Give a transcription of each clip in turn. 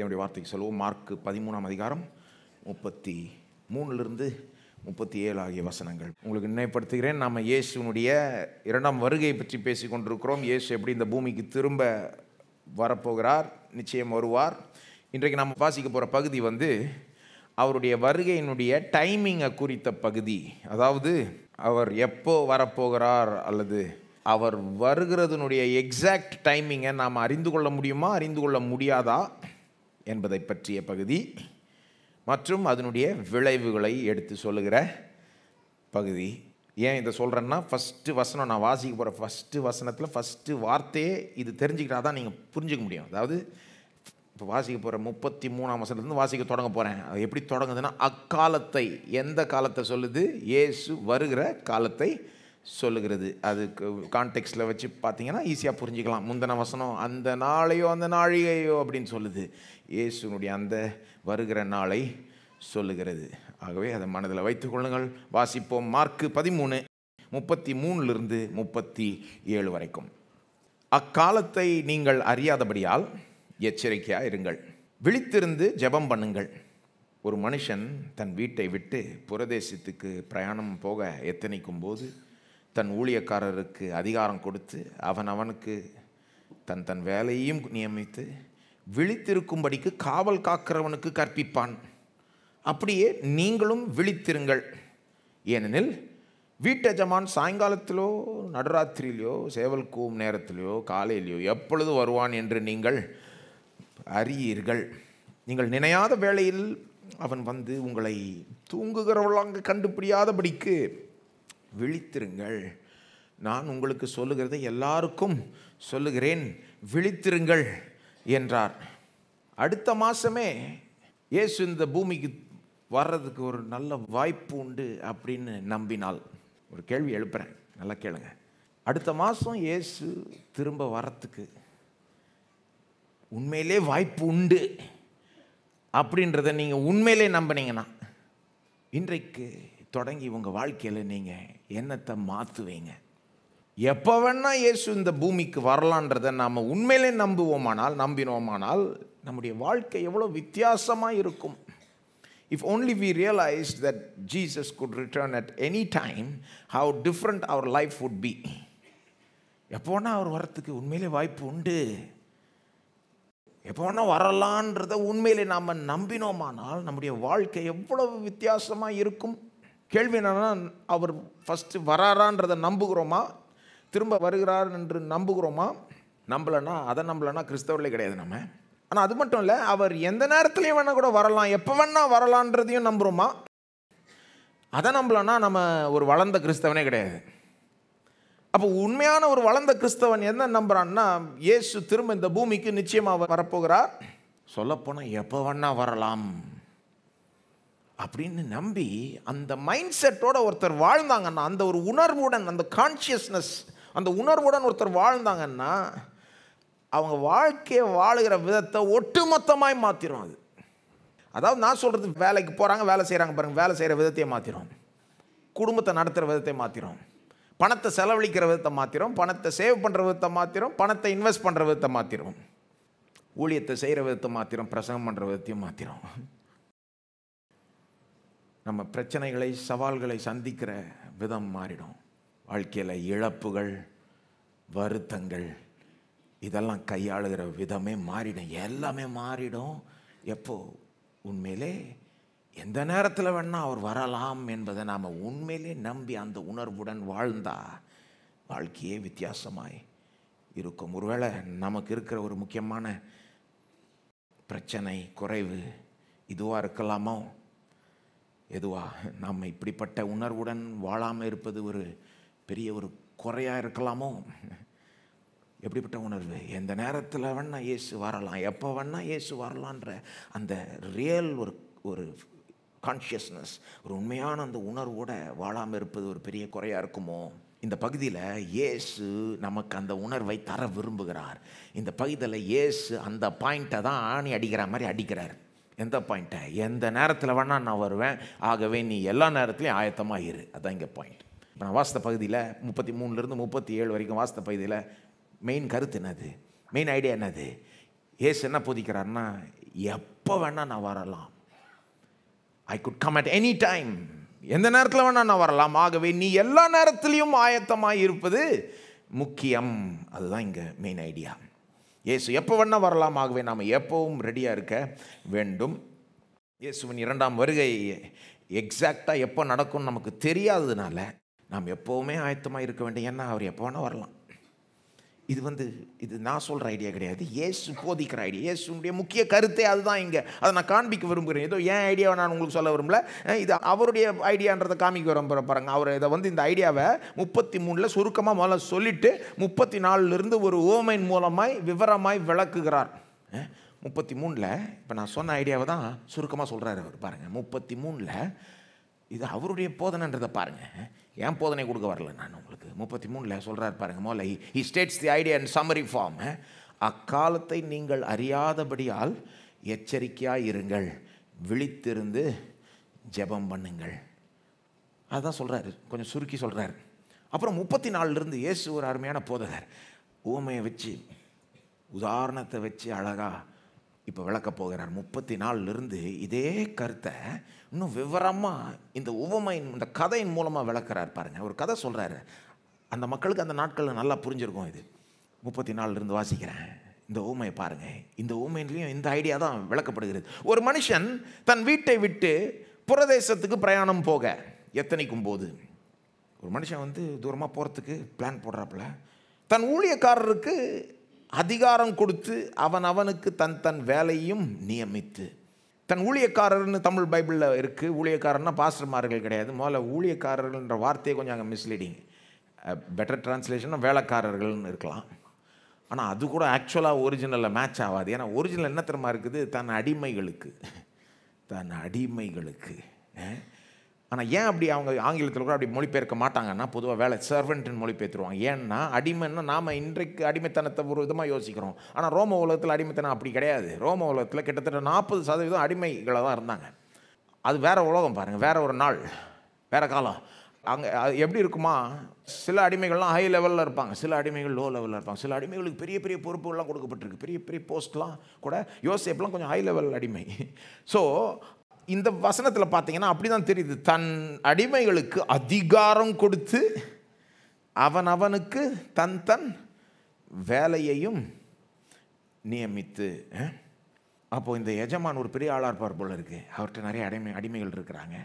தேவனுடைய வார்த்தைக்கு சொல்லுவோம் மார்க்கு பதிமூணாம் அதிகாரம் முப்பத்தி மூணுலேருந்து முப்பத்தி ஏழு ஆகிய வசனங்கள் உங்களுக்கு நினைப்படுத்துகிறேன் நாம் இயேசுனுடைய இரண்டாம் வருகையை பற்றி பேசி கொண்டிருக்கிறோம் இயேசு எப்படி இந்த பூமிக்கு திரும்ப வரப்போகிறார் நிச்சயம் வருவார் இன்றைக்கு நம்ம வாசிக்க போகிற பகுதி வந்து அவருடைய வருகையினுடைய டைமிங்கை குறித்த பகுதி அதாவது அவர் எப்போ வரப்போகிறார் அல்லது அவர் வருகிறதுனுடைய எக்ஸாக்ட் டைமிங்கை நாம் அறிந்து கொள்ள முடியுமா அறிந்து கொள்ள முடியாதா என்பதை பற்றிய பகுதி மற்றும் அதனுடைய விளைவுகளை எடுத்து சொல்லுகிற பகுதி ஏன் இதை சொல்கிறேன்னா ஃபஸ்ட்டு வசனம் நான் வாசிக்க போகிற ஃபஸ்ட்டு வசனத்தில் ஃபஸ்ட்டு வார்த்தையே இது தெரிஞ்சுக்கிட்டா தான் நீங்கள் புரிஞ்சிக்க முடியும் அதாவது இப்போ வாசிக்க போகிற முப்பத்தி மூணாம் வசனத்துலேருந்து வாசிக்க தொடங்க போகிறேன் அது எப்படி தொடங்குதுன்னா அக்காலத்தை எந்த காலத்தை சொல்லுது ஏசு வருகிற காலத்தை சொல்லுகிறது அது கான்டெக்ஸ்டில் வச்சு பார்த்தீங்கன்னா ஈஸியாக புரிஞ்சுக்கலாம் முந்தின வசனம் அந்த நாளையோ அந்த நாழிகையோ அப்படின்னு சொல்லுது இயேசுனுடைய அந்த வருகிற நாளை சொல்லுகிறது ஆகவே அதை மனதில் வைத்துக்கொள்ளுங்கள் வாசிப்போம் மார்க்கு பதிமூணு முப்பத்தி மூணுலிருந்து முப்பத்தி ஏழு வரைக்கும் அக்காலத்தை நீங்கள் அறியாதபடியால் எச்சரிக்கையாக இருங்கள் விழித்திருந்து ஜெபம் பண்ணுங்கள் ஒரு மனுஷன் தன் வீட்டை விட்டு புறதேசத்துக்கு பிரயாணம் போக எத்தனைக்கும் போது தன் ஊழியக்காரருக்கு அதிகாரம் கொடுத்து அவன் அவனுக்கு தன் தன் வேலையும் நியமித்து விழித்திருக்கும்படிக்கு காவல் காக்கிறவனுக்கு கற்பிப்பான் அப்படியே நீங்களும் விழித்திருங்கள் ஏனெனில் வீட்டஜமான் சாயங்காலத்திலோ நடராத்திரியிலையோ சேவல் கூம் நேரத்திலையோ காலையிலையோ எப்பொழுது வருவான் என்று நீங்கள் அறியீர்கள் நீங்கள் நினையாத வேளையில் அவன் வந்து உங்களை தூங்குகிறவளாங்க கண்டுபிடியாதபடிக்கு விழித்திருங்கள் நான் உங்களுக்கு சொல்லுகிறதை எல்லாருக்கும் சொல்லுகிறேன் விழித்திருங்கள் என்றார் அடுத்த மாதமே இயேசு இந்த பூமிக்கு வர்றதுக்கு ஒரு நல்ல வாய்ப்பு உண்டு அப்படின்னு நம்பினால் ஒரு கேள்வி எழுப்புறேன் நல்லா கேளுங்க அடுத்த மாதம் இயேசு திரும்ப வரத்துக்கு உண்மையிலே வாய்ப்பு உண்டு அப்படின்றத நீங்கள் உண்மையிலே நம்பினீங்கன்னா இன்றைக்கு தொடங்கி உங்கள் வாழ்க்கையில் நீங்கள் என்னத்தை மாற்றுவீங்க எப்போ வேணால் இயேசு இந்த பூமிக்கு வரலான்றதை நாம் உண்மையிலே நம்புவோமானால் நம்பினோமானால் நம்முடைய வாழ்க்கை எவ்வளோ வித்தியாசமாக இருக்கும் if only we realise that Jesus could return at any time how different our life would be எப்போ வேணால் அவர் வரத்துக்கு உண்மையிலே வாய்ப்பு உண்டு எப்போ வேணால் வரலான்றத உண்மையிலே நாம் நம்பினோமானால் நம்முடைய வாழ்க்கை எவ்வளவு வித்தியாசமாக இருக்கும் கேள்வி என்னன்னா அவர் ஃபஸ்ட்டு வராறான்றதை நம்புகிறோமா திரும்ப வருகிறார் என்று நம்புகிறோமா நம்பலைன்னா அதை நம்பலைன்னா கிறிஸ்தவர்களே கிடையாது நம்ம ஆனால் அது மட்டும் இல்லை அவர் எந்த நேரத்துலையும் வேணால் கூட வரலாம் எப்போ வேணால் வரலான்றதையும் நம்புகிறோமா அதை நம்பலன்னா நம்ம ஒரு வளர்ந்த கிறிஸ்தவனே கிடையாது அப்போ உண்மையான ஒரு வளர்ந்த கிறிஸ்தவன் என்ன நம்புறான்னா இயேசு திரும்ப இந்த பூமிக்கு நிச்சயமாக வரப்போகிறார் சொல்லப்போனால் எப்போ வேணால் வரலாம் அப்படின்னு நம்பி அந்த மைண்ட் செட்டோட ஒருத்தர் வாழ்ந்தாங்கன்னா அந்த ஒரு உணர்வுடன் அந்த கான்சியஸ்னஸ் அந்த உணர்வுடன் ஒருத்தர் வாழ்ந்தாங்கன்னா அவங்க வாழ்க்கையை வாழுகிற விதத்தை ஒட்டுமொத்தமாய் மாற்றிடும் அது அதாவது நான் சொல்கிறது வேலைக்கு போகிறாங்க வேலை செய்கிறாங்க பாருங்கள் வேலை செய்கிற விதத்தையே மாற்றிடும் குடும்பத்தை நடத்துகிற விதத்தை மாற்றிடும் பணத்தை செலவழிக்கிற விதத்தை மாற்றிடும் பணத்தை சேவ் பண்ணுற விதத்தை மாற்றிடும் பணத்தை இன்வெஸ்ட் பண்ணுற விதத்தை மாற்றிடும் ஊழியத்தை செய்கிற விதத்தை மாற்றிடும் பிரசங்கம் பண்ணுற விதத்தையும் மாற்றிடும் நம்ம பிரச்சனைகளை சவால்களை சந்திக்கிற விதம் மாறிடும் வாழ்க்கையில் இழப்புகள் வருத்தங்கள் இதெல்லாம் கையாளுகிற விதமே மாறிடும் எல்லாமே மாறிடும் எப்போ உண்மையிலே எந்த நேரத்தில் வேணால் அவர் வரலாம் என்பதை நாம் உண்மையிலே நம்பி அந்த உணர்வுடன் வாழ்ந்தா வாழ்க்கையே வித்தியாசமாய் இருக்கும் ஒருவேளை நமக்கு இருக்கிற ஒரு முக்கியமான பிரச்சனை குறைவு இதுவாக இருக்கலாமோ எதுவாக நம்ம இப்படிப்பட்ட உணர்வுடன் வாழாமல் இருப்பது ஒரு பெரிய ஒரு குறையாக இருக்கலாமோ எப்படிப்பட்ட உணர்வு எந்த நேரத்தில் வேணால் இயேசு வரலாம் எப்போ வேணால் இயேசு வரலான்ற அந்த ரியல் ஒரு ஒரு கான்ஷியஸ்னஸ் ஒரு உண்மையான அந்த உணர்வோட வாழாமல் இருப்பது ஒரு பெரிய குறையாக இருக்குமோ இந்த பகுதியில் இயேசு நமக்கு அந்த உணர்வை தர விரும்புகிறார் இந்த பகுதியில் இயேசு அந்த பாயிண்ட்டை தான் ஆணி அடிக்கிற மாதிரி அடிக்கிறார் எந்த பாயிண்ட்டை எந்த நேரத்தில் வேணால் நான் வருவேன் ஆகவே நீ எல்லா நேரத்துலையும் ஆயத்தமாக இரு அதான் இங்கே பாயிண்ட் நான் வாசித்த பகுதியில் முப்பத்தி மூணுலேருந்து முப்பத்தி ஏழு வரைக்கும் வாசித்த பகுதியில் மெயின் கருத்து என்னது மெயின் ஐடியா என்னது ஏசு என்ன போதிக்கிறார்னா எப்போ வேணால் நான் வரலாம் I could come at any time எந்த நேரத்தில் வேணால் நான் வரலாம் ஆகவே நீ எல்லா நேரத்துலையும் ஆயத்தமாக இருப்பது முக்கியம் அதுதான் இங்கே மெயின் ஐடியா ஏசு எப்போ வேணால் வரலாம் ஆகவே நாம் எப்போவும் ரெடியாக இருக்க வேண்டும் இயேசுவின் இரண்டாம் வருகை எக்ஸாக்டாக எப்போ நடக்கும்னு நமக்கு தெரியாததுனால நாம் எப்போவுமே ஆயத்தமாக இருக்க வேண்டிய ஏன்னா அவர் எப்போ வேணால் வரலாம் இது வந்து இது நான் சொல்கிற ஐடியா கிடையாது ஏசு போதிக்கிற ஐடியா ஏசுனுடைய முக்கிய கருத்தே அதுதான் இங்கே அதை நான் காண்பிக்க விரும்புகிறேன் ஏதோ ஏன் ஐடியாவை நான் உங்களுக்கு சொல்ல விரும்பல இது அவருடைய ஐடியான்றதை காமிக்க விரும்புகிற பாருங்க அவர் இதை வந்து இந்த ஐடியாவை முப்பத்தி மூணில் சுருக்கமாக முதல்ல சொல்லிவிட்டு முப்பத்தி நாலுலேருந்து ஒரு ஓமைன் மூலமாய் விவரமாய் விளக்குகிறார் முப்பத்தி மூணில் இப்போ நான் சொன்ன ஐடியாவை தான் சுருக்கமாக சொல்கிறாரு அவர் பாருங்கள் முப்பத்தி மூணில் இது அவருடைய போதனைன்றதை பாருங்கள் ஏன் போதனை கொடுக்க வரல நான் உங்களுக்கு முப்பத்தி மூணில் சொல்கிறார் பாருங்கள் மோல he states the idea and summary form அக்காலத்தை நீங்கள் அறியாதபடியால் எச்சரிக்கையாக இருங்கள் விழித்திருந்து ஜெபம் பண்ணுங்கள் அதுதான் சொல்கிறாரு கொஞ்சம் சுருக்கி சொல்கிறாரு அப்புறம் முப்பத்தி நாலுலேருந்து இயேசு ஒரு அருமையான போதகர் ஊமையை வச்சு உதாரணத்தை வச்சு அழகாக இப்போ விளக்க போகிறார் முப்பத்தி நாலுலேருந்து இதே கருத்தை இன்னும் விவரமாக இந்த உவமையின் இந்த கதையின் மூலமாக விளக்குறார் பாருங்கள் ஒரு கதை சொல்கிறாரு அந்த மக்களுக்கு அந்த நாட்களில் நல்லா புரிஞ்சிருக்கும் இது முப்பத்தி நாலுலேருந்து வாசிக்கிறேன் இந்த உவமையை பாருங்கள் இந்த ஊமையிலையும் இந்த ஐடியா தான் விளக்கப்படுகிறது ஒரு மனுஷன் தன் வீட்டை விட்டு புரதேசத்துக்கு பிரயாணம் போக எத்தனைக்கும் போது ஒரு மனுஷன் வந்து தூரமாக போகிறதுக்கு பிளான் போடுறாப்புல தன் ஊழியக்காரருக்கு அதிகாரம் கொடுத்து அவன் அவனுக்கு தன் தன் வேலையும் நியமித்து தன் ஊழியக்காரர்னு தமிழ் பைபிளில் இருக்குது ஊழியக்காரர்னா பாஸ்டர்மார்கள் கிடையாது முதல்ல ஊழியக்காரர்கள்ன்ற வார்த்தையை கொஞ்சம் அங்கே மிஸ்லீடிங் பெட்டர் டிரான்ஸ்லேஷனாக வேலைக்காரர்கள்னு இருக்கலாம் ஆனால் அது கூட ஆக்சுவலாக ஒரிஜினலில் மேட்ச் ஆகாது ஏன்னா ஒரிஜினல் என்ன தெரியுமா இருக்குது தன் அடிமைகளுக்கு தன் அடிமைகளுக்கு ஆனால் ஏன் அப்படி அவங்க ஆங்கிலத்தில் கூட அப்படி மொழிபெயர்க்க மாட்டாங்கன்னா பொதுவாக வேலை சர்வெண்ட்டுன்னு மொழிபெயர்த்துருவாங்க ஏன்னா அடிமைன்னா நாம் இன்றைக்கு அடிமைத்தனத்தை ஒரு விதமாக யோசிக்கிறோம் ஆனால் ரோம உலகத்தில் அடிமைத்தனம் அப்படி கிடையாது ரோம உலகத்தில் கிட்டத்தட்ட நாற்பது சதவீதம் அடிமைகளாக தான் இருந்தாங்க அது வேறு உலகம் பாருங்கள் வேறு ஒரு நாள் வேறு காலம் அங்கே அது எப்படி இருக்குமா சில அடிமைகள்லாம் ஹை லெவலில் இருப்பாங்க சில அடிமைகள் லோ லெவலில் இருப்பாங்க சில அடிமைகளுக்கு பெரிய பெரிய பொறுப்புகள்லாம் கொடுக்கப்பட்டிருக்கு பெரிய பெரிய போஸ்ட்லாம் கூட யோசிப்பெல்லாம் கொஞ்சம் ஹை லெவல் அடிமை ஸோ இந்த வசனத்தில் பார்த்தீங்கன்னா அப்படி தான் தெரியுது தன் அடிமைகளுக்கு அதிகாரம் கொடுத்து அவன் அவனுக்கு தன் தன் வேலையையும் நியமித்து அப்போது இந்த எஜமான் ஒரு பெரிய ஆளாக இருப்பார் போல் இருக்குது அவர்கிட்ட நிறைய அடிமை அடிமைகள் இருக்கிறாங்க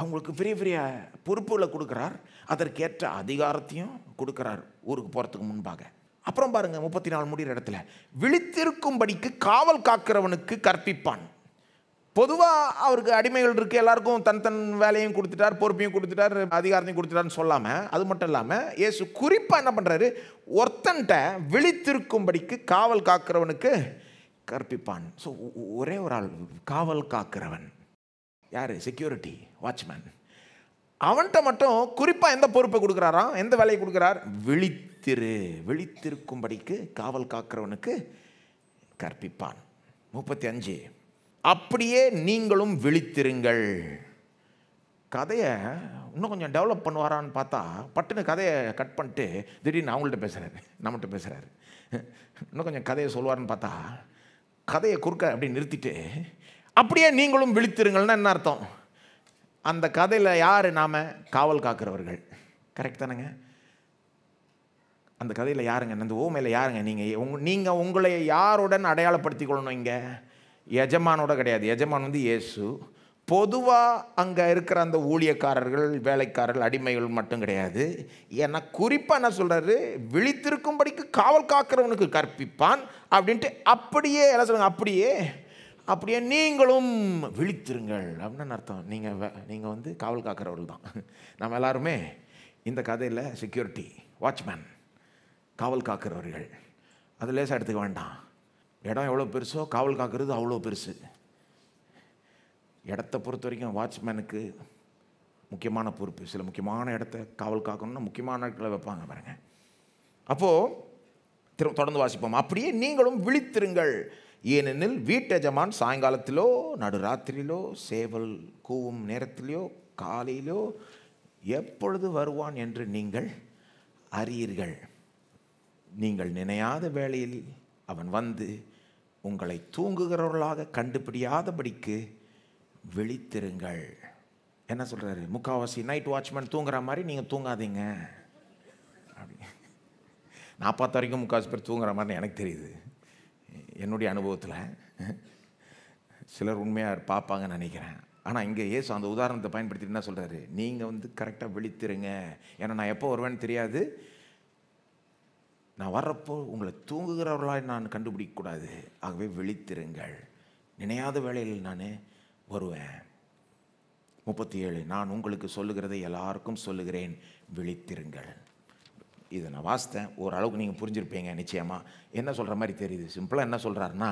அவங்களுக்கு பெரிய பெரிய பொறுப்புகளை கொடுக்குறார் அதற்கேற்ற அதிகாரத்தையும் கொடுக்குறார் ஊருக்கு போகிறதுக்கு முன்பாக அப்புறம் பாருங்கள் முப்பத்தி நாலு முடிகிற இடத்துல விழித்திருக்கும்படிக்கு காவல் காக்கிறவனுக்கு கற்பிப்பான் பொதுவாக அவருக்கு அடிமைகள் இருக்குது எல்லாருக்கும் தன் தன் வேலையும் கொடுத்துட்டார் பொறுப்பையும் கொடுத்துட்டார் அதிகாரத்தையும் கொடுத்துட்டார்னு சொல்லாமல் அது மட்டும் இல்லாமல் இயேசு குறிப்பாக என்ன பண்ணுறாரு ஒருத்தன்ட்ட விழித்திருக்கும்படிக்கு காவல் காக்கிறவனுக்கு கற்பிப்பான் ஸோ ஒரே ஒரு ஆள் காவல் காக்கிறவன் யார் செக்யூரிட்டி வாட்ச்மேன் அவன்கிட்ட மட்டும் குறிப்பாக எந்த பொறுப்பை கொடுக்குறாராம் எந்த வேலையை கொடுக்குறார் விழித்திரு விழித்திருக்கும்படிக்கு காவல் காக்கிறவனுக்கு கற்பிப்பான் முப்பத்தி அஞ்சு அப்படியே நீங்களும் விழித்திருங்கள் கதையை இன்னும் கொஞ்சம் டெவலப் பண்ணுவாரான்னு பார்த்தா பட்டுன்னு கதையை கட் பண்ணிட்டு திடீர்னு அவங்கள்ட்ட பேசுகிறாரு நம்மகிட்ட பேசுகிறாரு இன்னும் கொஞ்சம் கதையை சொல்லுவாருன்னு பார்த்தா கதையை குறுக்க அப்படி நிறுத்திட்டு அப்படியே நீங்களும் விழித்திருங்கள்னா என்ன அர்த்தம் அந்த கதையில் யார் நாம் காவல் காக்கிறவர்கள் கரெக்ட் தானேங்க அந்த கதையில் யாருங்க அந்த ஓமையில் யாருங்க நீங்கள் உங் நீங்கள் உங்களை யாருடன் அடையாளப்படுத்தி கொள்ளணும் இங்கே எஜமானோட கிடையாது எஜமான் வந்து இயேசு பொதுவாக அங்கே இருக்கிற அந்த ஊழியக்காரர்கள் வேலைக்காரர்கள் அடிமைகள் மட்டும் கிடையாது ஏன்னா குறிப்பாக என்ன சொல்கிறாரு விழித்திருக்கும்படிக்கு காவல் காக்கிறவனுக்கு கற்பிப்பான் அப்படின்ட்டு அப்படியே என்ன சொல்லுங்க அப்படியே அப்படியே நீங்களும் விழித்திருங்கள் அப்படின்னு அர்த்தம் நீங்கள் நீங்கள் வந்து காவல் காக்கிறவர்கள் தான் நம்ம எல்லாருமே இந்த கதையில் செக்யூரிட்டி வாட்ச்மேன் காவல் காக்கிறவர்கள் அது லேசாக எடுத்துக்க வேண்டாம் இடம் எவ்வளோ பெருசோ காவல் காக்கிறது அவ்வளோ பெருசு இடத்த பொறுத்த வரைக்கும் வாட்ச்மேனுக்கு முக்கியமான பொறுப்பு சில முக்கியமான இடத்த காவல் காக்கணும்னா முக்கியமான இடத்துல வைப்பாங்க பாருங்கள் அப்போது திரு தொடர்ந்து வாசிப்போம் அப்படியே நீங்களும் விழித்திருங்கள் ஏனெனில் எஜமான் சாயங்காலத்திலோ நடுராத்திரியிலோ சேவல் கூவும் நேரத்திலேயோ காலையிலோ எப்பொழுது வருவான் என்று நீங்கள் அறியீர்கள் நீங்கள் நினையாத வேளையில் அவன் வந்து உங்களை தூங்குகிறவர்களாக கண்டுபிடியாதபடிக்கு விழித்திருங்கள் என்ன சொல்கிறாரு முக்காவாசி நைட் வாட்ச்மேன் தூங்குற மாதிரி நீங்கள் தூங்காதீங்க அப்படி நான் பார்த்த வரைக்கும் முக்காவாசி பேர் தூங்குற மாதிரி எனக்கு தெரியுது என்னுடைய அனுபவத்தில் சிலர் உண்மையாக பார்ப்பாங்கன்னு நினைக்கிறேன் ஆனால் இங்கே ஏசு அந்த உதாரணத்தை பயன்படுத்திட்டு என்ன சொல்கிறாரு நீங்கள் வந்து கரெக்டாக விழித்திருங்க ஏன்னா நான் எப்போ வருவேன்னு தெரியாது நான் வர்றப்போ உங்களை தூங்குகிறவர்களாய் நான் கண்டுபிடிக்கக்கூடாது ஆகவே விழித்திருங்கள் நினையாத வேளையில் நான் வருவேன் முப்பத்தி ஏழு நான் உங்களுக்கு சொல்லுகிறதை எல்லாருக்கும் சொல்லுகிறேன் விழித்திருங்கள் இதை நான் வாசித்தேன் ஓரளவுக்கு நீங்கள் புரிஞ்சிருப்பீங்க நிச்சயமாக என்ன சொல்கிற மாதிரி தெரியுது சிம்பிளாக என்ன சொல்கிறாருன்னா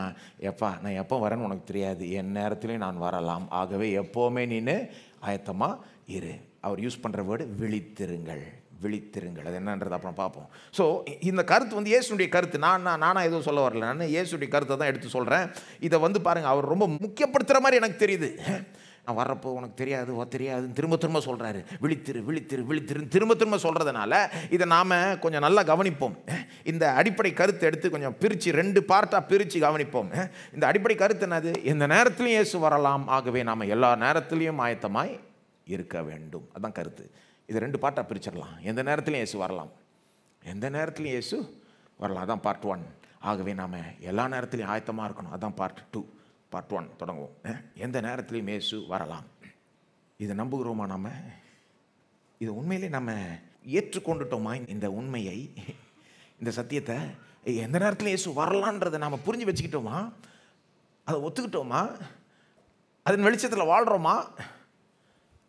எப்பா நான் எப்போ வரேன்னு உனக்கு தெரியாது என் நேரத்துலையும் நான் வரலாம் ஆகவே எப்போவுமே நீனு ஆயத்தமாக இரு அவர் யூஸ் பண்ணுற வேர்டு விழித்திருங்கள் விழித்திருங்கள் அது என்னன்றது அப்புறம் பார்ப்போம் ஸோ இந்த கருத்து வந்து இயேசுடைய கருத்து நான் நான் நானாக எதுவும் சொல்ல வரல நான் இயேசுடைய கருத்தை தான் எடுத்து சொல்கிறேன் இதை வந்து பாருங்கள் அவர் ரொம்ப முக்கியப்படுத்துகிற மாதிரி எனக்கு தெரியுது நான் வர்றப்போ உனக்கு தெரியாது ஓ தெரியாதுன்னு திரும்ப திரும்ப சொல்கிறாரு விழித்திரு விழித்திரு விழித்திரு திரும்ப திரும்ப சொல்கிறதுனால இதை நாம் கொஞ்சம் நல்லா கவனிப்போம் இந்த அடிப்படை கருத்தை எடுத்து கொஞ்சம் பிரித்து ரெண்டு பார்ட்டாக பிரித்து கவனிப்போம் இந்த அடிப்படை கருத்து என்னது எந்த நேரத்துலையும் இயேசு வரலாம் ஆகவே நாம் எல்லா நேரத்துலையும் ஆயத்தமாய் இருக்க வேண்டும் அதுதான் கருத்து இது ரெண்டு பாட்டாக பிரிச்சிடலாம் எந்த நேரத்துலையும் இயேசு வரலாம் எந்த நேரத்துலையும் இயேசு வரலாம் அதான் பார்ட் ஒன் ஆகவே நாம் எல்லா நேரத்துலையும் ஆயத்தமாக இருக்கணும் அதான் பார்ட் டூ பார்ட் ஒன் தொடங்குவோம் எந்த நேரத்துலையும் இயேசு வரலாம் இதை நம்புகிறோமா நாம் இதை உண்மையிலே நம்ம ஏற்றுக்கொண்டுட்டோமா இந்த உண்மையை இந்த சத்தியத்தை எந்த நேரத்துலையும் இயேசு வரலான்றதை நாம் புரிஞ்சு வச்சுக்கிட்டோமா அதை ஒத்துக்கிட்டோமா அதன் வெளிச்சத்தில் வாழ்கிறோமா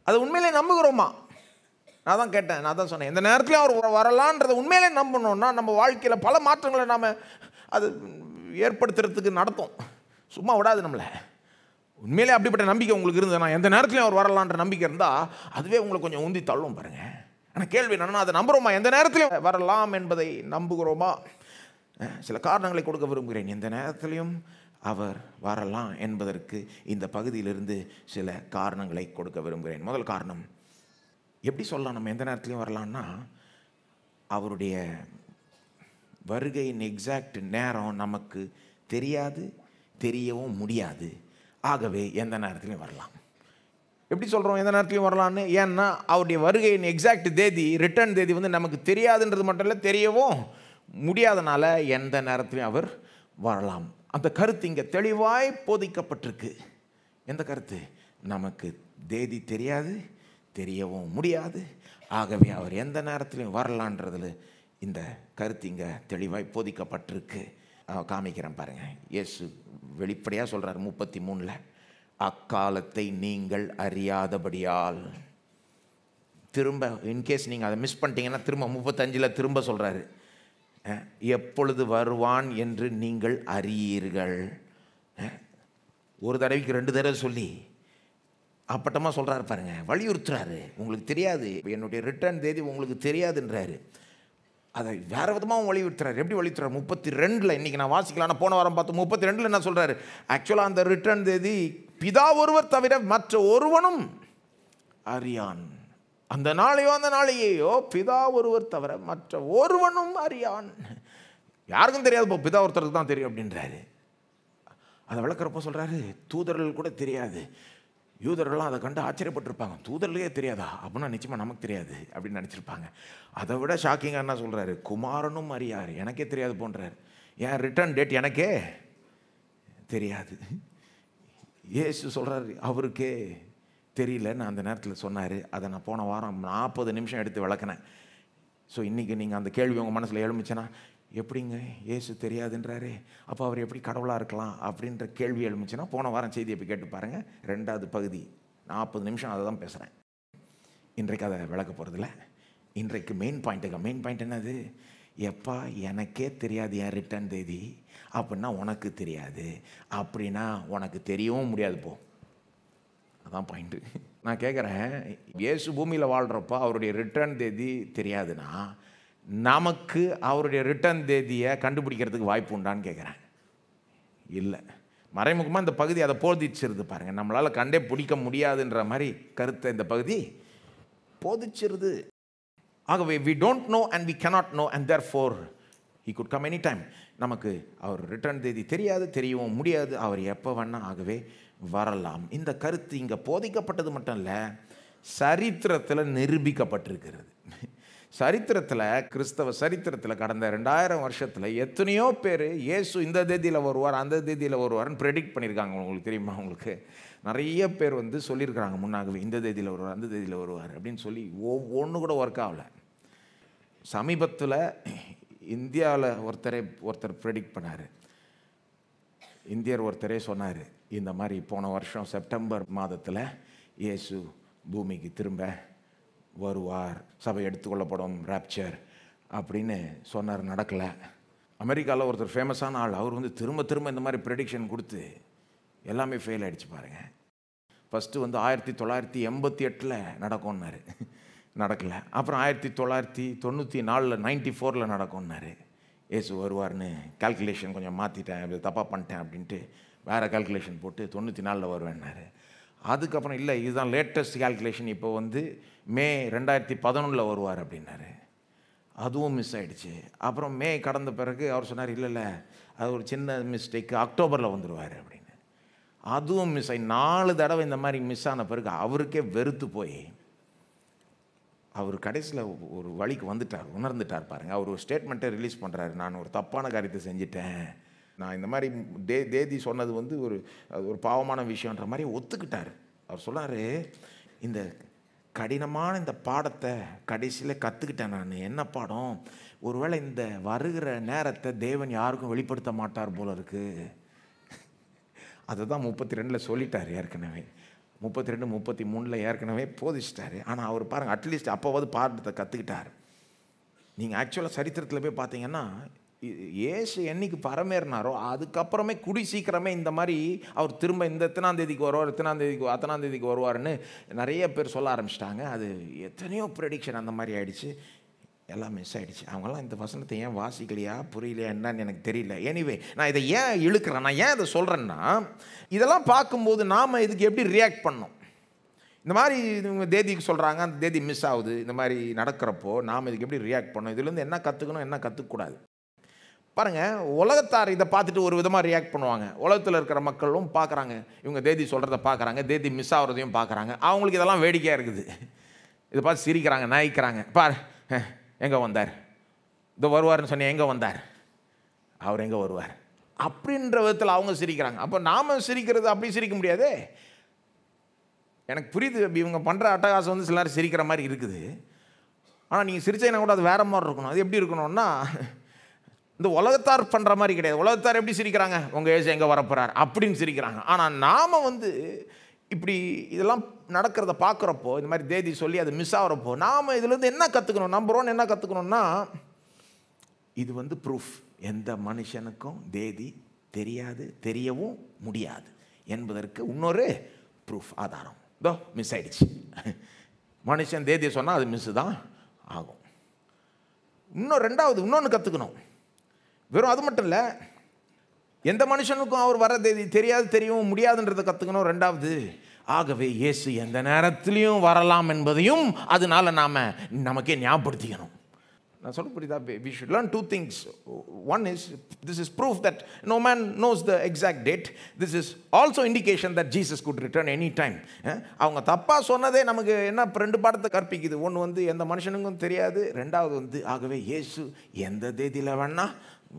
அதை உண்மையிலே நம்புகிறோமா நான் தான் கேட்டேன் நான் தான் சொன்னேன் இந்த நேரத்தில் அவர் வரலான்றதை உண்மையிலே நம்பணும்னா நம்ம வாழ்க்கையில் பல மாற்றங்களை நாம் அது ஏற்படுத்துறதுக்கு நடத்தும் சும்மா விடாது நம்மளை உண்மையிலே அப்படிப்பட்ட நம்பிக்கை உங்களுக்கு இருந்ததுன்னா எந்த நேரத்துலையும் அவர் வரலான்ற நம்பிக்கை இருந்தால் அதுவே உங்களை கொஞ்சம் உந்தி தள்ளும் பாருங்கள் ஆனால் கேள்வி என்னென்னா அதை நம்புகிறோமா எந்த நேரத்துலையும் வரலாம் என்பதை நம்புகிறோமா சில காரணங்களை கொடுக்க விரும்புகிறேன் எந்த நேரத்துலையும் அவர் வரலாம் என்பதற்கு இந்த பகுதியிலிருந்து சில காரணங்களை கொடுக்க விரும்புகிறேன் முதல் காரணம் எப்படி சொல்லலாம் நம்ம எந்த நேரத்துலையும் வரலான்னா அவருடைய வருகையின் எக்ஸாக்ட் நேரம் நமக்கு தெரியாது தெரியவும் முடியாது ஆகவே எந்த நேரத்துலையும் வரலாம் எப்படி சொல்கிறோம் எந்த நேரத்துலையும் வரலான்னு ஏன்னா அவருடைய வருகையின் எக்ஸாக்ட் தேதி ரிட்டர்ன் தேதி வந்து நமக்கு தெரியாதுன்றது மட்டும் இல்லை தெரியவும் முடியாதனால எந்த நேரத்துலையும் அவர் வரலாம் அந்த கருத்து இங்கே தெளிவாய் போதிக்கப்பட்டிருக்கு எந்த கருத்து நமக்கு தேதி தெரியாது தெரியவும் முடியாது ஆகவே அவர் எந்த நேரத்திலையும் வரலான்றதில் இந்த கருத்து இங்கே தெளிவாய் போதிக்கப்பட்டிருக்கு காமிக்கிறேன் பாருங்கள் இயேசு வெளிப்படையாக சொல்கிறார் முப்பத்தி மூணில் அக்காலத்தை நீங்கள் அறியாதபடியால் திரும்ப இன்கேஸ் நீங்கள் அதை மிஸ் பண்ணிட்டீங்கன்னா திரும்ப முப்பத்தஞ்சில் திரும்ப சொல்கிறாரு எப்பொழுது வருவான் என்று நீங்கள் அறியீர்கள் ஒரு தடவைக்கு ரெண்டு தடவை சொல்லி அப்பட்டமாக சொல்கிறாரு பாருங்க வலியுறுத்துறாரு உங்களுக்கு தெரியாது என்னுடைய ரிட்டர்ன் தேதி உங்களுக்கு தெரியாதுன்றாரு அதை வேறு விதமாக வலியுறுத்துறாரு எப்படி வலியுறுத்துறாரு முப்பத்தி ரெண்டில் இன்றைக்கி நான் வாசிக்கலாம் போன வாரம் பார்த்து முப்பத்தி ரெண்டில் என்ன சொல்கிறாரு ஆக்சுவலாக அந்த ரிட்டர்ன் தேதி பிதா ஒருவர் தவிர மற்ற ஒருவனும் அறியான் அந்த நாளையோ அந்த நாளையேயோ பிதா ஒருவர் தவிர மற்ற ஒருவனும் அறியான் யாருக்கும் தெரியாது இப்போ பிதா ஒருத்தருக்கு தான் தெரியும் அப்படின்றாரு அதை வளர்க்குறப்போ சொல்கிறாரு தூதர்கள் கூட தெரியாது யூதர்கள்லாம் அதை கண்டு ஆச்சரியப்பட்டிருப்பாங்க தூதர்லையே தெரியாதா அப்படின்னா நிச்சயமாக நமக்கு தெரியாது அப்படின்னு நினச்சிருப்பாங்க அதை விட ஷாக்கிங்காக என்ன சொல்கிறாரு குமாரனும் அறியார் எனக்கே தெரியாது போன்றார் ஏன் ரிட்டர்ன் டேட் எனக்கே தெரியாது ஏசு சொல்கிறார் அவருக்கே தெரியலன்னு அந்த நேரத்தில் சொன்னார் அதை நான் போன வாரம் நாற்பது நிமிஷம் எடுத்து விளக்குனேன் ஸோ இன்றைக்கி நீங்கள் அந்த கேள்வி உங்கள் மனசில் எழுமிச்சேன்னா எப்படிங்க ஏசு தெரியாதுன்றாரு அப்போ அவர் எப்படி கடவுளாக இருக்கலாம் அப்படின்ற கேள்வி எழுமிச்சுன்னா போன வாரம் செய்தியை எப்படி கேட்டு பாருங்கள் ரெண்டாவது பகுதி நாற்பது நிமிஷம் அதை தான் பேசுகிறேன் இன்றைக்கு அதை விளக்க போகிறதில்ல இன்றைக்கு மெயின் பாயிண்ட்டுங்க மெயின் பாயிண்ட் என்னது எப்பா எனக்கே தெரியாது என் ரிட்டர்ன் தேதி அப்படின்னா உனக்கு தெரியாது அப்படின்னா உனக்கு தெரியவும் முடியாது போ அதான் பாயிண்ட்டு நான் கேட்குறேன் இயேசு பூமியில் வாழ்கிறப்போ அவருடைய ரிட்டர்ன் தேதி தெரியாதுன்னா நமக்கு அவருடைய ரிட்டர்ன் தேதியை கண்டுபிடிக்கிறதுக்கு வாய்ப்பு உண்டான்னு கேட்குறாங்க இல்லை மறைமுகமாக இந்த பகுதி அதை போதிச்சிருது பாருங்கள் நம்மளால் கண்டே பிடிக்க முடியாதுன்ற மாதிரி கருத்தை இந்த பகுதி போதிச்சிருது ஆகவே we don't know and we cannot know and therefore he could come any time நமக்கு அவர் ரிட்டர்ன் தேதி தெரியாது தெரியவும் முடியாது அவர் எப்போ வேணால் ஆகவே வரலாம் இந்த கருத்து இங்கே போதிக்கப்பட்டது மட்டும் இல்லை சரித்திரத்தில் நிரூபிக்கப்பட்டிருக்கிறது சரித்திரத்தில் கிறிஸ்தவ சரித்திரத்தில் கடந்த ரெண்டாயிரம் வருஷத்தில் எத்தனையோ பேர் இயேசு இந்த தேதியில் வருவார் அந்த தேதியில் வருவார்னு ப்ரெடிக்ட் பண்ணியிருக்காங்க உங்களுக்கு தெரியுமா உங்களுக்கு நிறைய பேர் வந்து சொல்லியிருக்கிறாங்க முன்னாகவே இந்த தேதியில் வருவார் அந்த தேதியில் வருவார் அப்படின்னு சொல்லி ஒவ்வொன்று கூட ஒர்க் ஆகலை சமீபத்தில் இந்தியாவில் ஒருத்தரே ஒருத்தர் ப்ரெடிக்ட் பண்ணார் இந்தியர் ஒருத்தரே சொன்னார் இந்த மாதிரி போன வருஷம் செப்டம்பர் மாதத்தில் இயேசு பூமிக்கு திரும்ப வருவார் சபை எடுத்துக்கொள்ளப்படும் ரேப்சர் அப்படின்னு சொன்னார் நடக்கலை அமெரிக்காவில் ஒருத்தர் ஃபேமஸான ஆள் அவர் வந்து திரும்ப திரும்ப இந்த மாதிரி ப்ரெடிக்ஷன் கொடுத்து எல்லாமே ஃபெயில் ஆகிடுச்சு பாருங்கள் ஃபஸ்ட்டு வந்து ஆயிரத்தி தொள்ளாயிரத்தி எண்பத்தி எட்டில் நடக்கும்னார் நடக்கலை அப்புறம் ஆயிரத்தி தொள்ளாயிரத்தி தொண்ணூற்றி நாலில் நைன்ட்டி ஃபோரில் நடக்கும்னார் ஏசு வருவார்னு கால்குலேஷன் கொஞ்சம் மாற்றிட்டேன் தப்பாக பண்ணிட்டேன் அப்படின்ட்டு வேறு கால்குலேஷன் போட்டு தொண்ணூற்றி நாலில் வருவேன்னாரு அதுக்கப்புறம் இல்லை இதுதான் லேட்டஸ்ட் கால்குலேஷன் இப்போ வந்து மே ரெண்டாயிரத்தி பதினொன்றில் வருவார் அப்படின்னாரு அதுவும் மிஸ் ஆகிடுச்சு அப்புறம் மே கடந்த பிறகு அவர் சொன்னார் இல்லை இல்லை அது ஒரு சின்ன மிஸ்டேக்கு அக்டோபரில் வந்துடுவார் அப்படின்னு அதுவும் மிஸ் ஆகி நாலு தடவை இந்த மாதிரி மிஸ் ஆன பிறகு அவருக்கே வெறுத்து போய் அவர் கடைசியில் ஒரு வழிக்கு வந்துட்டார் உணர்ந்துட்டார் பாருங்கள் அவர் ஒரு ஸ்டேட்மெண்ட்டை ரிலீஸ் பண்ணுறாரு நான் ஒரு தப்பான காரியத்தை செஞ்சிட்டேன் நான் இந்த மாதிரி தே தேதி சொன்னது வந்து ஒரு ஒரு பாவமான விஷயன்ற மாதிரி ஒத்துக்கிட்டார் அவர் சொன்னார் இந்த கடினமான இந்த பாடத்தை கடைசியில் கற்றுக்கிட்டேன் நான் என்ன பாடம் ஒருவேளை இந்த வருகிற நேரத்தை தேவன் யாருக்கும் வெளிப்படுத்த மாட்டார் போல இருக்குது அதை தான் முப்பத்தி ரெண்டில் சொல்லிட்டார் ஏற்கனவே முப்பத்தி ரெண்டு முப்பத்தி மூணில் ஏற்கனவே போதிச்சிட்டார் ஆனால் அவர் பாருங்கள் அட்லீஸ்ட் அப்போவது பாடத்தை கற்றுக்கிட்டார் நீங்கள் ஆக்சுவலாக சரித்திரத்தில் போய் பார்த்தீங்கன்னா ஏசு என்னைக்கு பரமேறினாரோ அதுக்கப்புறமே குடி சீக்கிரமே இந்த மாதிரி அவர் திரும்ப இந்த தேதிக்கு வருவார் அத்தனாம் அத்தனாந்தேதிக்கு வருவார்னு நிறைய பேர் சொல்ல ஆரம்பிச்சிட்டாங்க அது எத்தனையோ ப்ரெடிக்ஷன் அந்த மாதிரி ஆயிடுச்சு எல்லாம் மிஸ் ஆகிடுச்சு அவங்களாம் இந்த வசனத்தை ஏன் வாசிக்கலையா புரியலையா என்னன்னு எனக்கு தெரியல எனிவே நான் இதை ஏன் இழுக்கிறேன் நான் ஏன் இதை சொல்கிறேன்னா இதெல்லாம் பார்க்கும்போது நாம் இதுக்கு எப்படி ரியாக்ட் பண்ணோம் இந்த மாதிரி இவங்க தேதிக்கு சொல்கிறாங்க அந்த தேதி மிஸ் ஆகுது இந்த மாதிரி நடக்கிறப்போ நாம் இதுக்கு எப்படி ரியாக்ட் பண்ணோம் இதுலேருந்து என்ன கற்றுக்கணும் என்ன கற்றுக்கூடாது பாருங்கள் உலகத்தார் இதை பார்த்துட்டு ஒரு விதமாக ரியாக்ட் பண்ணுவாங்க உலகத்தில் இருக்கிற மக்களும் பார்க்குறாங்க இவங்க தேதி சொல்கிறத பார்க்குறாங்க தேதி மிஸ் ஆகிறதையும் பார்க்குறாங்க அவங்களுக்கு இதெல்லாம் வேடிக்கையாக இருக்குது இதை பார்த்து சிரிக்கிறாங்க நாய்க்கிறாங்க பார் எங்கே வந்தார் இதோ வருவார்னு சொன்னேன் எங்கே வந்தார் அவர் எங்கே வருவார் அப்படின்ற விதத்தில் அவங்க சிரிக்கிறாங்க அப்போ நாம் சிரிக்கிறது அப்படி சிரிக்க முடியாதே எனக்கு புரியுது இவங்க பண்ணுற அட்டகாசம் வந்து சிலர் சிரிக்கிற மாதிரி இருக்குது ஆனால் நீங்கள் சிரிச்சைனா கூட அது வேறு மாதிரி இருக்கணும் அது எப்படி இருக்கணும்னா இந்த உலகத்தார் பண்ணுற மாதிரி கிடையாது உலகத்தார் எப்படி சிரிக்கிறாங்க உங்கள் ஏசு எங்கே வரப்போகிறார் அப்படின்னு சிரிக்கிறாங்க ஆனால் நாம் வந்து இப்படி இதெல்லாம் நடக்கிறத பார்க்குறப்போ இந்த மாதிரி தேதி சொல்லி அது மிஸ் ஆகிறப்போ நாம் இதுலேருந்து என்ன கற்றுக்கணும் ஒன் என்ன கற்றுக்கணும்னா இது வந்து ப்ரூஃப் எந்த மனுஷனுக்கும் தேதி தெரியாது தெரியவும் முடியாது என்பதற்கு இன்னொரு ப்ரூஃப் ஆதாரம் இதோ மிஸ் ஆயிடுச்சு மனுஷன் தேதியை சொன்னால் அது மிஸ்ஸு தான் ஆகும் இன்னும் ரெண்டாவது இன்னொன்று கற்றுக்கணும் வெறும் அது மட்டும் இல்லை எந்த மனுஷனுக்கும் அவர் வர தெரியாது தெரியவும் முடியாதுன்றதை கற்றுக்கணும் ரெண்டாவது ஆகவே இயேசு எந்த நேரத்துலையும் வரலாம் என்பதையும் அதனால் நாம் நமக்கே ஞாபகப்படுத்திக்கணும் நான் சொல்ல புரியுதா we should learn two things one is this is proof that no man knows the exact date this is also indication that Jesus could return any time அவங்க தப்பாக சொன்னதே நமக்கு என்ன ரெண்டு பாடத்தை கற்பிக்குது ஒன்று வந்து எந்த மனுஷனுக்கும் தெரியாது ரெண்டாவது வந்து ஆகவே இயேசு எந்த தேதியில் வேணால்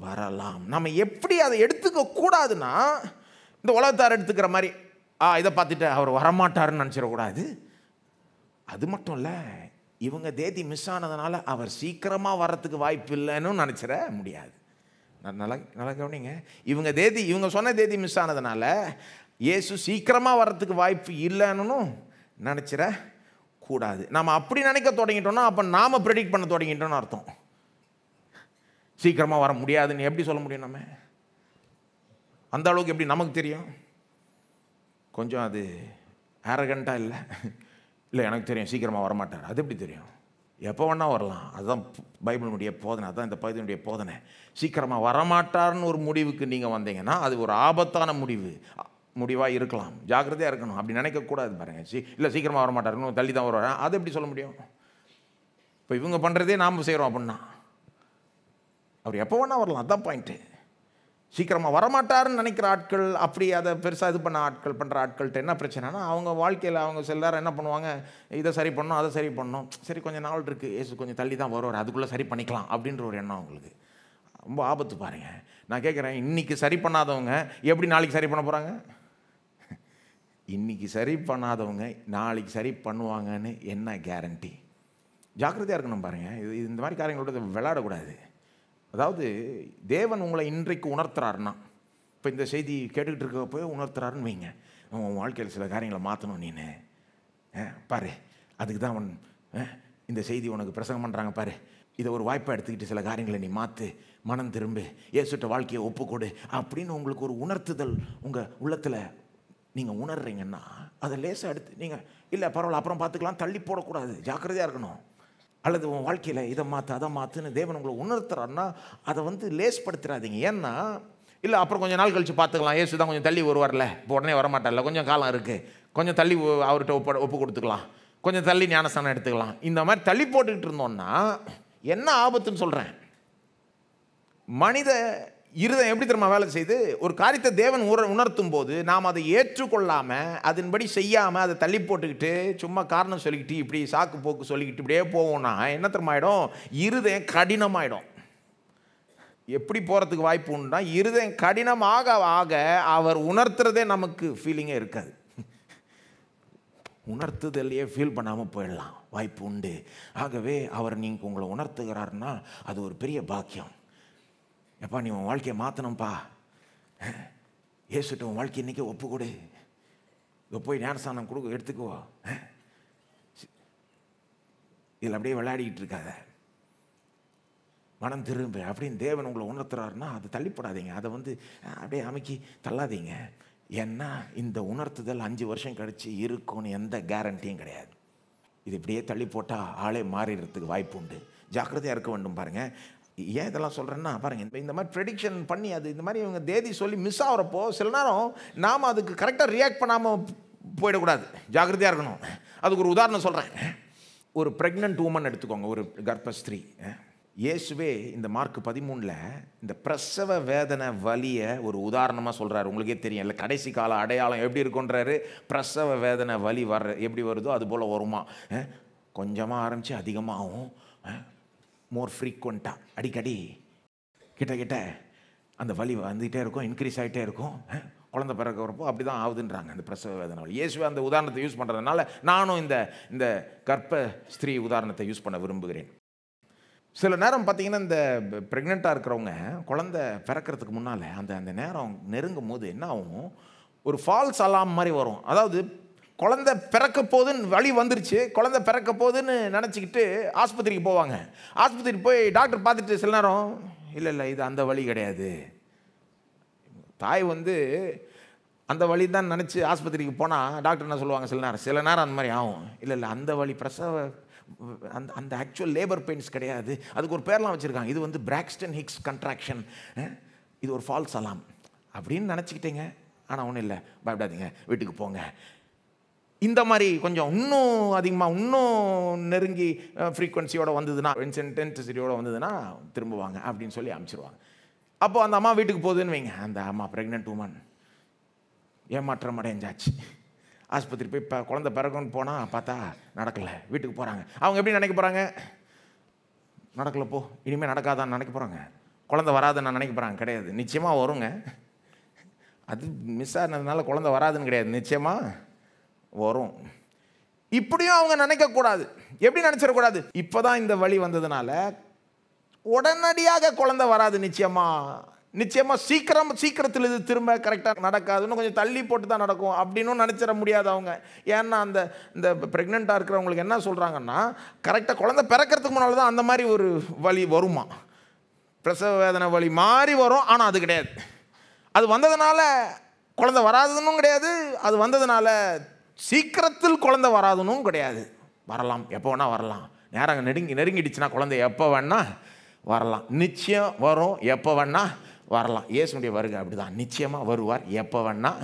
வரலாம் நம்ம எப்படி அதை எடுத்துக்க கூடாதுன்னா இந்த உலகத்தார் எடுத்துக்கிற மாதிரி ஆ இதை பார்த்துட்டு அவர் வரமாட்டாருன்னு நினச்சிடக்கூடாது அது மட்டும் இல்லை இவங்க தேதி மிஸ் ஆனதுனால அவர் சீக்கிரமாக வர்றதுக்கு வாய்ப்பு இல்லைன்னு நினச்சிட முடியாது நல்லா நல்லா கவனிங்க இவங்க தேதி இவங்க சொன்ன தேதி மிஸ் ஆனதுனால இயேசு சீக்கிரமாக வர்றதுக்கு வாய்ப்பு இல்லைன்னு நினச்சிட கூடாது நாம் அப்படி நினைக்க தொடங்கிட்டோம்னா அப்போ நாம் ப்ரெடிக்ட் பண்ண தொடங்கிட்டோன்னு அர்த்தம் சீக்கிரமாக வர முடியாதுன்னு எப்படி சொல்ல முடியும் நம்ம அந்த அளவுக்கு எப்படி நமக்கு தெரியும் கொஞ்சம் அது ஆரகண்ட்டாக இல்லை இல்லை எனக்கு தெரியும் சீக்கிரமாக வரமாட்டார் அது எப்படி தெரியும் எப்போ வேணால் வரலாம் அதுதான் பைபிளினுடைய போதனை அதுதான் இந்த பகுதியினுடைய போதனை சீக்கிரமாக வரமாட்டார்னு ஒரு முடிவுக்கு நீங்கள் வந்தீங்கன்னா அது ஒரு ஆபத்தான முடிவு முடிவாக இருக்கலாம் ஜாக்கிரதையாக இருக்கணும் அப்படி நினைக்கக்கூடாது பாருங்கள் சீ இல்லை சீக்கிரமாக வரமாட்டார் இன்னும் தள்ளி தான் வருவாங்க அதை எப்படி சொல்ல முடியும் இப்போ இவங்க பண்ணுறதே நாம் செய்கிறோம் அப்படின்னா அவர் எப்போ வேணால் வரலாம் அதான் பாயிண்ட்டு சீக்கிரமாக வரமாட்டாருன்னு நினைக்கிற ஆட்கள் அப்படி அதை பெருசாக இது பண்ண ஆட்கள் பண்ணுற ஆட்கள்கிட்ட என்ன பிரச்சனைனா அவங்க வாழ்க்கையில் அவங்க செல்லாரும் என்ன பண்ணுவாங்க இதை சரி பண்ணோம் அதை சரி பண்ணோம் சரி கொஞ்சம் நாள் இருக்குது ஏசு கொஞ்சம் தள்ளி தான் வருவார் அதுக்குள்ளே சரி பண்ணிக்கலாம் அப்படின்ற ஒரு எண்ணம் அவங்களுக்கு ரொம்ப ஆபத்து பாருங்கள் நான் கேட்குறேன் இன்றைக்கி சரி பண்ணாதவங்க எப்படி நாளைக்கு சரி பண்ண போகிறாங்க இன்றைக்கி சரி பண்ணாதவங்க நாளைக்கு சரி பண்ணுவாங்கன்னு என்ன கேரண்டி ஜாக்கிரதையாக இருக்கணும் பாருங்கள் இது இந்த மாதிரி காரியங்களோட விளையாடக்கூடாது அதாவது தேவன் உங்களை இன்றைக்கு உணர்த்துறாருன்னா இப்போ இந்த செய்தி கேட்டுக்கிட்டு இருக்கப்போ உணர்த்துறாருன்னு வைங்க உன் வாழ்க்கையில் சில காரியங்களை மாற்றணும் நீனு பாரு அதுக்கு தான் அவன் இந்த செய்தி உனக்கு பிரசங்கம் பண்ணுறாங்க பாரு இதை ஒரு வாய்ப்பாக எடுத்துக்கிட்டு சில காரியங்களை நீ மாற்று மனம் திரும்பு ஏசுட்ட வாழ்க்கையை ஒப்புக்கொடு அப்படின்னு உங்களுக்கு ஒரு உணர்த்துதல் உங்கள் உள்ளத்தில் நீங்கள் உணர்றீங்கன்னா அதை லேசாக எடுத்து நீங்கள் இல்லை பரவாயில்ல அப்புறம் பார்த்துக்கலாம் தள்ளி போடக்கூடாது ஜாக்கிரதையாக இருக்கணும் அல்லது உன் வாழ்க்கையில் இதை மாற்று அதை மாற்றுன்னு தேவன் உங்களை உணர்த்துறாருன்னா அதை வந்து லேஸ் படுத்துறாதீங்க ஏன்னா இல்லை அப்புறம் கொஞ்சம் நாள் கழித்து பார்த்துக்கலாம் ஏசு தான் கொஞ்சம் தள்ளி வருவார்ல இப்போ உடனே வரமாட்டார்ல கொஞ்சம் காலம் இருக்குது கொஞ்சம் தள்ளி அவர்கிட்ட ஒப்ப ஒப்பு கொடுத்துக்கலாம் கொஞ்சம் தள்ளி ஞானஸ்தானம் எடுத்துக்கலாம் இந்த மாதிரி தள்ளி போட்டுக்கிட்டு இருந்தோன்னா என்ன ஆபத்துன்னு சொல்கிறேன் மனித இருதம் எப்படி தெரியுமா வேலை செய்து ஒரு காரியத்தை தேவன் உற உணர்த்தும் போது நாம் அதை ஏற்றுக்கொள்ளாமல் அதன்படி செய்யாமல் அதை தள்ளி போட்டுக்கிட்டு சும்மா காரணம் சொல்லிக்கிட்டு இப்படி சாக்கு போக்கு சொல்லிக்கிட்டு இப்படியே போவோம்னா என்ன தெரியுமாயிடும் இருதயம் கடினமாயிடும் எப்படி போகிறதுக்கு வாய்ப்பு உண்டா இருதயம் கடினமாக ஆக அவர் உணர்த்துறதே நமக்கு ஃபீலிங்கே இருக்காது உணர்த்துதல்லையே ஃபீல் பண்ணாமல் போயிடலாம் வாய்ப்பு உண்டு ஆகவே அவர் நீங்கள் உங்களை உணர்த்துகிறாருன்னா அது ஒரு பெரிய பாக்கியம் எப்பா நீ உன் வாழ்க்கையை மாற்றணும்ப்பா ஏசுட்டு உன் வாழ்க்கை இன்றைக்கி ஒப்பு கொடு இங்கே போய் ஞானஸ்தானம் கொடுக்க எடுத்துக்குவோ இதில் அப்படியே விளையாடிக்கிட்டு இருக்காத மனம் திரும்ப அப்படின்னு தேவன் உங்களை உணர்த்துறாருன்னா அதை தள்ளிப்படாதீங்க அதை வந்து அப்படியே அமைக்கி தள்ளாதீங்க ஏன்னா இந்த உணர்த்துதல் அஞ்சு வருஷம் கழித்து இருக்கும்னு எந்த கேரண்டியும் கிடையாது இது இப்படியே தள்ளி போட்டால் ஆளே மாறிடுறதுக்கு வாய்ப்பு உண்டு ஜாக்கிரதையாக இருக்க வேண்டும் பாருங்கள் ஏன் இதெல்லாம் சொல்கிறேன்னா பாருங்கள் இந்த மாதிரி ப்ரெடிக்ஷன் பண்ணி அது இந்த மாதிரி இவங்க தேதி சொல்லி மிஸ் ஆகிறப்போ சில நேரம் நாம் அதுக்கு கரெக்டாக ரியாக்ட் பண்ணாமல் போயிடக்கூடாது ஜாகிரதையாக இருக்கணும் அதுக்கு ஒரு உதாரணம் சொல்கிறேன் ஒரு ப்ரெக்னென்ட் உமன் எடுத்துக்கோங்க ஒரு கர்ப்பஸ்திரீ இயேசுவே இந்த மார்க் பதிமூணில் இந்த பிரசவ வேதனை வலியை ஒரு உதாரணமாக சொல்கிறாரு உங்களுக்கே தெரியும் இல்லை கடைசி கால அடையாளம் எப்படி இருக்குன்றாரு பிரசவ வேதனை வலி வர்ற எப்படி வருதோ அது போல் வருமா கொஞ்சமாக ஆரம்பித்து அதிகமாகும் மோர் ஃப்ரீக்வெண்ட்டாக அடிக்கடி கிட்ட கிட்ட அந்த வலி வந்துகிட்டே இருக்கும் இன்க்ரீஸ் ஆகிட்டே இருக்கும் குழந்தை பிறக்கிறப்போ அப்படி தான் ஆகுதுன்றாங்க அந்த பிரசவ வேதனால் இயேசுவை அந்த உதாரணத்தை யூஸ் பண்ணுறதுனால நானும் இந்த இந்த கற்ப ஸ்திரீ உதாரணத்தை யூஸ் பண்ண விரும்புகிறேன் சில நேரம் பார்த்தீங்கன்னா இந்த ப்ரெக்னெண்ட்டாக இருக்கிறவங்க குழந்த பிறக்கிறதுக்கு முன்னால் அந்த அந்த நேரம் நெருங்கும் போது என்ன ஆகும் ஒரு ஃபால்ஸ் அலாம் மாதிரி வரும் அதாவது குழந்த பிறக்க போதுன்னு வழி வந்துருச்சு குழந்த பிறக்க போதுன்னு நினச்சிக்கிட்டு ஆஸ்பத்திரிக்கு போவாங்க ஆஸ்பத்திரிக்கு போய் டாக்டர் பார்த்துட்டு சில நேரம் இல்லை இல்லை இது அந்த வழி கிடையாது தாய் வந்து அந்த வழி தான் நினச்சி ஆஸ்பத்திரிக்கு போனால் டாக்டர் என்ன சொல்லுவாங்க சில நேரம் சில நேரம் அந்த மாதிரி ஆகும் இல்லை இல்லை அந்த வழி பிரசவ அந்த அந்த ஆக்சுவல் லேபர் பெயின்ஸ் கிடையாது அதுக்கு ஒரு பேர்லாம் வச்சுருக்காங்க இது வந்து பிராக்ஸ்டன் ஹிக்ஸ் கன்ட்ராக்ஷன் இது ஒரு ஃபால்ஸ் அலாம் அப்படின்னு நினச்சிக்கிட்டேங்க ஆனால் ஒன்றும் இல்லை பயப்படாதீங்க வீட்டுக்கு போங்க இந்த மாதிரி கொஞ்சம் இன்னும் அதிகமாக இன்னும் நெருங்கி ஃப்ரீக்வன்சியோட வந்ததுன்னா இன்டென்சிட்டியோட வந்ததுன்னா திரும்புவாங்க அப்படின்னு சொல்லி அமைச்சிருவாங்க அப்போது அந்த அம்மா வீட்டுக்கு போகுதுன்னு வைங்க அந்த அம்மா ப்ரெக்னென்ட் உமன் ஏமாற்றம் அடைஞ்சாச்சு ஆஸ்பத்திரி போய் இப்போ குழந்த பிறகுன்னு போனால் பார்த்தா நடக்கலை வீட்டுக்கு போகிறாங்க அவங்க எப்படி நினைக்க போகிறாங்க நடக்கலை போ இனிமேல் நடக்காதான்னு நினைக்க போகிறாங்க குழந்த வராதுன்னு நினைக்க போகிறாங்க கிடையாது நிச்சயமாக வருங்க அது மிஸ் ஆனதுனால குழந்த வராதுன்னு கிடையாது நிச்சயமாக வரும் இப்படியும் அவங்க நினைக்கக்கூடாது எப்படி நினச்சிடக்கூடாது இப்போ தான் இந்த வழி வந்ததுனால உடனடியாக குழந்தை வராது நிச்சயமாக நிச்சயமாக சீக்கிரம் சீக்கிரத்தில் இது திரும்ப கரெக்டாக நடக்காதுன்னு கொஞ்சம் தள்ளி போட்டு தான் நடக்கும் அப்படின்னு நினச்சிட முடியாது அவங்க ஏன்னா அந்த இந்த ப்ரெக்னெண்ட்டாக இருக்கிறவங்களுக்கு என்ன சொல்கிறாங்கன்னா கரெக்டாக குழந்தை பிறக்கிறதுக்கு முன்னால் தான் அந்த மாதிரி ஒரு வழி வருமா பிரசவ வேதனை வழி மாறி வரும் ஆனால் அது கிடையாது அது வந்ததுனால குழந்தை வராதுன்னு கிடையாது அது வந்ததுனால சீக்கிரத்தில் குழந்தை வராதுன்னு கிடையாது வரலாம் எப்போ வேணால் வரலாம் நேரம் நெருங்கி நெருங்கிடுச்சுன்னா குழந்தை எப்போ வேணால் வரலாம் நிச்சயம் வரும் எப்போ வேணால் வரலாம் இயேசுடைய வருகை அப்படி தான் நிச்சயமாக வருவார் எப்போ வேணால்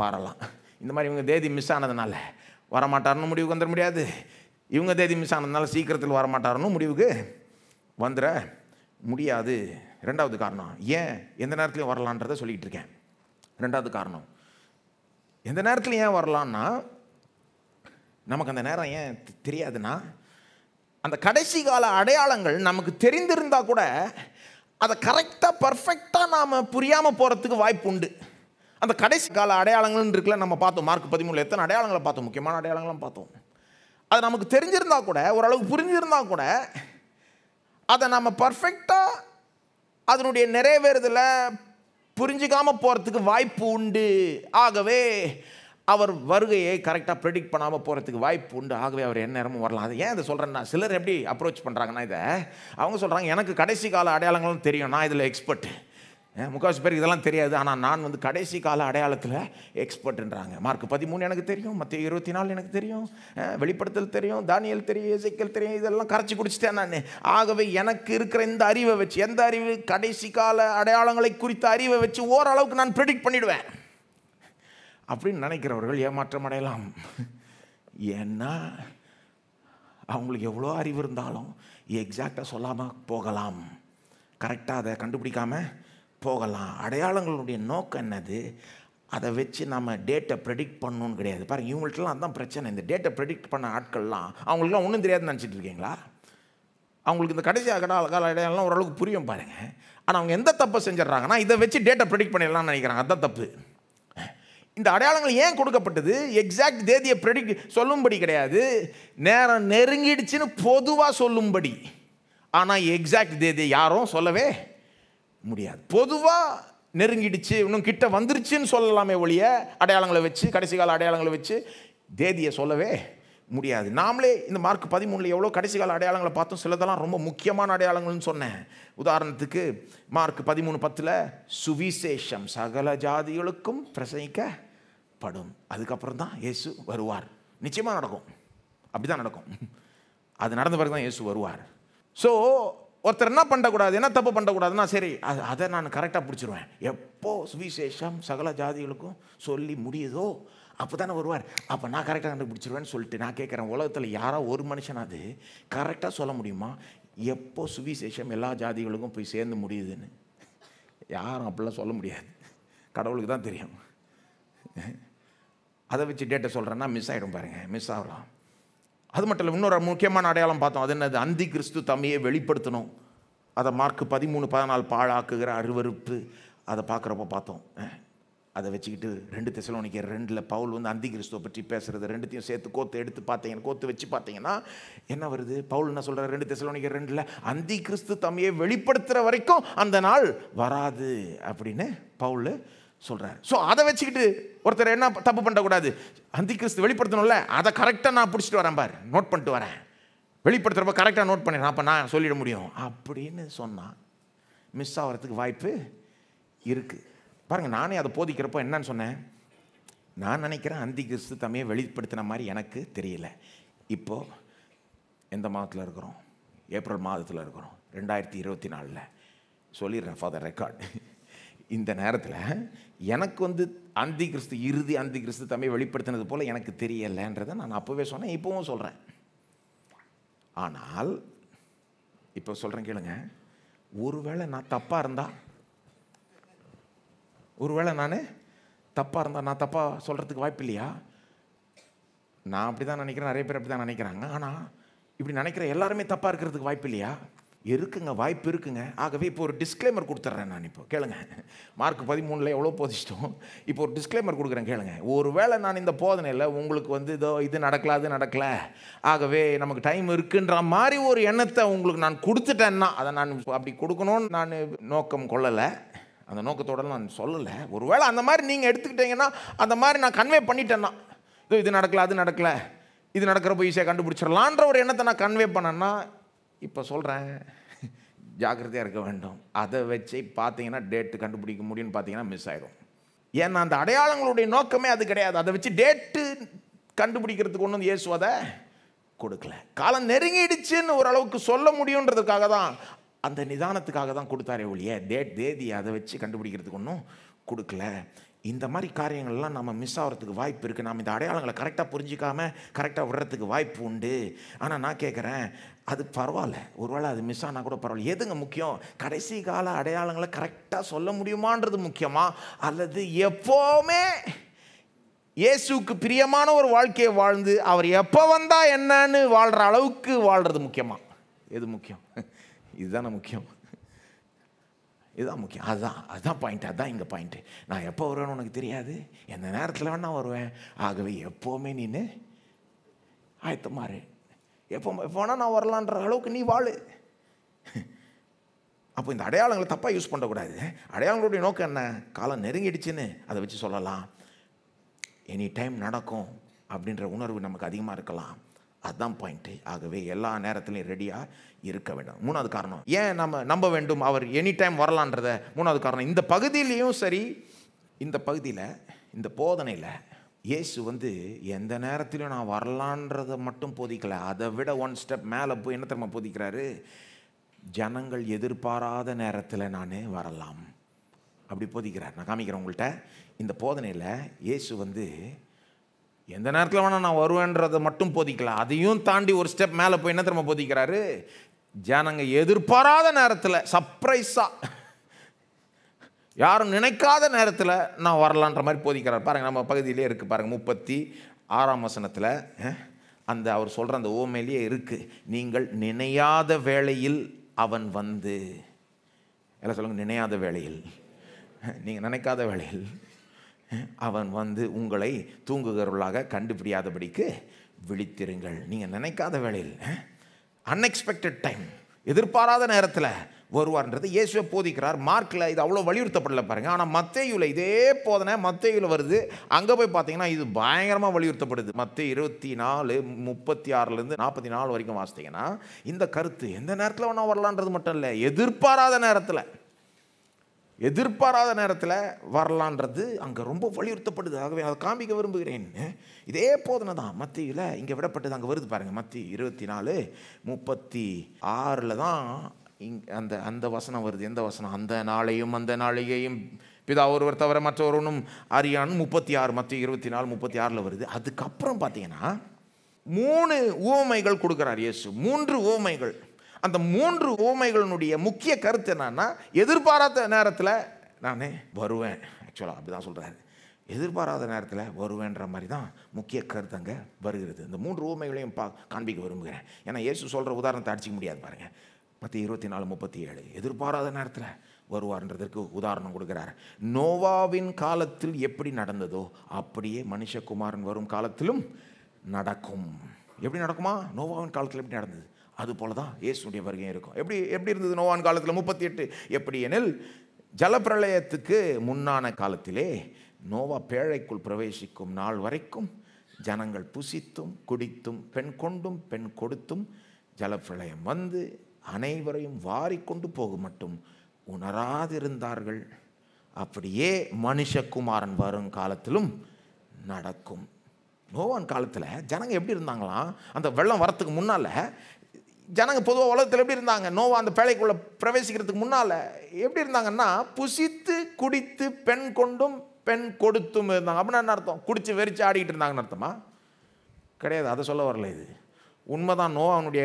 வரலாம் இந்த மாதிரி இவங்க தேதி மிஸ் ஆனதுனால வரமாட்டார்னு முடிவுக்கு வந்துட முடியாது இவங்க தேதி மிஸ் ஆனதுனால சீக்கிரத்தில் வரமாட்டார்னு முடிவுக்கு வந்துட முடியாது ரெண்டாவது காரணம் ஏன் எந்த நேரத்துலையும் வரலான்றதை சொல்லிக்கிட்டு இருக்கேன் ரெண்டாவது காரணம் எந்த நேரத்தில் ஏன் வரலான்னா நமக்கு அந்த நேரம் ஏன் தெரியாதுன்னா அந்த கடைசி கால அடையாளங்கள் நமக்கு தெரிந்திருந்தால் கூட அதை கரெக்டாக பர்ஃபெக்டாக நாம் புரியாமல் போகிறதுக்கு வாய்ப்பு உண்டு அந்த கடைசி கால அடையாளங்கள்னு இருக்கல நம்ம பார்த்தோம் மார்க் பதிமூணில் எத்தனை அடையாளங்களை பார்த்தோம் முக்கியமான அடையாளங்களும் பார்த்தோம் அது நமக்கு தெரிஞ்சிருந்தால் கூட ஓரளவுக்கு புரிஞ்சிருந்தால் கூட அதை நம்ம பர்ஃபெக்டாக அதனுடைய நிறைவேறுதலை புரிஞ்சிக்காம போகிறதுக்கு வாய்ப்பு உண்டு ஆகவே அவர் வருகையை கரெக்டாக ப்ரெடிக்ட் பண்ணாமல் போகிறதுக்கு வாய்ப்பு உண்டு ஆகவே அவர் என் நேரமும் வரலாம் அது ஏன் இதை சொல்கிறேன்னா சிலர் எப்படி அப்ரோச் பண்ணுறாங்கன்னா இதை அவங்க சொல்கிறாங்க எனக்கு கடைசி கால அடையாளங்களும் தெரியும் நான் இதில் எக்ஸ்பர்ட்டு முக்கால்வாசி பேருக்கு இதெல்லாம் தெரியாது ஆனால் நான் வந்து கடைசி கால அடையாளத்தில் எக்ஸ்பர்ட்ன்றாங்க மார்க் பதிமூணு எனக்கு தெரியும் மற்ற இருபத்தி நாலு எனக்கு தெரியும் வெளிப்படுத்தல் தெரியும் தானியல் தெரியும் இசைக்கல் தெரியும் இதெல்லாம் கரைச்சி குடிச்சிட்டேன் நான் ஆகவே எனக்கு இருக்கிற இந்த அறிவை வச்சு எந்த அறிவு கடைசி கால அடையாளங்களை குறித்த அறிவை வச்சு ஓரளவுக்கு நான் ப்ரெடிக்ட் பண்ணிவிடுவேன் அப்படின்னு நினைக்கிறவர்கள் ஏமாற்றம் அடையலாம் ஏன்னா அவங்களுக்கு எவ்வளோ அறிவு இருந்தாலும் எக்ஸாக்டாக சொல்லாமல் போகலாம் கரெக்டாக அதை கண்டுபிடிக்காமல் போகலாம் அடையாளங்களுடைய நோக்கம் என்னது அதை வச்சு நம்ம டேட்டை ப்ரெடிக்ட் பண்ணணும்னு கிடையாது பாருங்க இவங்கள்ட்டலாம் அதுதான் பிரச்சனை இந்த டேட்டை ப்ரெடிக்ட் பண்ண ஆட்கள்லாம் அவங்களுக்குலாம் ஒன்றும் தெரியாதுன்னு நினச்சிட்டு இருக்கீங்களா அவங்களுக்கு இந்த கடைசி கால கால இடையெல்லாம் ஓரளவுக்கு புரியும் பாருங்கள் ஆனால் அவங்க எந்த தப்பை செஞ்சிட்றாங்கன்னா இதை வச்சு டேட்டை ப்ரெடிக்ட் பண்ணிடலாம்னு நினைக்கிறாங்க அதுதான் தப்பு இந்த அடையாளங்கள் ஏன் கொடுக்கப்பட்டது எக்ஸாக்ட் தேதியை ப்ரெடிக்ட் சொல்லும்படி கிடையாது நேரம் நெருங்கிடுச்சுன்னு பொதுவாக சொல்லும்படி ஆனால் எக்ஸாக்ட் தேதியை யாரும் சொல்லவே முடியாது பொதுவாக நெருங்கிடுச்சு இன்னும் கிட்ட வந்துருச்சுன்னு சொல்லலாமே ஒழிய அடையாளங்களை வச்சு கடைசி கால அடையாளங்களை வச்சு தேதியை சொல்லவே முடியாது நாமளே இந்த மார்க் பதிமூணில் எவ்வளோ கடைசி கால அடையாளங்களை பார்த்தோம் சிலதெல்லாம் ரொம்ப முக்கியமான அடையாளங்கள்னு சொன்னேன் உதாரணத்துக்கு மார்க் பதிமூணு பத்தில் சுவிசேஷம் சகல ஜாதிகளுக்கும் பிரசங்கிக்கப்படும் அதுக்கப்புறம் தான் இயேசு வருவார் நிச்சயமாக நடக்கும் அப்படி தான் நடக்கும் அது நடந்த பிறகு தான் இயேசு வருவார் ஸோ ஒருத்தர் என்ன பண்ணக்கூடாது என்ன தப்பு பண்ணக்கூடாதுன்னா சரி அது அதை நான் கரெக்டாக பிடிச்சிருவேன் எப்போ சுவிசேஷம் சகல ஜாதிகளுக்கும் சொல்லி முடியுதோ அப்போ தானே வருவார் அப்போ நான் கரெக்டாக கண்டுபிடிச்சிருவேன்னு சொல்லிட்டு நான் கேட்குறேன் உலகத்தில் யாரோ ஒரு மனுஷனாவது கரெக்டாக சொல்ல முடியுமா எப்போ சுவிசேஷம் எல்லா ஜாதிகளுக்கும் போய் சேர்ந்து முடியுதுன்னு யாரும் அப்படிலாம் சொல்ல முடியாது கடவுளுக்கு தான் தெரியும் அதை வச்சு டேட்டை சொல்கிறேன்னா மிஸ் ஆகிடும் பாருங்கள் மிஸ் ஆகலாம் அது மட்டும் இல்லை இன்னொரு முக்கியமான அடையாளம் பார்த்தோம் அது என்னது அந்தி கிறிஸ்து தம்மையை வெளிப்படுத்தணும் அதை மார்க் பதிமூணு பதினாலு பாழாக்குகிற அருவறுப்பு அதை பார்க்குறப்ப பார்த்தோம் அதை வச்சுக்கிட்டு ரெண்டு உனக்கு ரெண்டில் பவுல் வந்து அந்தி கிறிஸ்துவை பற்றி பேசுகிறது ரெண்டுத்தையும் சேர்த்து கோத்து எடுத்து பார்த்தீங்கன்னா கோத்து வச்சு பார்த்தீங்கன்னா என்ன வருது பவுல் என்ன சொல்கிறார் ரெண்டு உனக்கு ரெண்டில் அந்தி கிறிஸ்து தம்மையை வெளிப்படுத்துகிற வரைக்கும் அந்த நாள் வராது அப்படின்னு பவுல் சொல்கிறார் ஸோ அதை வச்சுக்கிட்டு ஒருத்தர் என்ன தப்பு பண்ணக்கூடாது அந்தி கிறிஸ்து வெளிப்படுத்தணும்ல அதை கரெக்டாக நான் பிடிச்சிட்டு வரேன் பாரு நோட் பண்ணிட்டு வரேன் வெளிப்படுத்துகிறப்ப கரெக்டாக நோட் பண்ணிடுறேன் அப்போ நான் சொல்லிட முடியும் அப்படின்னு சொன்னால் மிஸ் ஆகிறதுக்கு வாய்ப்பு இருக்குது பாருங்கள் நானே அதை போதிக்கிறப்போ என்னன்னு சொன்னேன் நான் நினைக்கிறேன் அந்தி கிறிஸ்து தம்மையை வெளிப்படுத்தின மாதிரி எனக்கு தெரியல இப்போது எந்த மாதத்தில் இருக்கிறோம் ஏப்ரல் மாதத்தில் இருக்கிறோம் ரெண்டாயிரத்தி இருபத்தி நாலில் சொல்லிடுறேன் ஃபார் த ரெக்கார்டு இந்த நேரத்தில் எனக்கு வந்து அந்தி கிறிஸ்து இறுதி அந்தி கிறிஸ்து தம்மை வெளிப்படுத்தினது போல் எனக்கு தெரியலைன்றதை நான் அப்போவே சொன்னேன் இப்போவும் சொல்கிறேன் ஆனால் இப்போ சொல்கிறேன் கேளுங்க ஒருவேளை நான் தப்பாக இருந்தால் ஒருவேளை நான் தப்பாக இருந்தால் நான் தப்பாக சொல்கிறதுக்கு வாய்ப்பு இல்லையா நான் அப்படி தான் நினைக்கிறேன் நிறைய பேர் அப்படி தான் நினைக்கிறாங்க ஆனால் இப்படி நினைக்கிற எல்லாருமே தப்பாக இருக்கிறதுக்கு வாய்ப்பு இல்லையா இருக்குங்க வாய்ப்பு இருக்குங்க ஆகவே இப்போ ஒரு டிஸ்க்ளைமர் கொடுத்துட்றேன் நான் இப்போ கேளுங்க மார்க் பதிமூணில் எவ்வளோ போதிச்சிட்டோம் இப்போ ஒரு டிஸ்க்ளைமர் கொடுக்குறேன் கேளுங்க ஒரு வேளை நான் இந்த போதனையில் உங்களுக்கு வந்து இதோ இது நடக்கல அது நடக்கல ஆகவே நமக்கு டைம் இருக்குன்ற மாதிரி ஒரு எண்ணத்தை உங்களுக்கு நான் கொடுத்துட்டேன்னா அதை நான் அப்படி கொடுக்கணும்னு நான் நோக்கம் கொள்ளலை அந்த நோக்கத்தோட நான் சொல்லலை ஒரு வேளை அந்த மாதிரி நீங்கள் எடுத்துக்கிட்டீங்கன்னா அந்த மாதிரி நான் கன்வே பண்ணிட்டேன்னா இதோ இது நடக்கல அது நடக்கல இது நடக்கிற ஈஸியாக கண்டுபிடிச்சிடலான்ற ஒரு எண்ணத்தை நான் கன்வே பண்ணேன்னா இப்போ சொல்கிறேன் ஜாக்கிரதையாக இருக்க வேண்டும் அதை வச்சு பார்த்தீங்கன்னா டேட்டு கண்டுபிடிக்க முடியும்னு பார்த்தீங்கன்னா மிஸ் ஆயிடும் ஏன்னா அந்த அடையாளங்களுடைய நோக்கமே அது கிடையாது அதை வச்சு டேட்டு கண்டுபிடிக்கிறதுக்கு ஒன்றும் இயேசு அதை கொடுக்கல காலம் நெருங்கிடுச்சுன்னு ஓரளவுக்கு சொல்ல முடியுன்றதுக்காக தான் அந்த நிதானத்துக்காக தான் கொடுத்தாரே ஒழிய டேட் தேதி அதை வச்சு கண்டுபிடிக்கிறதுக்கு ஒன்றும் கொடுக்கல இந்த மாதிரி காரியங்கள்லாம் நம்ம மிஸ் ஆகிறதுக்கு வாய்ப்பு இருக்குது நம்ம இந்த அடையாளங்களை கரெக்டாக புரிஞ்சிக்காமல் கரெக்டாக விடுறதுக்கு வாய்ப்பு உண்டு ஆனால் நான் கேட்குறேன் அது பரவாயில்ல ஒருவேளை அது மிஸ் ஆனால் கூட பரவாயில்ல எதுங்க முக்கியம் கடைசி கால அடையாளங்களை கரெக்டாக சொல்ல முடியுமான்றது முக்கியமா அல்லது எப்போவுமே இயேசுக்கு பிரியமான ஒரு வாழ்க்கையை வாழ்ந்து அவர் எப்போ வந்தால் என்னன்னு வாழ்கிற அளவுக்கு வாழ்கிறது முக்கியமாக எது முக்கியம் இதுதானே முக்கியம் இதுதான் முக்கியம் அதுதான் அதுதான் பாயிண்ட் அதுதான் இங்கே பாயிண்ட்டு நான் எப்போ வருவேன்னு உனக்கு தெரியாது எந்த நேரத்தில் வேணால் வருவேன் ஆகவே எப்போவுமே நீனு ஆயத்தமாறு எப்போ எப்போனா நான் வரலான்ற அளவுக்கு நீ வாழு அப்போ இந்த அடையாளங்களை தப்பாக யூஸ் பண்ணக்கூடாது அடையாளங்களுடைய நோக்கம் என்ன காலம் நெருங்கிடுச்சுன்னு அதை வச்சு சொல்லலாம் எனி டைம் நடக்கும் அப்படின்ற உணர்வு நமக்கு அதிகமாக இருக்கலாம் அதுதான் பாயிண்ட்டு ஆகவே எல்லா நேரத்துலையும் ரெடியாக இருக்க வேண்டும் மூணாவது காரணம் ஏன் நம்ம நம்ப வேண்டும் அவர் எனி டைம் வரலான்றத மூணாவது காரணம் இந்த பகுதியிலையும் சரி இந்த பகுதியில் இந்த போதனையில் இயேசு வந்து எந்த நேரத்திலும் நான் வரலான்றதை மட்டும் போதிக்கலை அதை விட ஒன் ஸ்டெப் மேலே போய் என்ன தரமா போதிக்கிறாரு ஜனங்கள் எதிர்பாராத நேரத்தில் நான் வரலாம் அப்படி போதிக்கிறார் நான் காமிக்கிறேன் உங்கள்கிட்ட இந்த போதனையில் இயேசு வந்து எந்த நேரத்தில் வேணால் நான் வருவேன்றதை மட்டும் போதிக்கலாம் அதையும் தாண்டி ஒரு ஸ்டெப் மேலே போய் என்ன திரும்ப போதிக்கிறாரு ஜனங்கள் எதிர்பாராத நேரத்தில் சர்ப்ரைஸாக யாரும் நினைக்காத நேரத்தில் நான் வரலான்ற மாதிரி போதிக்கிறார் பாருங்கள் நம்ம பகுதியிலே இருக்குது பாருங்கள் முப்பத்தி ஆறாம் வசனத்தில் அந்த அவர் சொல்கிற அந்த ஓமையிலேயே இருக்குது நீங்கள் நினையாத வேளையில் அவன் வந்து எல்லாம் சொல்லுங்கள் நினையாத வேளையில் நீங்கள் நினைக்காத வேளையில் அவன் வந்து உங்களை தூங்குகிறவர்களாக கண்டுபிடியாதபடிக்கு விழித்திருங்கள் நீங்கள் நினைக்காத வேளையில் அன்எக்ஸ்பெக்டட் டைம் எதிர்பாராத நேரத்தில் வருவார்ன்றது இயேசுவை போதிக்கிறார் மார்க்கில் இது அவ்வளோ வலியுறுத்தப்படல பாருங்கள் ஆனால் மத்தையுல இதே போதனை மத்தையுல வருது அங்கே போய் பார்த்தீங்கன்னா இது பயங்கரமாக வலியுறுத்தப்படுது மற்ற இருபத்தி நாலு முப்பத்தி ஆறுலேருந்து நாற்பத்தி நாலு வரைக்கும் வாசித்தீங்கன்னா இந்த கருத்து எந்த நேரத்தில் வேணால் வரலான்றது மட்டும் இல்லை எதிர்பாராத நேரத்தில் எதிர்பாராத நேரத்தில் வரலான்றது அங்கே ரொம்ப வலியுறுத்தப்படுது ஆகவே அதை காமிக்க விரும்புகிறேன் இதே போதனை தான் மத்தியில் இங்கே விடப்பட்டது அங்கே வருது பாருங்கள் மத்தி இருபத்தி நாலு முப்பத்தி ஆறில் தான் இங் அந்த அந்த வசனம் வருது எந்த வசனம் அந்த நாளையும் அந்த நாளையையும் பிதா ஒருவர் தவிர மற்றவரும் அறியானும் முப்பத்தி ஆறு மற்ற இருபத்தி நாலு முப்பத்தி ஆறில் வருது அதுக்கப்புறம் பார்த்தீங்கன்னா மூணு ஓமைகள் கொடுக்குறார் இயேசு மூன்று ஓமைகள் அந்த மூன்று ஓமைகளினுடைய முக்கிய கருத்து என்னன்னா எதிர்பாராத நேரத்தில் நான் வருவேன் ஆக்சுவலாக அப்படி தான் சொல்கிறாரு எதிர்பாராத நேரத்தில் வருவேன்ற மாதிரி தான் முக்கிய கருத்து அங்கே வருகிறது இந்த மூன்று ஓமைகளையும் பா காண்பிக்க விரும்புகிறேன் ஏன்னா இயேசு சொல்கிற உதாரணத்தை அடிச்சிக்க முடியாது பாருங்கள் பத்து இருபத்தி நாலு முப்பத்தி ஏழு எதிர்பாராத நேரத்தில் வருவார்ன்றதற்கு உதாரணம் கொடுக்குறார் நோவாவின் காலத்தில் எப்படி நடந்ததோ அப்படியே மனுஷகுமாரன் வரும் காலத்திலும் நடக்கும் எப்படி நடக்குமா நோவாவின் காலத்தில் எப்படி நடந்தது அது போல தான் இயேசுடைய வருகையும் இருக்கும் எப்படி எப்படி இருந்தது நோவான் காலத்தில் முப்பத்தி எட்டு எப்படி எனில் ஜலப்பிரளயத்துக்கு முன்னான காலத்திலே நோவா பேழைக்குள் பிரவேசிக்கும் நாள் வரைக்கும் ஜனங்கள் புசித்தும் குடித்தும் பெண் கொண்டும் பெண் கொடுத்தும் ஜலப்பிரளயம் வந்து அனைவரையும் வாரி கொண்டு போக மட்டும் உணராதிருந்தார்கள் அப்படியே மனுஷகுமாரன் வரும் காலத்திலும் நடக்கும் நோவான் காலத்தில் ஜனங்கள் எப்படி இருந்தாங்களாம் அந்த வெள்ளம் வரத்துக்கு முன்னால் ஜனங்கள் பொதுவாக உலகத்தில் எப்படி இருந்தாங்க நோவா அந்த பேழைக்குள்ளே பிரவேசிக்கிறதுக்கு முன்னால் எப்படி இருந்தாங்கன்னா புசித்து குடித்து பெண் கொண்டும் பெண் கொடுத்தும் இருந்தாங்க அப்படின்னா என்ன அர்த்தம் குடித்து வெறிச்சு ஆடிக்கிட்டு இருந்தாங்கன்னு அர்த்தமா கிடையாது அதை சொல்ல வரல இது உண்மைதான் நோவானுடைய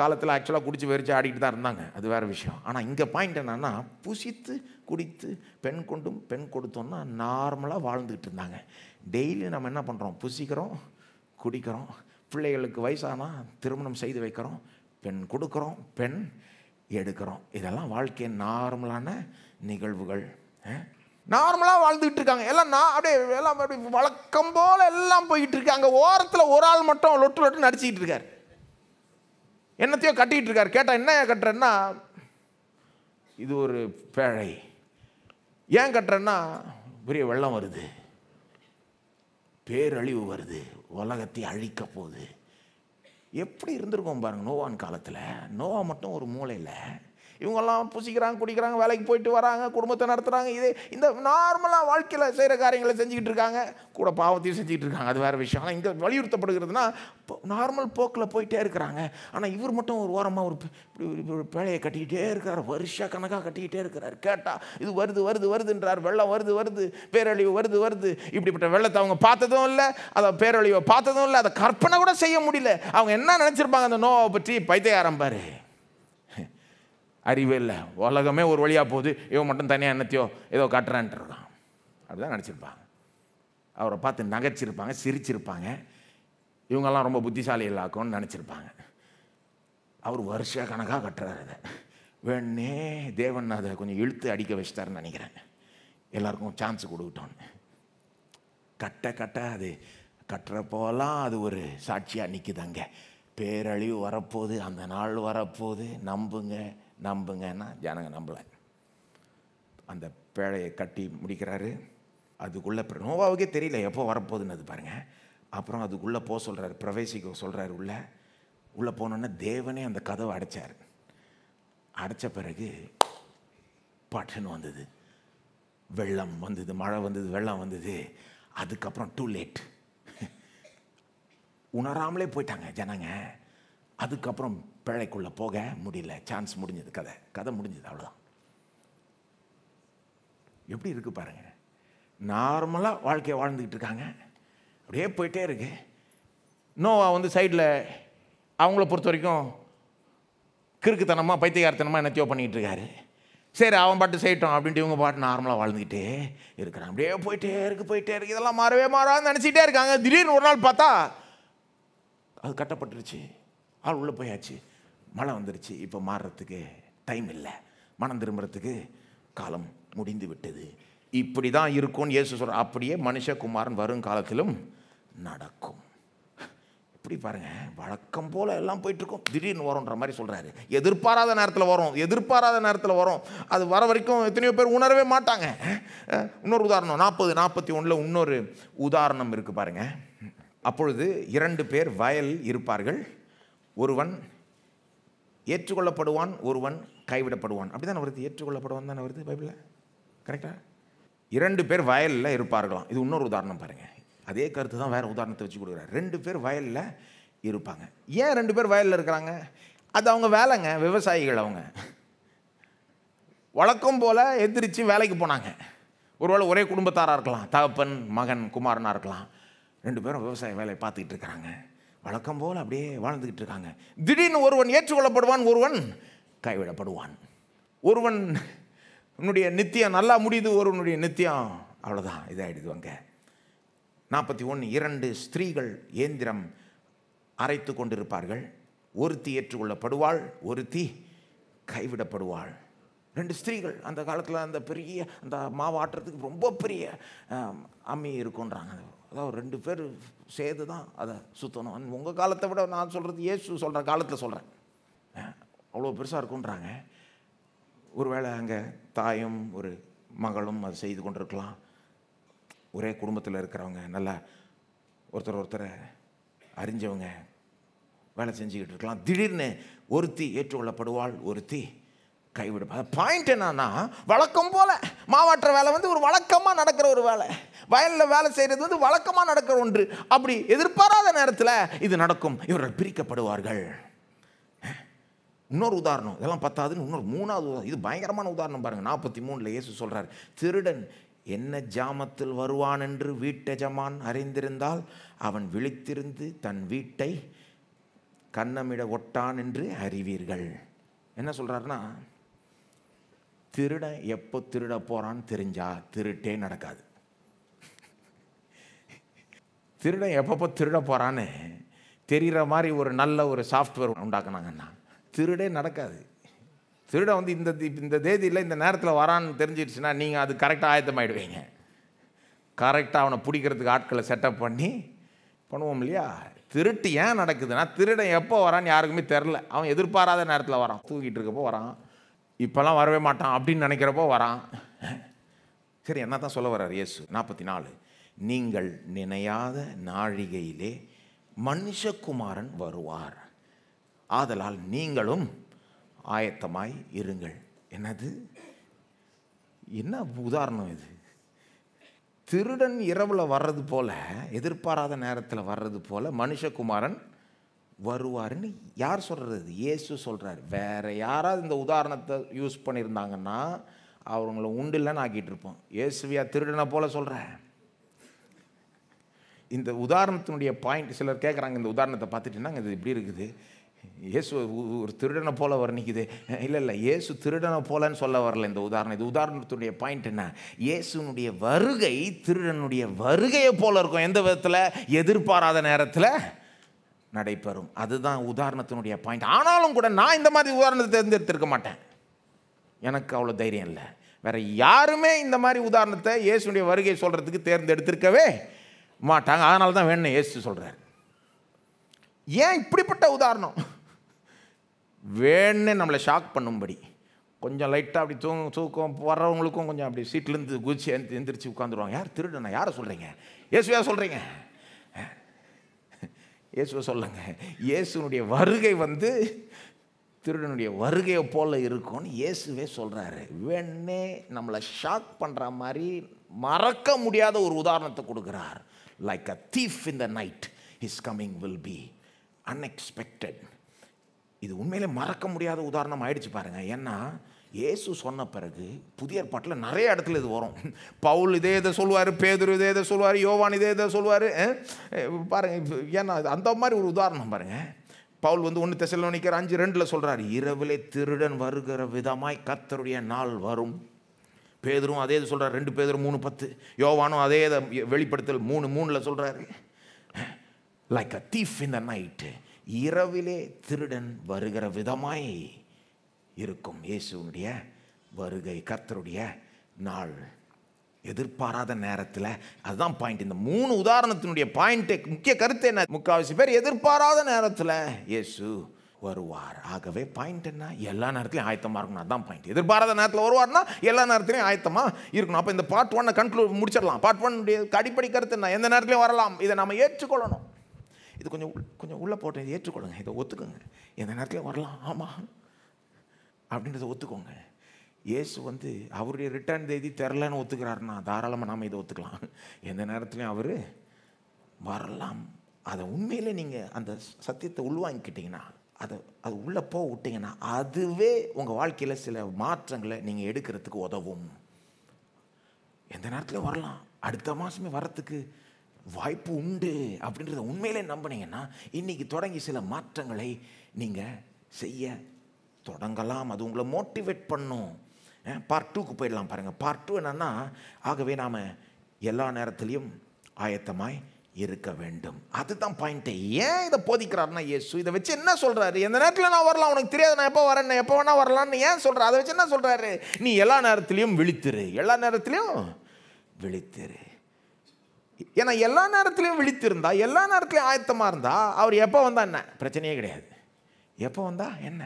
காலத்தில் ஆக்சுவலாக குடித்து வெறிச்சு ஆடிட்டு தான் இருந்தாங்க அது வேறு விஷயம் ஆனால் இங்கே பாயிண்ட் என்னென்னா புசித்து குடித்து பெண் கொண்டும் பெண் கொடுத்தோன்னா நார்மலாக வாழ்ந்துக்கிட்டு இருந்தாங்க டெய்லி நம்ம என்ன பண்ணுறோம் புசிக்கிறோம் குடிக்கிறோம் பிள்ளைகளுக்கு வயசானால் திருமணம் செய்து வைக்கிறோம் பெண் கொடுக்குறோம் பெண் எடுக்கிறோம் இதெல்லாம் வாழ்க்கையின் நார்மலான நிகழ்வுகள் நார்மலாக வாழ்ந்துக்கிட்டு இருக்காங்க எல்லாம் நான் அப்படியே எல்லாம் அப்படியே வழக்கம் போல் எல்லாம் போய்கிட்டு இருக்காங்க ஓரத்தில் ஒரு ஆள் மட்டும் லொட்டு லொட்டு நடிச்சிக்கிட்டு இருக்காரு என்னத்தையோ கட்டிக்கிட்டு இருக்கார் கேட்டால் என்ன கட்டுறேன்னா இது ஒரு பேழை ஏன் கட்டுறேன்னா பெரிய வெள்ளம் வருது பேரழிவு வருது உலகத்தை அழிக்க போகுது எப்படி இருந்திருக்கோம் பாருங்க நோவான் காலத்தில் நோவா மட்டும் ஒரு மூளையில் இவங்கெல்லாம் புசிக்கிறாங்க குடிக்கிறாங்க வேலைக்கு போயிட்டு வராங்க குடும்பத்தை நடத்துகிறாங்க இது இந்த நார்மலாக வாழ்க்கையில் செய்கிற காரியங்களை செஞ்சுக்கிட்டு இருக்காங்க கூட பாவத்தையும் செஞ்சுக்கிட்டு இருக்காங்க அது வேறு விஷயம் ஆனால் இங்கே வலியுறுத்தப்படுகிறதுனா நார்மல் போக்கில் போயிட்டே இருக்கிறாங்க ஆனால் இவர் மட்டும் ஒரு ஓரமாக ஒரு பேழையை கட்டிக்கிட்டே இருக்கிறார் வருஷ கணக்காக கட்டிக்கிட்டே இருக்கிறார் கேட்டால் இது வருது வருது வருதுன்றார் வெள்ளம் வருது வருது பேரழிவு வருது வருது இப்படிப்பட்ட வெள்ளத்தை அவங்க பார்த்ததும் இல்லை அதை பேரழிவை பார்த்ததும் இல்லை அதை கற்பனை கூட செய்ய முடியல அவங்க என்ன நினச்சிருப்பாங்க அந்த நோவை பற்றி பைத்தியாரம் அறிவே இல்லை உலகமே ஒரு வழியாக போகுது இவன் மட்டும் தனியாக என்னத்தையோ ஏதோ காட்டுறான்ட்டு இருக்கான் அப்படிதான் நினச்சிருப்பாங்க அவரை பார்த்து நகைச்சிருப்பாங்க சிரிச்சிருப்பாங்க இவங்கெல்லாம் ரொம்ப புத்திசாலி இல்லாக்கும்னு நினச்சிருப்பாங்க அவர் வருஷ கணக்காக கட்டுறாரு அதை வேணே தேவன் அதை கொஞ்சம் இழுத்து அடிக்க வச்சுட்டாருன்னு நினைக்கிறேன் எல்லாருக்கும் சான்ஸ் கொடுக்கட்டோன்னு கட்ட கட்ட அது கட்டுறப்போலாம் அது ஒரு சாட்சியாக நிற்குது அங்கே பேரழிவு வரப்போகுது அந்த நாள் வரப்போகுது நம்புங்க நம்புங்கன்னா ஜனங்க நம்பலை அந்த பேழையை கட்டி முடிக்கிறாரு அதுக்குள்ளே நோவாவுக்கே தெரியல எப்போ வரப்போகுதுன்னு அது பாருங்கள் அப்புறம் அதுக்குள்ளே போக சொல்கிறாரு பிரவேசிக்க சொல்கிறாரு உள்ளே உள்ளே போனோன்னா தேவனே அந்த கதவை அடைச்சார் அடைச்ச பிறகு பட்டுன்னு வந்தது வெள்ளம் வந்தது மழை வந்தது வெள்ளம் வந்தது அதுக்கப்புறம் டூ லேட் உணராமலே போயிட்டாங்க ஜனங்க அதுக்கப்புறம் பிழைக்குள்ளே போக முடியல சான்ஸ் முடிஞ்சது கதை கதை முடிஞ்சது அவ்வளோதான் எப்படி இருக்குது பாருங்கள் நார்மலாக வாழ்க்கையை வாழ்ந்துக்கிட்டு இருக்காங்க அப்படியே போயிட்டே இருக்கு நோவா வந்து சைடில் அவங்கள பொறுத்த வரைக்கும் கிறுக்குத்தனமாக பைத்தியகாரத்தனமாக என்னத்தையோ பண்ணிகிட்டு இருக்காரு சரி அவன் பாட்டு செய்யட்டும் அப்படின்ட்டு இவங்க பாட்டு நார்மலாக வாழ்ந்துக்கிட்டே இருக்கிறான் அப்படியே போயிட்டே இருக்குது போயிட்டே இருக்குது இதெல்லாம் மாறவே மாறான்னு நினச்சிக்கிட்டே இருக்காங்க திடீர்னு ஒரு நாள் பார்த்தா அது கட்டப்பட்டுருச்சு ஆள் உள்ளே போயாச்சு மழை வந்துருச்சு இப்போ மாறுறதுக்கு டைம் இல்லை மனம் திரும்புறதுக்கு காலம் முடிந்து விட்டது இப்படி தான் இருக்கும்னு இயேசு சொல்கிற அப்படியே மனுஷகுமாரன் வரும் காலத்திலும் நடக்கும் இப்படி பாருங்கள் வழக்கம் போல் எல்லாம் போயிட்டுருக்கோம் திடீர்னு வரும்ன்ற மாதிரி சொல்கிறாரு எதிர்பாராத நேரத்தில் வரும் எதிர்பாராத நேரத்தில் வரும் அது வர வரைக்கும் எத்தனையோ பேர் உணரவே மாட்டாங்க இன்னொரு உதாரணம் நாற்பது நாற்பத்தி ஒன்றில் இன்னொரு உதாரணம் இருக்குது பாருங்கள் அப்பொழுது இரண்டு பேர் வயல் இருப்பார்கள் ஒருவன் ஏற்றுக்கொள்ளப்படுவான் ஒருவன் கைவிடப்படுவான் அப்படி தானே வருது ஏற்றுக்கொள்ளப்படுவான் தானே வருது பைபிளில் கரெக்டாக இரண்டு பேர் வயலில் இருப்பார்களாம் இது இன்னொரு உதாரணம் பாருங்கள் அதே கருத்து தான் வேறு உதாரணத்தை வச்சு கொடுக்குறாரு ரெண்டு பேர் வயலில் இருப்பாங்க ஏன் ரெண்டு பேர் வயலில் இருக்கிறாங்க அது அவங்க வேலைங்க விவசாயிகள் அவங்க வழக்கம் போல் எந்திரிச்சு வேலைக்கு போனாங்க ஒருவேளை ஒரே குடும்பத்தாராக இருக்கலாம் தகப்பன் மகன் குமாரனாக இருக்கலாம் ரெண்டு பேரும் விவசாய வேலையை பார்த்துக்கிட்டு இருக்கிறாங்க வழக்கம் போல் அப்படியே வாழ்ந்துக்கிட்டு இருக்காங்க திடீர்னு ஒருவன் ஏற்றுக்கொள்ளப்படுவான் ஒருவன் கைவிடப்படுவான் ஒருவன் உன்னுடைய நித்தியம் நல்லா முடியுது ஒருவனுடைய நித்தியம் அவ்வளோதான் இதாகிடுது அங்கே நாற்பத்தி ஒன்று இரண்டு ஸ்திரீகள் இயந்திரம் அரைத்து கொண்டிருப்பார்கள் ஒருத்தி ஏற்றுக்கொள்ளப்படுவாள் ஒருத்தி கைவிடப்படுவாள் ரெண்டு ஸ்திரீகள் அந்த காலத்தில் அந்த பெரிய அந்த மாவாட்டுறதுக்கு ரொம்ப பெரிய அம்மி இருக்குன்றாங்க அதாவது ரெண்டு பேர் சேர்த்து தான் அதை சுற்றணும் உங்கள் காலத்தை விட நான் சொல்கிறது ஏசு சொல்கிறேன் காலத்தில் சொல்கிறேன் அவ்வளோ பெருசாக இருக்குன்றாங்க ஒருவேளை அங்கே தாயும் ஒரு மகளும் அதை செய்து கொண்டிருக்கலாம் ஒரே குடும்பத்தில் இருக்கிறவங்க நல்லா ஒருத்தர் ஒருத்தரை அறிஞ்சவங்க வேலை செஞ்சுக்கிட்டு இருக்கலாம் திடீர்னு ஒருத்தி ஏற்றுக்கொள்ளப்படுவாள் ஒருத்தி கைவிடும் பாயிண்ட் என்னன்னா வழக்கம் போல் மாவாட்டுற வேலை வந்து ஒரு வழக்கமாக நடக்கிற ஒரு வேலை வயலில் வேலை செய்கிறது வந்து வழக்கமாக நடக்கிற ஒன்று அப்படி எதிர்பாராத நேரத்தில் இது நடக்கும் இவர்கள் பிரிக்கப்படுவார்கள் இன்னொரு உதாரணம் இதெல்லாம் பத்தாதுன்னு இன்னொரு மூணாவது உதாரணம் இது பயங்கரமான உதாரணம் பாருங்கள் நாற்பத்தி மூணில் இயேசு சொல்கிறார் திருடன் என்ன ஜாமத்தில் வருவான் என்று வீட்டெஜமான் அறிந்திருந்தால் அவன் விழித்திருந்து தன் வீட்டை கண்ணமிட ஒட்டான் என்று அறிவீர்கள் என்ன சொல்கிறாருன்னா திருட எப்போ திருட போகிறான்னு தெரிஞ்சா திருட்டே நடக்காது திருட எப்பப்போ திருட போகிறான்னு தெரிகிற மாதிரி ஒரு நல்ல ஒரு சாஃப்ட்வேர் உண்டாக்குனாங்கன்னா திருடே நடக்காது திருட வந்து இந்த இந்த தேதியில் இந்த நேரத்தில் வரான்னு தெரிஞ்சிடுச்சுன்னா நீங்கள் அது கரெக்டாக ஆயத்தமாயிடுவீங்க கரெக்டாக அவனை பிடிக்கிறதுக்கு ஆட்களை செட்டப் பண்ணி பண்ணுவோம் இல்லையா திருட்டு ஏன் நடக்குதுன்னா திருடன் எப்போ வரான்னு யாருக்குமே தெரில அவன் எதிர்பாராத நேரத்தில் வரான் தூக்கிட்டு இருக்கப்போ வரான் இப்போல்லாம் வரவே மாட்டான் அப்படின்னு நினைக்கிறப்போ வரான் சரி என்ன தான் சொல்ல வர்றார் இயேசு நாற்பத்தி நாலு நீங்கள் நினையாத நாழிகையிலே மனுஷகுமாரன் வருவார் ஆதலால் நீங்களும் ஆயத்தமாய் இருங்கள் என்னது என்ன உதாரணம் இது திருடன் இரவில் வர்றது போல் எதிர்பாராத நேரத்தில் வர்றது போல் மனுஷகுமாரன் வருவாருன்னு யார் சொல்கிறது இயேசு சொல்கிறார் வேறு யாராவது இந்த உதாரணத்தை யூஸ் பண்ணியிருந்தாங்கன்னா அவங்கள உண்டு இல்லைன்னு ஆக்கிட்டு இருப்போம் இயேசுவியா திருடனை போல் சொல்கிற இந்த உதாரணத்தினுடைய பாயிண்ட் சிலர் கேட்குறாங்க இந்த உதாரணத்தை பார்த்துட்டுனா இது இப்படி இருக்குது இயேசு ஒரு திருடனை போல வர்ணிக்குது இல்லை இல்லை இயேசு திருடனை போலன்னு சொல்ல வரல இந்த உதாரணம் இது உதாரணத்தினுடைய பாயிண்ட் என்ன இயேசுனுடைய வருகை திருடனுடைய வருகையை போல இருக்கும் எந்த விதத்தில் எதிர்பாராத நேரத்தில் நடைபெறும் அதுதான் உதாரணத்தினுடைய பாயிண்ட் ஆனாலும் கூட நான் இந்த மாதிரி உதாரணத்தை தேர்ந்தெடுத்திருக்க மாட்டேன் எனக்கு அவ்வளோ தைரியம் இல்லை வேற யாருமே இந்த மாதிரி உதாரணத்தை இயேசுடைய வருகை சொல்கிறதுக்கு தேர்ந்தெடுத்திருக்கவே மாட்டாங்க அதனால தான் வேணும் இயேசு சொல்கிறார் ஏன் இப்படிப்பட்ட உதாரணம் வேணுன்னு நம்மளை ஷாக் பண்ணும்படி கொஞ்சம் லைட்டாக அப்படி தூங்க தூக்கம் வர்றவங்களுக்கும் கொஞ்சம் அப்படி சீட்லேருந்து குதிச்சு எந்திரிச்சு உட்காந்துருவாங்க யார் திருடனா யாரை சொல்கிறீங்க இயேசுவையாக சொல்கிறீங்க இயேசுவை சொல்லுங்க இயேசுனுடைய வருகை வந்து திருடனுடைய வருகையை போல இருக்கும்னு இயேசுவே சொல்கிறாரு வேணே நம்மளை ஷாக் பண்ணுற மாதிரி மறக்க முடியாத ஒரு உதாரணத்தை கொடுக்குறார் like a thief in the night his coming will be unexpected இது உண்மையிலே மறக்க முடியாத உதாரணம் ஆயிடுச்சு பாருங்கள் ஏன்னா இயேசு சொன்ன பிறகு புதிய பாட்டில் நிறைய இடத்துல இது வரும் பவுல் இதே இதை சொல்லுவார் பேதர் இதே இதை சொல்லுவார் யோவான் இதே இதை சொல்லுவார் பாருங்கள் ஏன்னா அந்த மாதிரி ஒரு உதாரணம் பாருங்கள் பவுல் வந்து ஒன்று திசையில் நினைக்கிற அஞ்சு ரெண்டில் சொல்கிறார் இரவிலே திருடன் வருகிற விதமாய் கத்தருடைய நாள் வரும் பேதரும் அதே இது சொல்கிறார் ரெண்டு பேதரும் மூணு பத்து யோவானும் அதே இதை வெளிப்படுத்தல் மூணு மூணில் சொல்கிறாரு like a thief in the night இரவிலே திருடன் வருகிற விதமாய் இருக்கும் இயேசுனுடைய வருகை கர்த்தருடைய நாள் எதிர்பாராத நேரத்தில் அதுதான் பாயிண்ட் இந்த மூணு உதாரணத்தினுடைய பாயிண்ட்டு முக்கிய கருத்து என்ன முக்கால்வாசி பேர் எதிர்பாராத நேரத்தில் இயேசு வருவார் ஆகவே பாயிண்ட் என்ன எல்லா நேரத்துலையும் ஆயத்தமாக இருக்கணும் அதான் பாயிண்ட் எதிர்பாராத நேரத்தில் வருவார்னா எல்லா நேரத்துலையும் ஆயத்தமாக இருக்கணும் அப்போ இந்த பார்ட் ஒன்னை கன்க்ளூட் முடிச்சிடலாம் பார்ட் ஒன் அடிப்படை கருத்து என்ன எந்த நேரத்துலையும் வரலாம் இதை நம்ம ஏற்றுக்கொள்ளணும் இது கொஞ்சம் கொஞ்சம் உள்ளே போட்டு இதை ஏற்றுக்கொள்ளுங்க இதை ஒத்துக்குங்க எந்த நேரத்துலையும் வரலாம் ஆமாம் அப்படின்றத ஒத்துக்கோங்க இயேசு வந்து அவருடைய ரிட்டர்ன் தேதி தெரிலன்னு ஒத்துக்கிறாருன்னா தாராளமாக நாம் இதை ஒத்துக்கலாம் எந்த நேரத்துலையும் அவர் வரலாம் அதை உண்மையில் நீங்கள் அந்த சத்தியத்தை உள்வாங்கிக்கிட்டிங்கன்னா அதை அது உள்ளே போக விட்டிங்கன்னா அதுவே உங்கள் வாழ்க்கையில் சில மாற்றங்களை நீங்கள் எடுக்கிறதுக்கு உதவும் எந்த நேரத்துலையும் வரலாம் அடுத்த மாதமே வரத்துக்கு வாய்ப்பு உண்டு அப்படின்றத உண்மையிலே நம்பினீங்கன்னா இன்றைக்கி தொடங்கி சில மாற்றங்களை நீங்கள் செய்ய தொடங்கலாம் அது உங்களை மோட்டிவேட் பண்ணும் பார்ட் டூக்கு போயிடலாம் பாருங்கள் பார்ட் டூ என்னென்னா ஆகவே நாம் எல்லா நேரத்துலையும் ஆயத்தமாய் இருக்க வேண்டும் அதுதான் பாயிண்ட்டு ஏன் இதை போதிக்கிறாருன்னா இயேசு இதை வச்சு என்ன சொல்கிறாரு எந்த நேரத்தில் நான் வரலாம் உனக்கு தெரியாது நான் எப்போ வரேன் எப்போ வேணா வரலான்னு ஏன் சொல்கிறார் அதை வச்சு என்ன சொல்கிறாரு நீ எல்லா நேரத்துலையும் விழித்திரு எல்லா நேரத்துலையும் விழித்திரு ஏன்னா எல்லா நேரத்துலேயும் விழித்திருந்தா எல்லா நேரத்துலையும் ஆயத்தமாக இருந்தால் அவர் எப்போ வந்தால் என்ன பிரச்சனையே கிடையாது எப்போ வந்தால் என்ன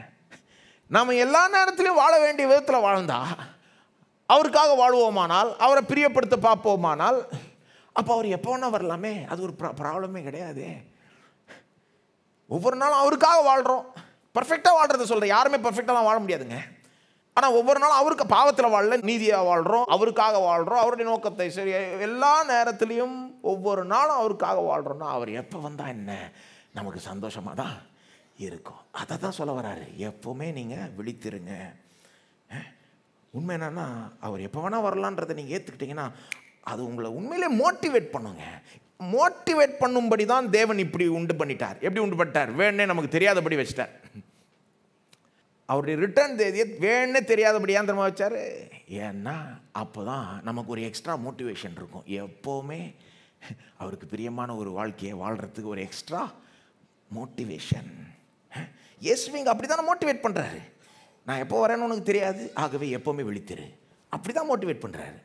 நாம் எல்லா நேரத்திலையும் வாழ வேண்டிய விதத்தில் வாழ்ந்தா அவருக்காக வாழ்வோமானால் அவரை பிரியப்படுத்த பார்ப்போமானால் அப்போ அவர் எப்போ வேணால் வரலாமே அது ஒரு ப்ரா ப்ராப்ளமே கிடையாது ஒவ்வொரு நாளும் அவருக்காக வாழ்கிறோம் பர்ஃபெக்டாக வாழ்கிறது சொல்கிறேன் யாருமே பர்ஃபெக்டாலாம் வாழ முடியாதுங்க ஆனால் ஒவ்வொரு நாளும் அவருக்கு பாவத்தில் வாழல நீதியாக வாழ்கிறோம் அவருக்காக வாழ்கிறோம் அவருடைய நோக்கத்தை சரி எல்லா நேரத்துலையும் ஒவ்வொரு நாளும் அவருக்காக வாழ்கிறோன்னா அவர் எப்போ வந்தால் என்ன நமக்கு சந்தோஷமாக தான் இருக்கும் அதை தான் சொல்ல வராரு எப்போவுமே நீங்கள் விழித்திருங்க உண்மை என்னன்னா அவர் எப்போ வேணால் வரலான்றதை நீங்கள் ஏற்றுக்கிட்டிங்கன்னா அது உங்களை உண்மையிலே மோட்டிவேட் பண்ணுங்க மோட்டிவேட் பண்ணும்படி தான் தேவன் இப்படி உண்டு பண்ணிட்டார் எப்படி உண்டு பண்ணிட்டார் வேணே நமக்கு தெரியாதபடி வச்சிட்டார் அவருடைய ரிட்டர்ன் தேதியை வேணே தெரியாதபடியாக திரும்ப வச்சார் ஏன்னா அப்போ தான் நமக்கு ஒரு எக்ஸ்ட்ரா மோட்டிவேஷன் இருக்கும் எப்போவுமே அவருக்கு பிரியமான ஒரு வாழ்க்கையை வாழ்கிறதுக்கு ஒரு எக்ஸ்ட்ரா மோட்டிவேஷன் இயேசுவை இங்கே அப்படி தானே மோட்டிவேட் பண்ணுறாரு நான் எப்போ வரேன்னு உனக்கு தெரியாது ஆகவே எப்போவுமே விழித்திரு அப்படி தான் மோட்டிவேட் பண்ணுறாரு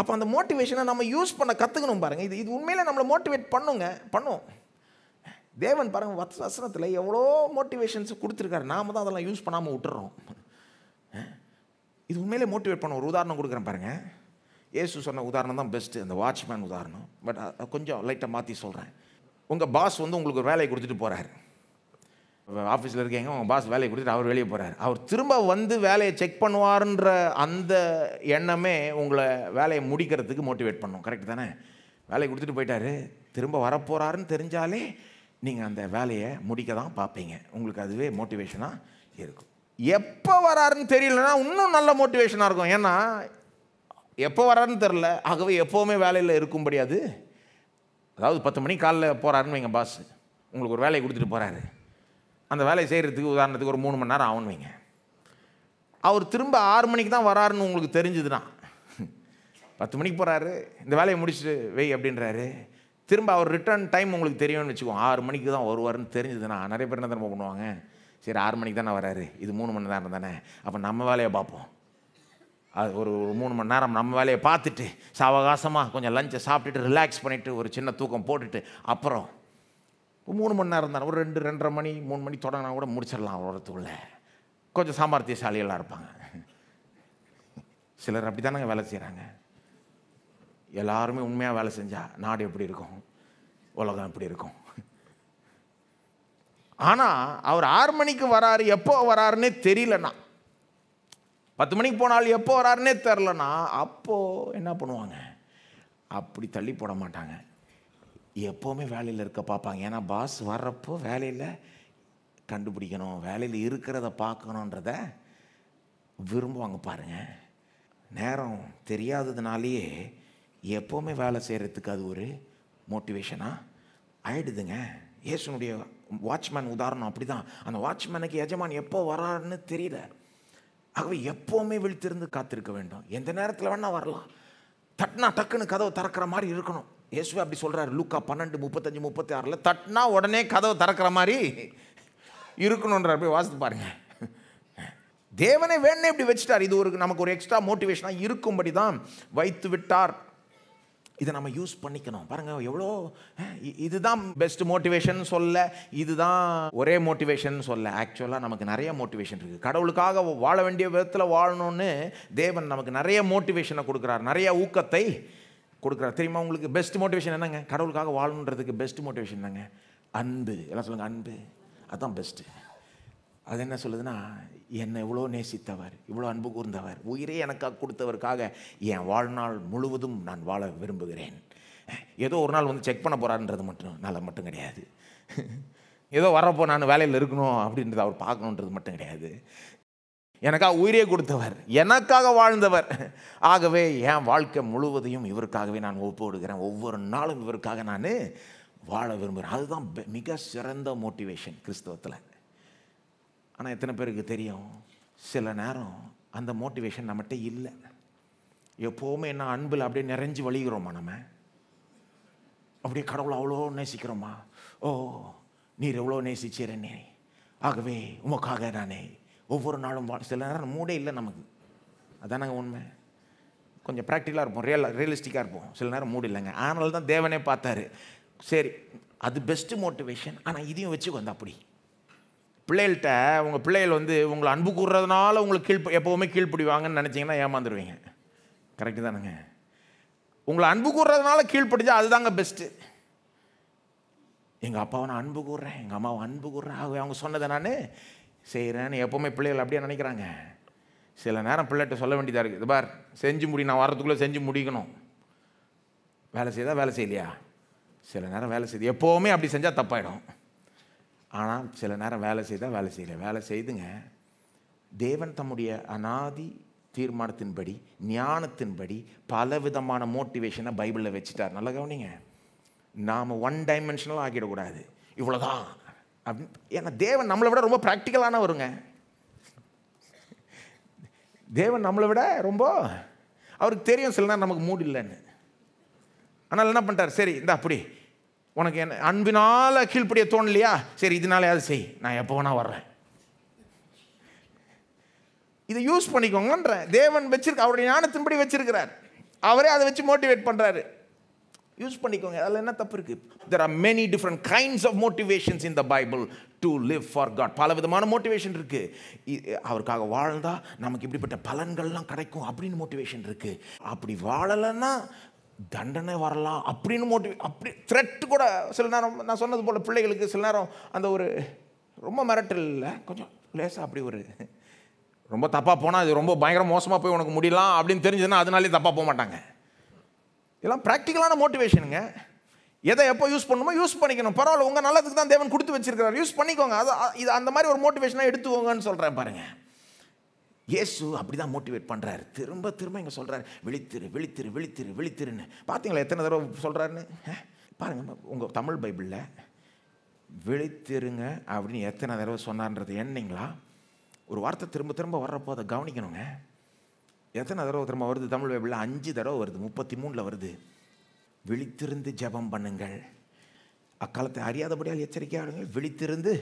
அப்போ அந்த மோட்டிவேஷனை நம்ம யூஸ் பண்ண கற்றுக்கணும் பாருங்கள் இது இது உண்மையில் நம்மளை மோட்டிவேட் பண்ணுங்க பண்ணும் தேவன் பாருங்கள் வத் வசனத்தில் எவ்வளோ மோட்டிவேஷன்ஸ் கொடுத்துருக்காரு நாம் தான் அதெல்லாம் யூஸ் பண்ணாமல் விட்டுறோம் இது உண்மையிலே மோட்டிவேட் பண்ண ஒரு உதாரணம் கொடுக்குறேன் பாருங்கள் ஏசு சொன்ன உதாரணம் தான் பெஸ்ட்டு அந்த வாட்ச்மேன் உதாரணம் பட் கொஞ்சம் லைட்டாக மாற்றி சொல்கிறேன் உங்கள் பாஸ் வந்து உங்களுக்கு ஒரு வேலையை கொடுத்துட்டு போகிறாரு ஆஃபீஸில் இருக்கீங்க உங்கள் பாஸ் வேலையை கொடுத்துட்டு அவர் வெளியே போகிறார் அவர் திரும்ப வந்து வேலையை செக் பண்ணுவார்ன்ற அந்த எண்ணமே உங்களை வேலையை முடிக்கிறதுக்கு மோட்டிவேட் பண்ணும் கரெக்ட் தானே வேலையை கொடுத்துட்டு போயிட்டாரு திரும்ப வரப்போகிறாருன்னு தெரிஞ்சாலே நீங்கள் அந்த வேலையை முடிக்க தான் பார்ப்பீங்க உங்களுக்கு அதுவே மோட்டிவேஷனாக இருக்கும் எப்போ வராருன்னு தெரியலனா இன்னும் நல்ல மோட்டிவேஷனாக இருக்கும் ஏன்னா எப்போ வராருன்னு தெரில ஆகவே எப்போவுமே வேலையில் இருக்கும்படியாது அதாவது பத்து மணிக்கு காலைல போகிறாருன்னு எங்கள் பாஸ் உங்களுக்கு ஒரு வேலையை கொடுத்துட்டு போகிறாரு அந்த வேலையை செய்கிறதுக்கு உதாரணத்துக்கு ஒரு மூணு மணி நேரம் ஆகணும் வைங்க அவர் திரும்ப ஆறு மணிக்கு தான் வராருன்னு உங்களுக்கு தெரிஞ்சுதுன்னா பத்து மணிக்கு போகிறாரு இந்த வேலையை முடிச்சுட்டு வெய் அப்படின்றாரு திரும்ப அவர் ரிட்டர்ன் டைம் உங்களுக்கு தெரியும்னு வச்சுக்கோங்க ஆறு மணிக்கு தான் வருவார்னு தெரிஞ்சுதுன்னா நிறைய பேர் என்ன தானே பண்ணுவாங்க சரி ஆறு மணிக்கு தானே வராரு இது மூணு மணி நேரம் தானே அப்போ நம்ம வேலையை பார்ப்போம் அது ஒரு ஒரு மூணு மணி நேரம் நம்ம வேலையை பார்த்துட்டு சாவகாசமாக கொஞ்சம் லஞ்சை சாப்பிட்டுட்டு ரிலாக்ஸ் பண்ணிவிட்டு ஒரு சின்ன தூக்கம் போட்டுட்டு அப்புறம் மூணு மணி நேரம் தானே ஒரு ரெண்டு ரெண்டரை மணி மூணு மணி தொடங்கினா கூட முடிச்சிடலாம் வரத்துக்குள்ளே கொஞ்சம் சாமர்த்தியசாலிகளாக இருப்பாங்க சிலர் அப்படி தானே வேலை செய்கிறாங்க எல்லாருமே உண்மையாக வேலை செஞ்சால் நாடு எப்படி இருக்கும் உலகம் எப்படி இருக்கும் ஆனால் அவர் ஆறு மணிக்கு வராரு எப்போ வராருன்னே தெரியலண்ணா பத்து மணிக்கு போனால் எப்போ வராருன்னே தெரிலண்ணா அப்போது என்ன பண்ணுவாங்க அப்படி தள்ளி போட மாட்டாங்க எப்போவுமே வேலையில் இருக்க பார்ப்பாங்க ஏன்னா பாஸ் வர்றப்போ வேலையில் கண்டுபிடிக்கணும் வேலையில் இருக்கிறத பார்க்கணுன்றத விரும்புவாங்க பாருங்கள் நேரம் தெரியாததுனாலேயே எப்போவுமே வேலை செய்கிறதுக்கு அது ஒரு மோட்டிவேஷனாக ஆயிடுதுங்க இயேசுனுடைய வாட்ச்மேன் உதாரணம் அப்படி தான் அந்த வாட்ச்மேனுக்கு எஜமான் எப்போ வராருன்னு தெரியல ஆகவே எப்போவுமே விழித்திருந்து காத்திருக்க வேண்டும் எந்த நேரத்தில் வேணால் வரலாம் டக்குனா டக்குன்னு கதவை திறக்கிற மாதிரி இருக்கணும் இயேசு அப்படி சொல்கிறார் லூக்கா பன்னெண்டு முப்பத்தஞ்சு முப்பத்தி ஆறில் தட்டினா உடனே கதவை திறக்கிற மாதிரி இருக்கணுன்றார் போய் வாசித்து பாருங்கள் தேவனை வேணே இப்படி வச்சுட்டார் இது ஒரு நமக்கு ஒரு எக்ஸ்ட்ரா மோட்டிவேஷனாக இருக்கும்படி தான் வைத்து விட்டார் இதை நம்ம யூஸ் பண்ணிக்கணும் பாருங்கள் எவ்வளோ இதுதான் பெஸ்ட் மோட்டிவேஷன் சொல்ல இதுதான் ஒரே மோட்டிவேஷன் சொல்ல ஆக்சுவலாக நமக்கு நிறைய மோட்டிவேஷன் இருக்குது கடவுளுக்காக வாழ வேண்டிய விதத்தில் வாழணும்னு தேவன் நமக்கு நிறைய மோட்டிவேஷனை கொடுக்குறார் நிறைய ஊக்கத்தை கொடுக்குறாரு தெரியுமா உங்களுக்கு பெஸ்ட் மோட்டிவேஷன் என்னங்க கடவுளுக்காக வாழணுன்றதுக்கு பெஸ்ட் மோட்டிவேஷன் என்னங்க அன்பு எல்லாம் சொல்லுங்கள் அன்பு அதுதான் பெஸ்ட்டு அது என்ன சொல்லுதுன்னா என்னை இவ்வளோ நேசித்தவர் இவ்வளோ அன்பு கூர்ந்தவர் உயிரே எனக்காக கொடுத்தவருக்காக என் வாழ்நாள் முழுவதும் நான் வாழ விரும்புகிறேன் ஏதோ ஒரு நாள் வந்து செக் பண்ண போகிறான்றது மட்டும் நல்ல மட்டும் கிடையாது ஏதோ வரப்போ நான் வேலையில் இருக்கணும் அப்படின்றத அவர் பார்க்கணுன்றது மட்டும் கிடையாது எனக்காக உயிரே கொடுத்தவர் எனக்காக வாழ்ந்தவர் ஆகவே என் வாழ்க்கை முழுவதையும் இவருக்காகவே நான் விடுகிறேன் ஒவ்வொரு நாளும் இவருக்காக நான் வாழ விரும்புகிறேன் அதுதான் மிக சிறந்த மோட்டிவேஷன் கிறிஸ்தவத்தில் ஆனால் எத்தனை பேருக்கு தெரியும் சில நேரம் அந்த மோட்டிவேஷன் நம்மகிட்ட இல்லை எப்போவுமே என்ன அன்பில் அப்படியே நிறைஞ்சு வழிகிறோமா நம்ம அப்படியே கடவுளை அவ்வளோ நேசிக்கிறோமா ஓ நீர் எவ்வளோ நீ ஆகவே உமக்காக நானே ஒவ்வொரு நாளும் வா சில நேரம் மூடே இல்லை நமக்கு அதானங்க உண்மை கொஞ்சம் ப்ராக்டிக்கலாக இருப்போம் ரியல் ரியலிஸ்டிக்காக இருப்போம் சில நேரம் மூடு இல்லைங்க ஆனால் தான் தேவனே பார்த்தாரு சரி அது பெஸ்ட்டு மோட்டிவேஷன் ஆனால் இதையும் வச்சுக்கோ வந்து அப்படி பிள்ளைகள்கிட்ட உங்கள் பிள்ளைகள் வந்து உங்களை அன்பு கூறுறதுனால உங்களுக்கு கீழ் எப்போவுமே கீழ்ப்பிடிவாங்கன்னு நினச்சிங்கன்னா ஏமாந்துருவீங்க கரெக்டு தானுங்க உங்களை அன்பு கூறுறதுனால கீழ்ப்பிடிச்சா அதுதாங்க பெஸ்ட்டு எங்கள் அப்பாவை நான் அன்பு கூறுறேன் எங்கள் அம்மாவை அன்பு கூறுறேன் அவங்க சொன்னதை நான் செய்கிறேன்னு எப்போவுமே பிள்ளைகள் அப்படியே நினைக்கிறாங்க சில நேரம் பிள்ளைகிட்ட சொல்ல வேண்டியதாக இருக்குது பார் செஞ்சு முடி நான் வாரத்துக்குள்ளே செஞ்சு முடிக்கணும் வேலை செய்தால் வேலை செய்யலையா சில நேரம் வேலை செய்து எப்போவுமே அப்படி செஞ்சால் தப்பாயிடும் ஆனால் சில நேரம் வேலை செய்தால் வேலை செய்யலை வேலை செய்துங்க தேவன் தம்முடைய அனாதி தீர்மானத்தின்படி ஞானத்தின்படி பல விதமான மோட்டிவேஷனை பைபிளில் வச்சுட்டார் நல்லா கவனிங்க நாம் ஒன் டைமென்ஷனலாக ஆக்கிடக்கூடாது இவ்வளோதான் ஏன்னா தேவன் நம்மளை விட ரொம்ப ப்ராக்டிக்கலானவருங்க தேவன் நம்மளை விட ரொம்ப அவருக்கு தெரியும் சில நேரம் நமக்கு மூடு இல்லைன்னு ஆனால் என்ன பண்ணுறாரு சரி இந்த அப்படி உனக்கு என்ன அன்பினால் கீழ்ப்படிய தோணலையா சரி இதனாலையாவது செய் நான் எப்போ வேணா வர்றேன் இதை யூஸ் பண்ணிக்கோங்கன்ற தேவன் வச்சிருக்க அவருடைய ஞானத்தின்படி வச்சிருக்கிறார் அவரே அதை வச்சு மோட்டிவேட் பண்ணுறாரு யூஸ் பண்ணிக்கோங்க அதில் என்ன தப்பு இருக்குது there are many different kinds of motivations in the Bible to live for God பல விதமான மோட்டிவேஷன் இருக்குது அவருக்காக வாழ்ந்தால் நமக்கு இப்படிப்பட்ட பலன்கள்லாம் கிடைக்கும் அப்படின்னு மோட்டிவேஷன் இருக்குது அப்படி வாழலைன்னா தண்டனை வரலாம் அப்படின்னு மோட்டிவே அப்படி த்ரெட் கூட சில நேரம் நான் சொன்னது போல் பிள்ளைகளுக்கு சில நேரம் அந்த ஒரு ரொம்ப மிரட்டல் இல்லை கொஞ்சம் லேசாக அப்படி ஒரு ரொம்ப தப்பாக போனால் அது ரொம்ப பயங்கர மோசமாக போய் உனக்கு முடியலாம் அப்படின்னு தெரிஞ்சதுன்னா அதனாலே தப்பாக போக மாட்டாங்க இதெல்லாம் ப்ராக்டிக்கலான மோட்டிவேஷனுங்க எதை எப்போ யூஸ் பண்ணணுமோ யூஸ் பண்ணிக்கணும் பரவாயில்ல உங்கள் நல்லதுக்கு தான் தேவன் கொடுத்து வச்சிருக்கிறார் யூஸ் பண்ணிக்கோங்க அது இது அந்த மாதிரி ஒரு மோட்டிவேஷனாக எடுத்துக்கோங்கன்னு சொல்கிறேன் பாருங்கள் இயேசு அப்படி தான் மோட்டிவேட் பண்ணுறாரு திரும்ப திரும்ப இங்கே சொல்கிறாரு விழித்திரு விழித்திரு விழித்திரு விழித்திருன்னு பார்த்தீங்களா எத்தனை தடவை சொல்கிறாருன்னு பாருங்கள் உங்கள் தமிழ் பைபிளில் விழித்திருங்க அப்படின்னு எத்தனை தடவை சொன்னார்ன்றது என்னங்களா ஒரு வார்த்தை திரும்ப திரும்ப வர்றப்போ அதை கவனிக்கணுங்க எத்தனை தடவை திரும்ப வருது தமிழ் பைபிளில் அஞ்சு தடவை வருது முப்பத்தி மூணில் வருது விழித்திருந்து ஜபம் பண்ணுங்கள் அக்காலத்தை அறியாதபடியால் எச்சரிக்கையாக இருங்கள் விழித்திருந்து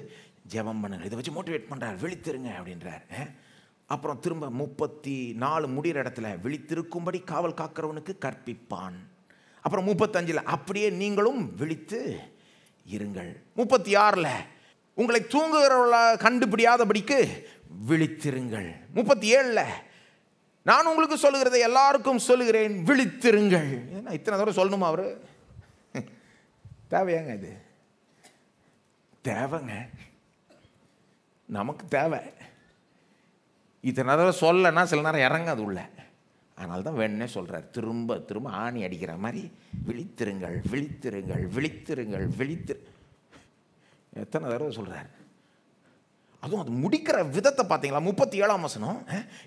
ஜபம் பண்ணுங்கள் இதை வச்சு மோட்டிவேட் பண்ணுறார் விழித்திருங்க அப்படின்றார் அப்புறம் திரும்ப முப்பத்தி நாலு முடிகிற இடத்துல விழித்திருக்கும்படி காவல் காக்கிறவனுக்கு கற்பிப்பான் அப்புறம் முப்பத்தஞ்சில் அப்படியே நீங்களும் விழித்து இருங்கள் முப்பத்தி ஆறில் உங்களை தூங்குகிறவர்களாக கண்டுபிடியாதபடிக்கு விழித்திருங்கள் முப்பத்தி ஏழில் நான் உங்களுக்கு சொல்லுகிறதை எல்லாருக்கும் சொல்லுகிறேன் விழித்திருங்கள் ஏன்னா இத்தனை தடவை சொல்லணுமா அவர் தேவையாங்க இது தேவைங்க நமக்கு தேவை இத்தனை தடவை சொல்லனா சில நேரம் இறங்காது உள்ள அதனால தான் வேணுனே சொல்கிறார் திரும்ப திரும்ப ஆணி அடிக்கிற மாதிரி விழித்திருங்கள் விழித்திருங்கள் விழித்திருங்கள் விழித்திரு எத்தனை தடவை சொல்கிறார் அதுவும் அது முடிக்கிற விதத்தை பார்த்தீங்களா முப்பத்தி ஏழாம் வசனம்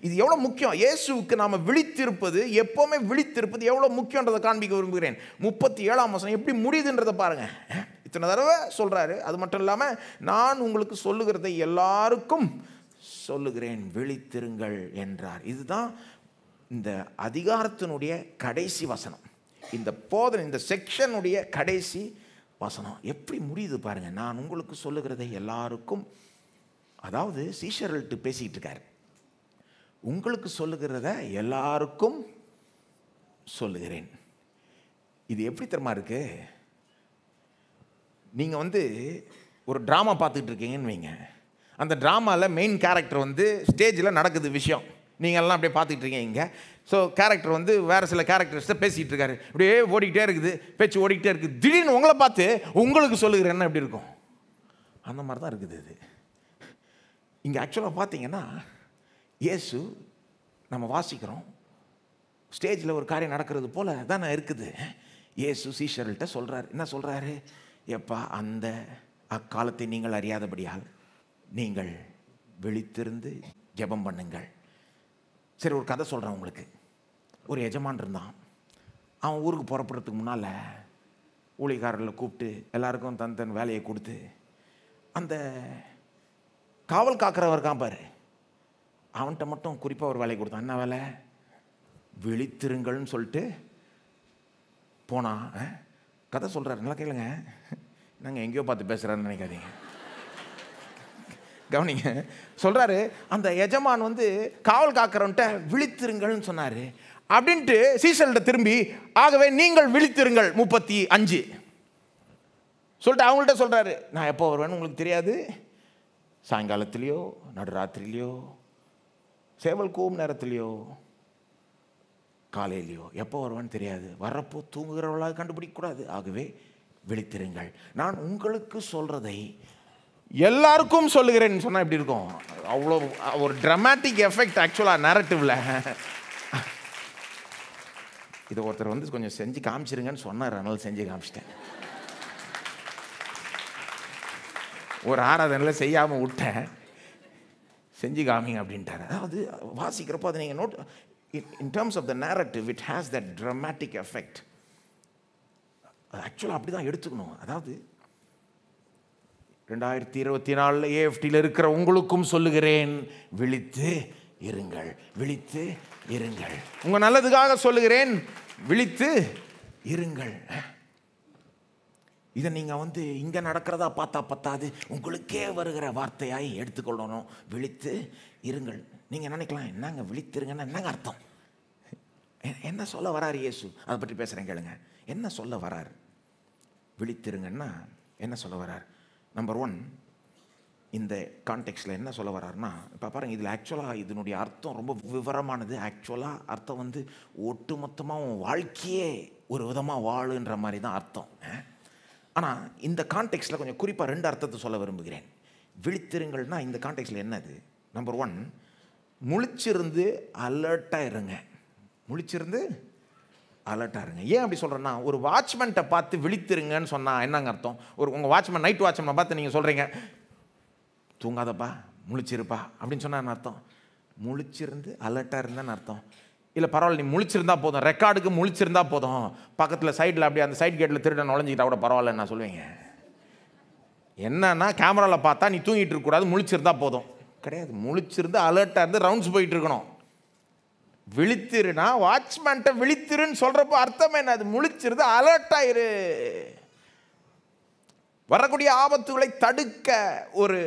இது எவ்வளோ முக்கியம் இயேசுவுக்கு நாம் விழித்திருப்பது எப்போவுமே விழித்திருப்பது எவ்வளோ முக்கியன்றதை காண்பிக்க விரும்புகிறேன் முப்பத்தி ஏழாம் வசனம் எப்படி முடியுதுன்றதை பாருங்கள் இத்தனை தடவை சொல்கிறாரு அது மட்டும் இல்லாமல் நான் உங்களுக்கு சொல்லுகிறதை எல்லாருக்கும் சொல்லுகிறேன் விழித்திருங்கள் என்றார் இதுதான் இந்த அதிகாரத்தினுடைய கடைசி வசனம் இந்த போதனை இந்த செக்ஷனுடைய கடைசி வசனம் எப்படி முடியுது பாருங்கள் நான் உங்களுக்கு சொல்லுகிறதை எல்லாருக்கும் அதாவது சீஷர்கள்ட்டு பேசிகிட்டு இருக்கார் உங்களுக்கு சொல்லுகிறத எல்லாருக்கும் சொல்லுகிறேன் இது எப்படி தரமா இருக்கு நீங்கள் வந்து ஒரு ட்ராமா பார்த்துக்கிட்டு இருக்கீங்கன்னு வைங்க அந்த ட்ராமாவில் மெயின் கேரக்டர் வந்து ஸ்டேஜில் நடக்குது விஷயம் நீங்கள்லாம் அப்படியே பார்த்துக்கிட்டு இருக்கீங்க ஸோ கேரக்டர் வந்து வேறு சில கேரக்டர்ஸ்ட்டை பேசிகிட்டு இருக்காரு அப்படியே ஓடிக்கிட்டே இருக்குது பேச்சு ஓடிக்கிட்டே இருக்குது திடீர்னு உங்களை பார்த்து உங்களுக்கு சொல்லுகிறேன்னா எப்படி இருக்கும் அந்த மாதிரி தான் இருக்குது இது இங்கே ஆக்சுவலாக பார்த்தீங்கன்னா இயேசு நம்ம வாசிக்கிறோம் ஸ்டேஜில் ஒரு காரியம் நடக்கிறது போல் தானே இருக்குது இயேசு சீஷர்கள்ட்ட சொல்கிறார் என்ன சொல்கிறாரு எப்பா அந்த அக்காலத்தை நீங்கள் அறியாதபடியால் நீங்கள் விழித்திருந்து ஜெபம் பண்ணுங்கள் சரி ஒரு கதை சொல்கிறேன் உங்களுக்கு ஒரு எஜமான் இருந்தான் அவன் ஊருக்கு புறப்படுறதுக்கு முன்னால் ஊழிகாரர்களை கூப்பிட்டு எல்லாருக்கும் தன் தன் வேலையை கொடுத்து அந்த காவல் காக்கிறவர் இருக்கான் பாரு அவன்கிட்ட மட்டும் குறிப்பாக ஒரு வேலை கொடுத்தான் என்ன வேலை விழித்திருங்கள்னு சொல்லிட்டு போனான் கதை சொல்கிறார் நல்லா கேளுங்க நாங்கள் எங்கேயோ பார்த்து பேசுகிறான்னு நினைக்காதீங்க கவனிங்க சொல்கிறாரு அந்த எஜமான் வந்து காவல் காக்கிறவன்ட்ட விழித்திருங்கள்னு சொன்னார் அப்படின்ட்டு சீசல்கிட்ட திரும்பி ஆகவே நீங்கள் விழித்திருங்கள் முப்பத்தி அஞ்சு சொல்லிட்டு அவங்கள்ட்ட சொல்கிறாரு நான் எப்போ வருவேன்னு உங்களுக்கு தெரியாது சாயங்காலத்துலேயோ நடுராத்திரிலையோ சேவல் கூவும் நேரத்துலையோ காலையிலையோ எப்போ வருவான்னு தெரியாது வர்றப்போ தூங்குகிறவளாக கண்டுபிடிக்கக்கூடாது ஆகவே விழித்திருங்கள் நான் உங்களுக்கு சொல்கிறதை எல்லாருக்கும் சொல்லுகிறேன்னு சொன்னால் எப்படி இருக்கும் அவ்வளோ ஒரு ட்ரமாட்டிக் எஃபெக்ட் ஆக்சுவலாக நேரட்டிவில் இதை ஒருத்தர் வந்து கொஞ்சம் செஞ்சு காமிச்சிருங்கன்னு சொன்னார் அதனால செஞ்சு காமிச்சிட்டேன் ஒரு ஆராதனையில் செய்யாமல் விட்டேன் செஞ்சு காமிங்க அப்படின்ட்டார் அதாவது வாசிக்கிறப்போ அதை நீங்கள் note in terms of the narrative it has that dramatic effect ஆக்சுவலாக அப்படி தான் எடுத்துக்கணும் அதாவது ரெண்டாயிரத்தி இருபத்தி நாலில் ஏஎஃப்டியில் இருக்கிற உங்களுக்கும் சொல்லுகிறேன் விழித்து இருங்கள் விழித்து இருங்கள் உங்கள் நல்லதுக்காக சொல்லுகிறேன் விழித்து இருங்கள் இதை நீங்கள் வந்து இங்கே நடக்கிறதா பார்த்தா பத்தாது உங்களுக்கே வருகிற வார்த்தையாய் எடுத்துக்கொள்ளணும் விழித்து இருங்கள் நீங்கள் நினைக்கலாம் என்னங்க விழித்திருங்கன்னு என்னங்க அர்த்தம் என்ன சொல்ல வராரு இயேசு அதை பற்றி பேசுகிறேன் கேளுங்க என்ன சொல்ல வராரு விழித்திருங்கன்னா என்ன சொல்ல வரார் நம்பர் ஒன் இந்த கான்டெக்ட்டில் என்ன சொல்ல வராருன்னா இப்போ பாருங்கள் இதில் ஆக்சுவலாக இதனுடைய அர்த்தம் ரொம்ப விவரமானது ஆக்சுவலாக அர்த்தம் வந்து ஒட்டுமொத்தமாக உன் வாழ்க்கையே ஒரு விதமாக வாழுன்ற மாதிரி தான் அர்த்தம் ஆனால் இந்த கான்டெக்ஸ்டில் கொஞ்சம் குறிப்பாக ரெண்டு அர்த்தத்தை சொல்ல விரும்புகிறேன் விழித்திருங்கள்னா இந்த கான்டெக்ஸ்டில் என்னது நம்பர் ஒன் முழிச்சிருந்து அலர்ட்டாக இருங்க முழிச்சிருந்து அலர்ட்டாக இருங்க ஏன் அப்படி சொல்கிறேன்னா ஒரு வாட்ச்மேன்ட்டை பார்த்து விழித்திருங்கன்னு சொன்னால் என்னங்க அர்த்தம் ஒரு உங்கள் வாட்ச்மேன் நைட் வாட்ச்மேன் பார்த்து நீங்கள் சொல்கிறீங்க தூங்காதப்பா முழிச்சிருப்பா அப்படின்னு சொன்னால் என்ன அர்த்தம் முழிச்சிருந்து அலர்ட்டாக இருந்தேன்னு அர்த்தம் இல்லை பரவாயில்ல நீ முழிச்சிருந்தா போதும் ரெக்கார்டுக்கு முழிச்சிருந்தா போதும் பக்கத்தில் சைடில் அப்படியே அந்த சைட் கேட்டில் திருட நுழைஞ்சிக்கிட்டா கூட பரவாயில்ல நான் சொல்லுவேங்க என்னன்னா கேமராவில் பார்த்தா நீ தூங்கிட்டு இருக்கக்கூடாது முழிச்சிருந்தா போதும் கிடையாது முழிச்சிருந்து அலர்ட்டாக இருந்து ரவுண்ட்ஸ் போயிட்டு இருக்கணும் விழித்திருனா வாட்ச்மேன்ட்ட விழித்திருன்னு சொல்கிறப்போ அர்த்தம் என்ன அது முழிச்சிருந்து அலர்ட்டாயிரு வரக்கூடிய ஆபத்துகளை தடுக்க ஒரு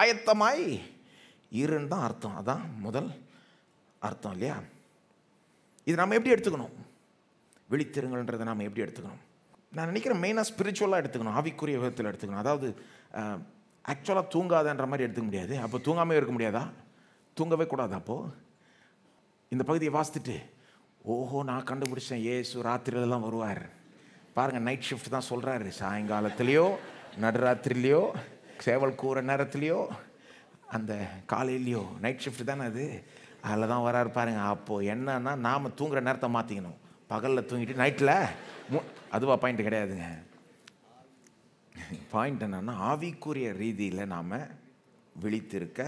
ஆயத்தமாய் இருன்னு தான் அர்த்தம் அதான் முதல் அர்த்தம் இல்லையா இதை நம்ம எப்படி எடுத்துக்கணும் விழித்திருங்கள்ன்றதை நாம் எப்படி எடுத்துக்கணும் நான் நினைக்கிறேன் மெயினாக ஸ்பிரிச்சுவலாக எடுத்துக்கணும் ஆவிக்குரிய விதத்தில் எடுத்துக்கணும் அதாவது ஆக்சுவலாக தூங்காதன்ற மாதிரி எடுத்துக்க முடியாது அப்போ தூங்காமல் இருக்க முடியாதா தூங்கவே கூடாது அப்போது இந்த பகுதியை வாசித்துட்டு ஓஹோ நான் கண்டுபிடிச்சேன் ஏசு ராத்திரியிலலாம் வருவார் பாருங்கள் நைட் ஷிஃப்ட் தான் சொல்கிறாரு சாயங்காலத்துலேயோ நடுராத்திரிலையோ சேவல் கூற நேரத்துலேயோ அந்த காலையிலையோ நைட் ஷிஃப்ட் தானே அது அதில் தான் வராரு பாருங்கள் அப்போது என்னன்னா நாம் தூங்குகிற நேரத்தை மாற்றிக்கணும் பகலில் தூங்கிட்டு நைட்டில் மு அதுவா பாயிண்ட் கிடையாதுங்க பாயிண்ட் என்னன்னா ஆவிக்குரிய ரீதியில் நாம் விழித்திருக்க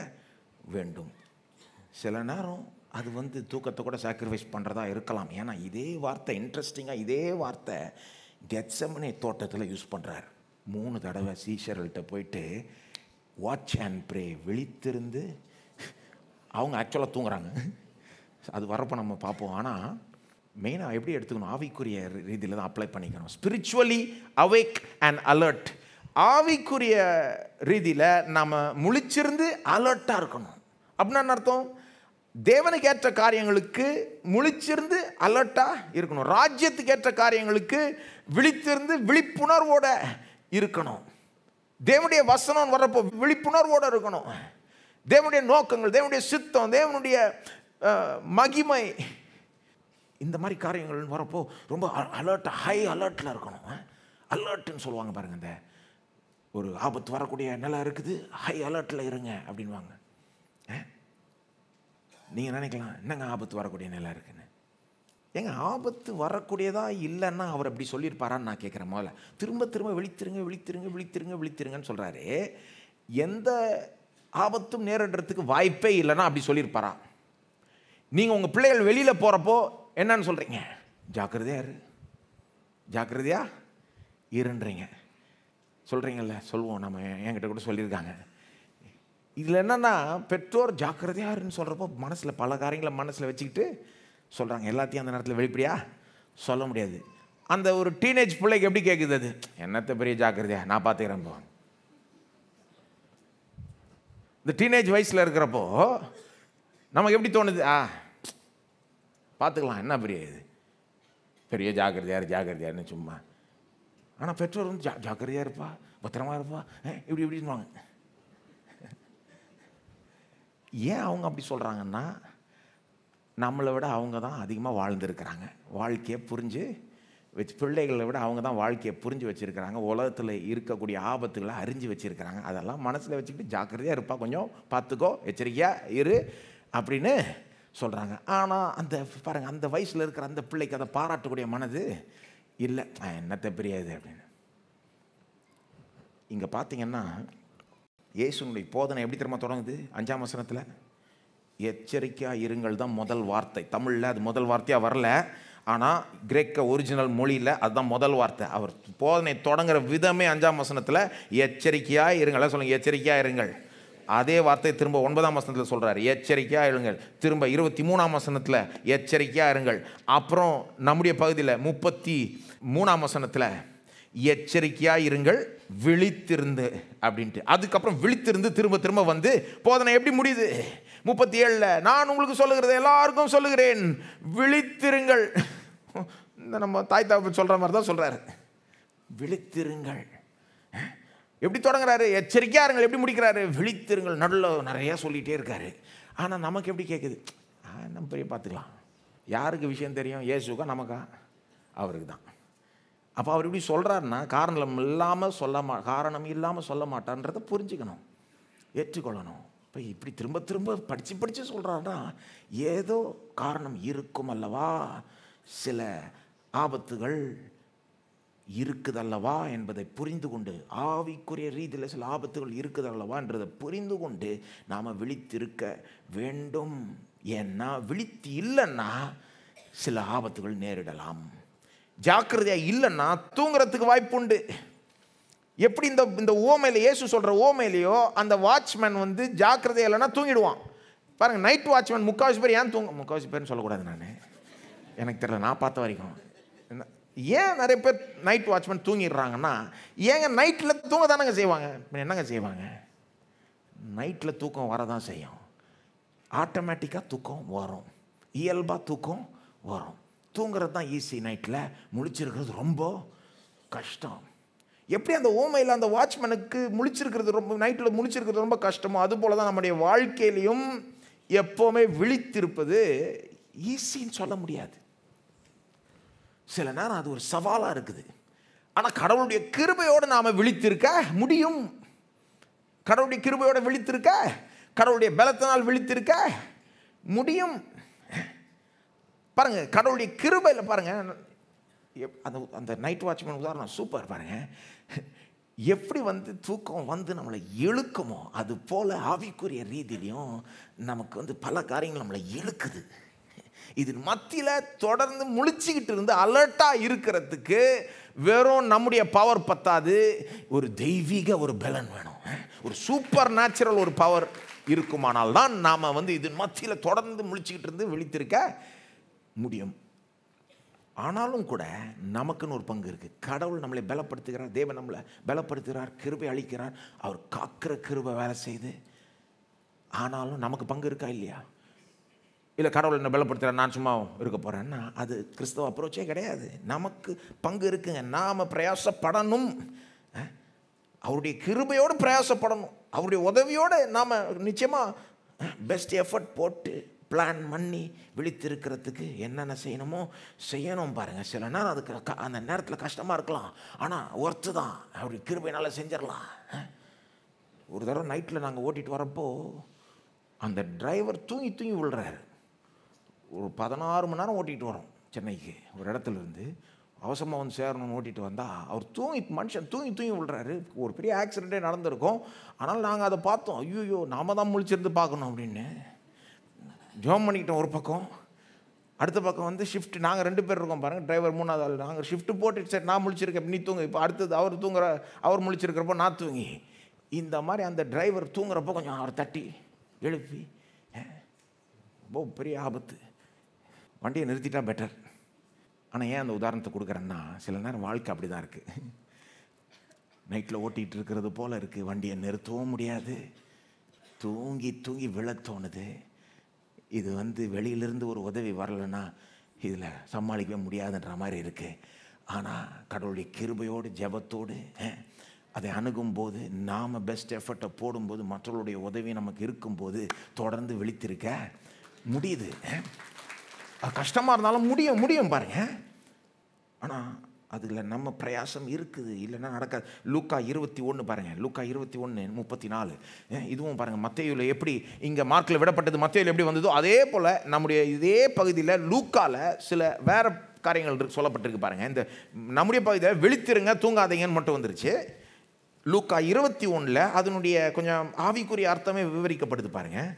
வேண்டும் சில நேரம் அது வந்து தூக்கத்தை கூட சாக்ரிஃபைஸ் பண்ணுறதா இருக்கலாம் ஏன்னா இதே வார்த்தை இன்ட்ரெஸ்டிங்காக இதே வார்த்தை கெட்சமனை தோட்டத்தில் யூஸ் பண்ணுறார் மூணு தடவை சீஷர்கள்ட்ட போயிட்டு வாட்ச் அண்ட் ப்ரே விழித்திருந்து அவங்க ஆக்சுவலாக தூங்குறாங்க அது வரப்போ நம்ம பார்ப்போம் ஆனால் மெயினாக எப்படி எடுத்துக்கணும் ஆவிக்குரிய ரீதியில் தான் அப்ளை பண்ணிக்கணும் ஸ்பிரிச்சுவலி அவேக் அண்ட் அலர்ட் ஆவிக்குரிய ரீதியில் நாம் முழிச்சிருந்து அலர்ட்டாக இருக்கணும் அப்படின்னா அர்த்தம் தேவனுக்கு ஏற்ற காரியங்களுக்கு முழிச்சிருந்து அலர்ட்டாக இருக்கணும் ராஜ்யத்துக்கு ஏற்ற காரியங்களுக்கு விழித்திருந்து விழிப்புணர்வோடு இருக்கணும் தேவனுடைய வசனம் வர்றப்போ விழிப்புணர்வோடு இருக்கணும் தேவனுடைய நோக்கங்கள் தேவனுடைய சித்தம் தேவனுடைய மகிமை இந்த மாதிரி காரியங்கள் வரப்போ ரொம்ப அலர்ட் ஹை அலர்ட்டில் இருக்கணும் அலர்ட்னு சொல்லுவாங்க பாருங்கள் இந்த ஒரு ஆபத்து வரக்கூடிய நிலம் இருக்குது ஹை அலர்ட்டில் இருங்க அப்படின்வாங்க நீங்கள் நினைக்கலாம் என்னங்க ஆபத்து வரக்கூடிய நிலம் இருக்குன்னு ஏங்க ஆபத்து வரக்கூடியதா இல்லைன்னா அவர் அப்படி சொல்லியிருப்பாரான்னு நான் கேட்குறேன் முதல்ல திரும்ப திரும்ப விழித்திருங்க விழித்திருங்க விழித்திருங்க விழித்திருங்கன்னு சொல்கிறாரு எந்த ஆபத்தும் நேரிடுறதுக்கு வாய்ப்பே இல்லைன்னா அப்படி சொல்லியிருப்பாரா நீங்கள் உங்கள் பிள்ளைகள் வெளியில் போகிறப்போ என்னன்னு சொல்கிறீங்க ஜாக்கிரதையா இரு ஜாக்கிரதையா இருன்றீங்க சொல்கிறீங்கல்ல சொல்லுவோம் நம்ம என்கிட்ட கூட சொல்லியிருக்காங்க இதில் என்னென்னா பெற்றோர் ஜாக்கிரதையாருன்னு இருன்னு சொல்கிறப்போ மனசில் பல காரியங்களை மனசில் வச்சுக்கிட்டு சொல்கிறாங்க எல்லாத்தையும் அந்த நேரத்தில் வெளிப்படியா சொல்ல முடியாது அந்த ஒரு டீனேஜ் பிள்ளைக்கு எப்படி கேட்குது அது என்னத்தை பெரிய ஜாக்கிரதையா நான் பார்த்துக்கிறேன் போவேன் இந்த டீனேஜ் வயசில் இருக்கிறப்போ நமக்கு எப்படி தோணுது ஆ பார்த்துக்கலாம் என்ன பெரிய இது பெரிய ஜாக்கிரதையார் ஜாக்கிரதையார்னு சும்மா ஆனால் பெற்றோர் வந்து ஜா ஜாக்கிரதையாக இருப்பா பத்திரமா இருப்பா இப்படி சொல்லுவாங்க ஏன் அவங்க அப்படி சொல்கிறாங்கன்னா நம்மளை விட அவங்க தான் அதிகமாக வாழ்ந்துருக்கிறாங்க வாழ்க்கையை புரிஞ்சு வச்சு பிள்ளைகளை விட அவங்க தான் வாழ்க்கையை புரிஞ்சு வச்சுருக்கிறாங்க உலகத்தில் இருக்கக்கூடிய ஆபத்துகளை அறிஞ்சு வச்சுருக்கிறாங்க அதெல்லாம் மனசில் வச்சுக்கிட்டு ஜாக்கிரதையாக இருப்பா கொஞ்சம் பார்த்துக்கோ எச்சரிக்கையாக இரு அப்படின்னு சொல்கிறாங்க ஆனால் அந்த பாருங்கள் அந்த வயசில் இருக்கிற அந்த பிள்ளைக்கு அதை பாராட்டக்கூடிய மனது இல்லை என்னத்தை பெரியாது அப்படின்னு இங்கே பார்த்தீங்கன்னா இயேசுனுடைய போதனை எப்படி தெரியுமா தொடங்குது அஞ்சாம் வசனத்தில் எச்சரிக்கையாக இருங்கள் தான் முதல் வார்த்தை தமிழில் அது முதல் வார்த்தையாக வரல ஆனால் கிரேக்க ஒரிஜினல் மொழியில் அதுதான் முதல் வார்த்தை அவர் போதனை தொடங்குற விதமே அஞ்சாம் வசனத்தில் எச்சரிக்கையாக இருங்கள் சொல்லுங்கள் எச்சரிக்கையாக இருங்கள் அதே வார்த்தை திரும்ப ஒன்பதாம் வசனத்தில் சொல்கிறார் எச்சரிக்கையாக இருங்கள் திரும்ப இருபத்தி மூணாம் வசனத்தில் எச்சரிக்கையாக இருங்கள் அப்புறம் நம்முடைய பகுதியில் முப்பத்தி மூணாம் வசனத்தில் எச்சரிக்கையாக இருங்கள் விழித்திருந்து அப்படின்ட்டு அதுக்கப்புறம் விழித்திருந்து திரும்ப திரும்ப வந்து போதனை எப்படி முடியுது முப்பத்தி ஏழில் நான் உங்களுக்கு சொல்லுகிறது எல்லாருக்கும் சொல்லுகிறேன் விழித்திருங்கள் இந்த நம்ம தாய் தாப்பு சொல்கிற மாதிரி தான் சொல்கிறாரு விழித்திருங்கள் எப்படி தொடங்குறாரு எச்சரிக்கையாக இருங்கள் எப்படி முடிக்கிறாரு விழித்திருங்கள் நடுவில் நிறையா சொல்லிகிட்டே இருக்காரு ஆனால் நமக்கு எப்படி கேட்குது நம்ம பெரிய பார்த்துக்கலாம் யாருக்கு விஷயம் தெரியும் ஏசுக்கா நமக்கா அவருக்கு தான் அப்போ அவர் இப்படி சொல்கிறாருன்னா காரணம் இல்லாமல் சொல்ல மா காரணம் இல்லாமல் சொல்ல மாட்டான்றதை புரிஞ்சுக்கணும் ஏற்றுக்கொள்ளணும் இப்போ இப்படி திரும்ப திரும்ப படித்து படித்து சொல்கிறாருன்னா ஏதோ காரணம் இருக்கும் அல்லவா சில ஆபத்துகள் இருக்குதல்லவா என்பதை புரிந்து கொண்டு ஆவிக்குரிய ரீதியில் சில ஆபத்துகள் என்றதை புரிந்து கொண்டு நாம் விழித்திருக்க வேண்டும் ஏன்னா விழித்து இல்லைன்னா சில ஆபத்துகள் நேரிடலாம் ஜாக்கிரதையாக இல்லைன்னா தூங்குறதுக்கு உண்டு எப்படி இந்த இந்த ஓமையில் இயேசு சொல்கிற ஓமையிலையோ அந்த வாட்ச்மேன் வந்து ஜாக்கிரதை இல்லைன்னா தூங்கிடுவான் பாருங்கள் நைட் வாட்ச்மேன் முக்கால்வாசி பேர் ஏன் தூங்க முக்காவசி பேர்னு சொல்லக்கூடாது நான் எனக்கு தெரியல நான் பார்த்த வரைக்கும் ஏன் நிறைய பேர் நைட் வாட்ச்மேன் தூங்கிடுறாங்கன்னா ஏங்க நைட்டில் தூங்க தானேங்க செய்வாங்க என்னங்க செய்வாங்க நைட்டில் தூக்கம் வரதான் செய்யும் ஆட்டோமேட்டிக்காக தூக்கம் வரும் இயல்பாக தூக்கம் வரும் தூங்குறது தான் ஈஸி நைட்டில் முடிச்சிருக்கிறது ரொம்ப கஷ்டம் எப்படி அந்த ஓமையில் அந்த வாட்ச்மேனுக்கு முழிச்சிருக்கிறது ரொம்ப நைட்டில் முழிச்சிருக்கிறது ரொம்ப கஷ்டமோ போல தான் நம்முடைய வாழ்க்கையிலையும் எப்போவுமே விழித்திருப்பது ஈஸின்னு சொல்ல முடியாது சில நேரம் அது ஒரு சவாலாக இருக்குது ஆனால் கடவுளுடைய கிருபையோடு நாம் விழித்திருக்க முடியும் கடவுளுடைய கிருபையோடு விழித்திருக்க கடவுளுடைய பலத்தினால் விழித்திருக்க முடியும் பாருங்கள் கடவுளுடைய கிருபையில் பாருங்கள் அந்த அந்த நைட் வாட்ச்மேன் உதாரணம் சூப்பர் பாருங்கள் எப்படி வந்து தூக்கம் வந்து நம்மளை இழுக்குமோ அது போல் ஆவிக்குரிய ரீதியிலையும் நமக்கு வந்து பல காரியங்கள் நம்மளை இழுக்குது இது மத்தியில் தொடர்ந்து முழிச்சுக்கிட்டு இருந்து அலர்ட்டாக இருக்கிறதுக்கு வெறும் நம்முடைய பவர் பத்தாது ஒரு தெய்வீக ஒரு பலன் வேணும் ஒரு சூப்பர் நேச்சுரல் ஒரு பவர் இருக்குமானால் தான் நாம் வந்து இதன் மத்தியில் தொடர்ந்து முழிச்சுக்கிட்டு இருந்து விழித்திருக்க முடியும் ஆனாலும் கூட நமக்குன்னு ஒரு பங்கு இருக்குது கடவுள் நம்மளை பலப்படுத்துகிறார் தேவன் நம்மளை பலப்படுத்துகிறார் கிருபை அழிக்கிறார் அவர் காக்கிற கிருபை வேலை செய்து ஆனாலும் நமக்கு பங்கு இருக்கா இல்லையா இல்லை கடவுள் என்ன பலப்படுத்துகிற நான் சும்மா இருக்க போகிறேன்னா அது கிறிஸ்தவ அப்ரோச்சே கிடையாது நமக்கு பங்கு இருக்குங்க நாம் பிரயாசப்படணும் அவருடைய கிருபையோடு பிரயாசப்படணும் அவருடைய உதவியோடு நாம் நிச்சயமாக பெஸ்ட் எஃபர்ட் போட்டு பிளான் பண்ணி விழித்திருக்கிறதுக்கு என்னென்ன செய்யணுமோ செய்யணும் பாருங்கள் சில நேரம் அதுக்கு க அந்த நேரத்தில் கஷ்டமாக இருக்கலாம் ஆனால் ஒர்த்து தான் அப்படி கிருபையினால் செஞ்சிடலாம் ஒரு தடவை நைட்டில் நாங்கள் ஓட்டிகிட்டு வரப்போ அந்த டிரைவர் தூங்கி தூங்கி விழுறாரு ஒரு பதினாறு மணி நேரம் ஓட்டிகிட்டு வரோம் சென்னைக்கு ஒரு இடத்துல இருந்து அவசரமாக வந்து சேரணும்னு ஓட்டிகிட்டு வந்தால் அவர் தூங்கி மனுஷன் தூங்கி தூங்கி விழுறாரு ஒரு பெரிய ஆக்சிடெண்ட்டே நடந்திருக்கும் ஆனால் நாங்கள் அதை பார்த்தோம் ஐயோ நாம தான் முழிச்சிருந்து பார்க்கணும் அப்படின்னு ஜோம் பண்ணிக்கிட்டோம் ஒரு பக்கம் அடுத்த பக்கம் வந்து ஷிஃப்ட் நாங்கள் ரெண்டு பேர் இருக்கோம் பாருங்கள் டிரைவர் மூணாவது ஆள் நாங்கள் ஷிஃப்ட் போட்டு சரி நான் முழிச்சிருக்கேன் நீ தூங்க இப்போ அடுத்தது அவர் தூங்குற அவர் முழிச்சிருக்கிறப்போ நான் தூங்கி இந்த மாதிரி அந்த டிரைவர் தூங்குறப்போ கொஞ்சம் அவர் தட்டி எழுப்பி ரொம்ப பெரிய ஆபத்து வண்டியை நிறுத்திட்டா பெட்டர் ஆனால் ஏன் அந்த உதாரணத்தை கொடுக்குறேன்னா சில நேரம் வாழ்க்கை அப்படி தான் இருக்குது நைட்டில் ஓட்டிகிட்டு இருக்கிறது போல் இருக்குது வண்டியை நிறுத்தவும் முடியாது தூங்கி தூங்கி விழ தோணுது இது வந்து வெளியிலிருந்து ஒரு உதவி வரலைன்னா இதில் சமாளிக்கவே முடியாதுன்ற மாதிரி இருக்குது ஆனால் கடவுளுடைய கிருபையோடு ஜபத்தோடு அதை அணுகும்போது நாம் பெஸ்ட் எஃபர்ட்டை போடும்போது மற்றவர்களுடைய உதவி நமக்கு இருக்கும்போது தொடர்ந்து விழித்திருக்க முடியுது கஷ்டமாக இருந்தாலும் முடியும் முடியும் பாருங்கள் ஆனால் அதில் நம்ம பிரயாசம் இருக்குது இல்லைன்னா நடக்காது லூக்கா இருபத்தி ஒன்று பாருங்கள் லூக்கா இருபத்தி ஒன்று முப்பத்தி நாலு இதுவும் பாருங்கள் மத்தையில் எப்படி இங்கே மார்க்கில் விடப்பட்டது மத்தையில் எப்படி வந்ததோ அதே போல் நம்முடைய இதே பகுதியில் லூக்காவில் சில வேறு காரியங்கள் சொல்லப்பட்டிருக்கு பாருங்கள் இந்த நம்முடைய பகுதியில் விழித்திருங்க தூங்காதீங்கன்னு மட்டும் வந்துருச்சு லூக்கா இருபத்தி ஒன்றில் அதனுடைய கொஞ்சம் ஆவிக்குரிய அர்த்தமே விவரிக்கப்படுது பாருங்கள்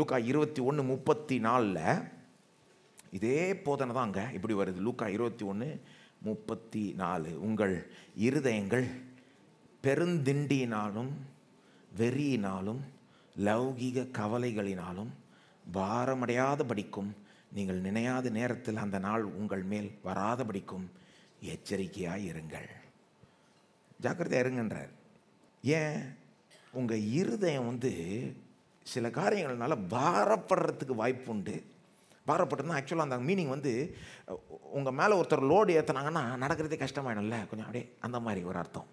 லூக்கா இருபத்தி ஒன்று முப்பத்தி நாலில் இதே போதனை தான் அங்கே இப்படி வருது லூக்கா இருபத்தி ஒன்று முப்பத்தி நாலு உங்கள் இருதயங்கள் பெருந்திண்டினாலும் வெறியினாலும் லௌகிக கவலைகளினாலும் பாரமடையாத படிக்கும் நீங்கள் நினையாத நேரத்தில் அந்த நாள் உங்கள் மேல் வராத படிக்கும் எச்சரிக்கையாக இருங்கள் ஜாக்கிரதையாக இருங்கன்றார் ஏன் உங்கள் இருதயம் வந்து சில காரியங்கள்னால பாரப்படுறதுக்கு வாய்ப்பு உண்டு பாரப்பட்டோம்னா ஆக்சுவலாக அந்த மீனிங் வந்து உங்கள் மேலே ஒருத்தர் லோடு ஏற்றுனாங்கன்னா நடக்கிறதே கஷ்டமாயிடும்ல கொஞ்சம் அப்படியே அந்த மாதிரி ஒரு அர்த்தம்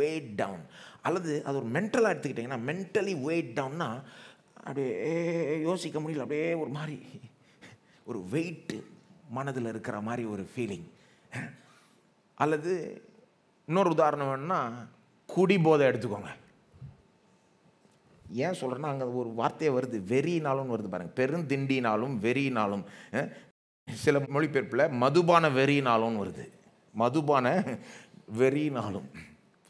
வெயிட் டவுன் அல்லது அது ஒரு மென்டலாக எடுத்துக்கிட்டிங்கன்னா மென்டலி வெயிட் டவுன்னா அப்படியே யோசிக்க முடியல அப்படியே ஒரு மாதிரி ஒரு வெயிட்டு மனதில் இருக்கிற மாதிரி ஒரு ஃபீலிங் அல்லது இன்னொரு உதாரணம் வேணுன்னா குடிபோதை எடுத்துக்கோங்க ஏன் சொல்கிறேன்னா அங்கே ஒரு வார்த்தையை வருது வெறினாலும் வருது பாருங்கள் பெருந்திண்டினாலும் வெறினாலும் சில மொழிபெயர்ப்பில் மதுபான வெறினாலும் வருது மதுபான வெறினாலும்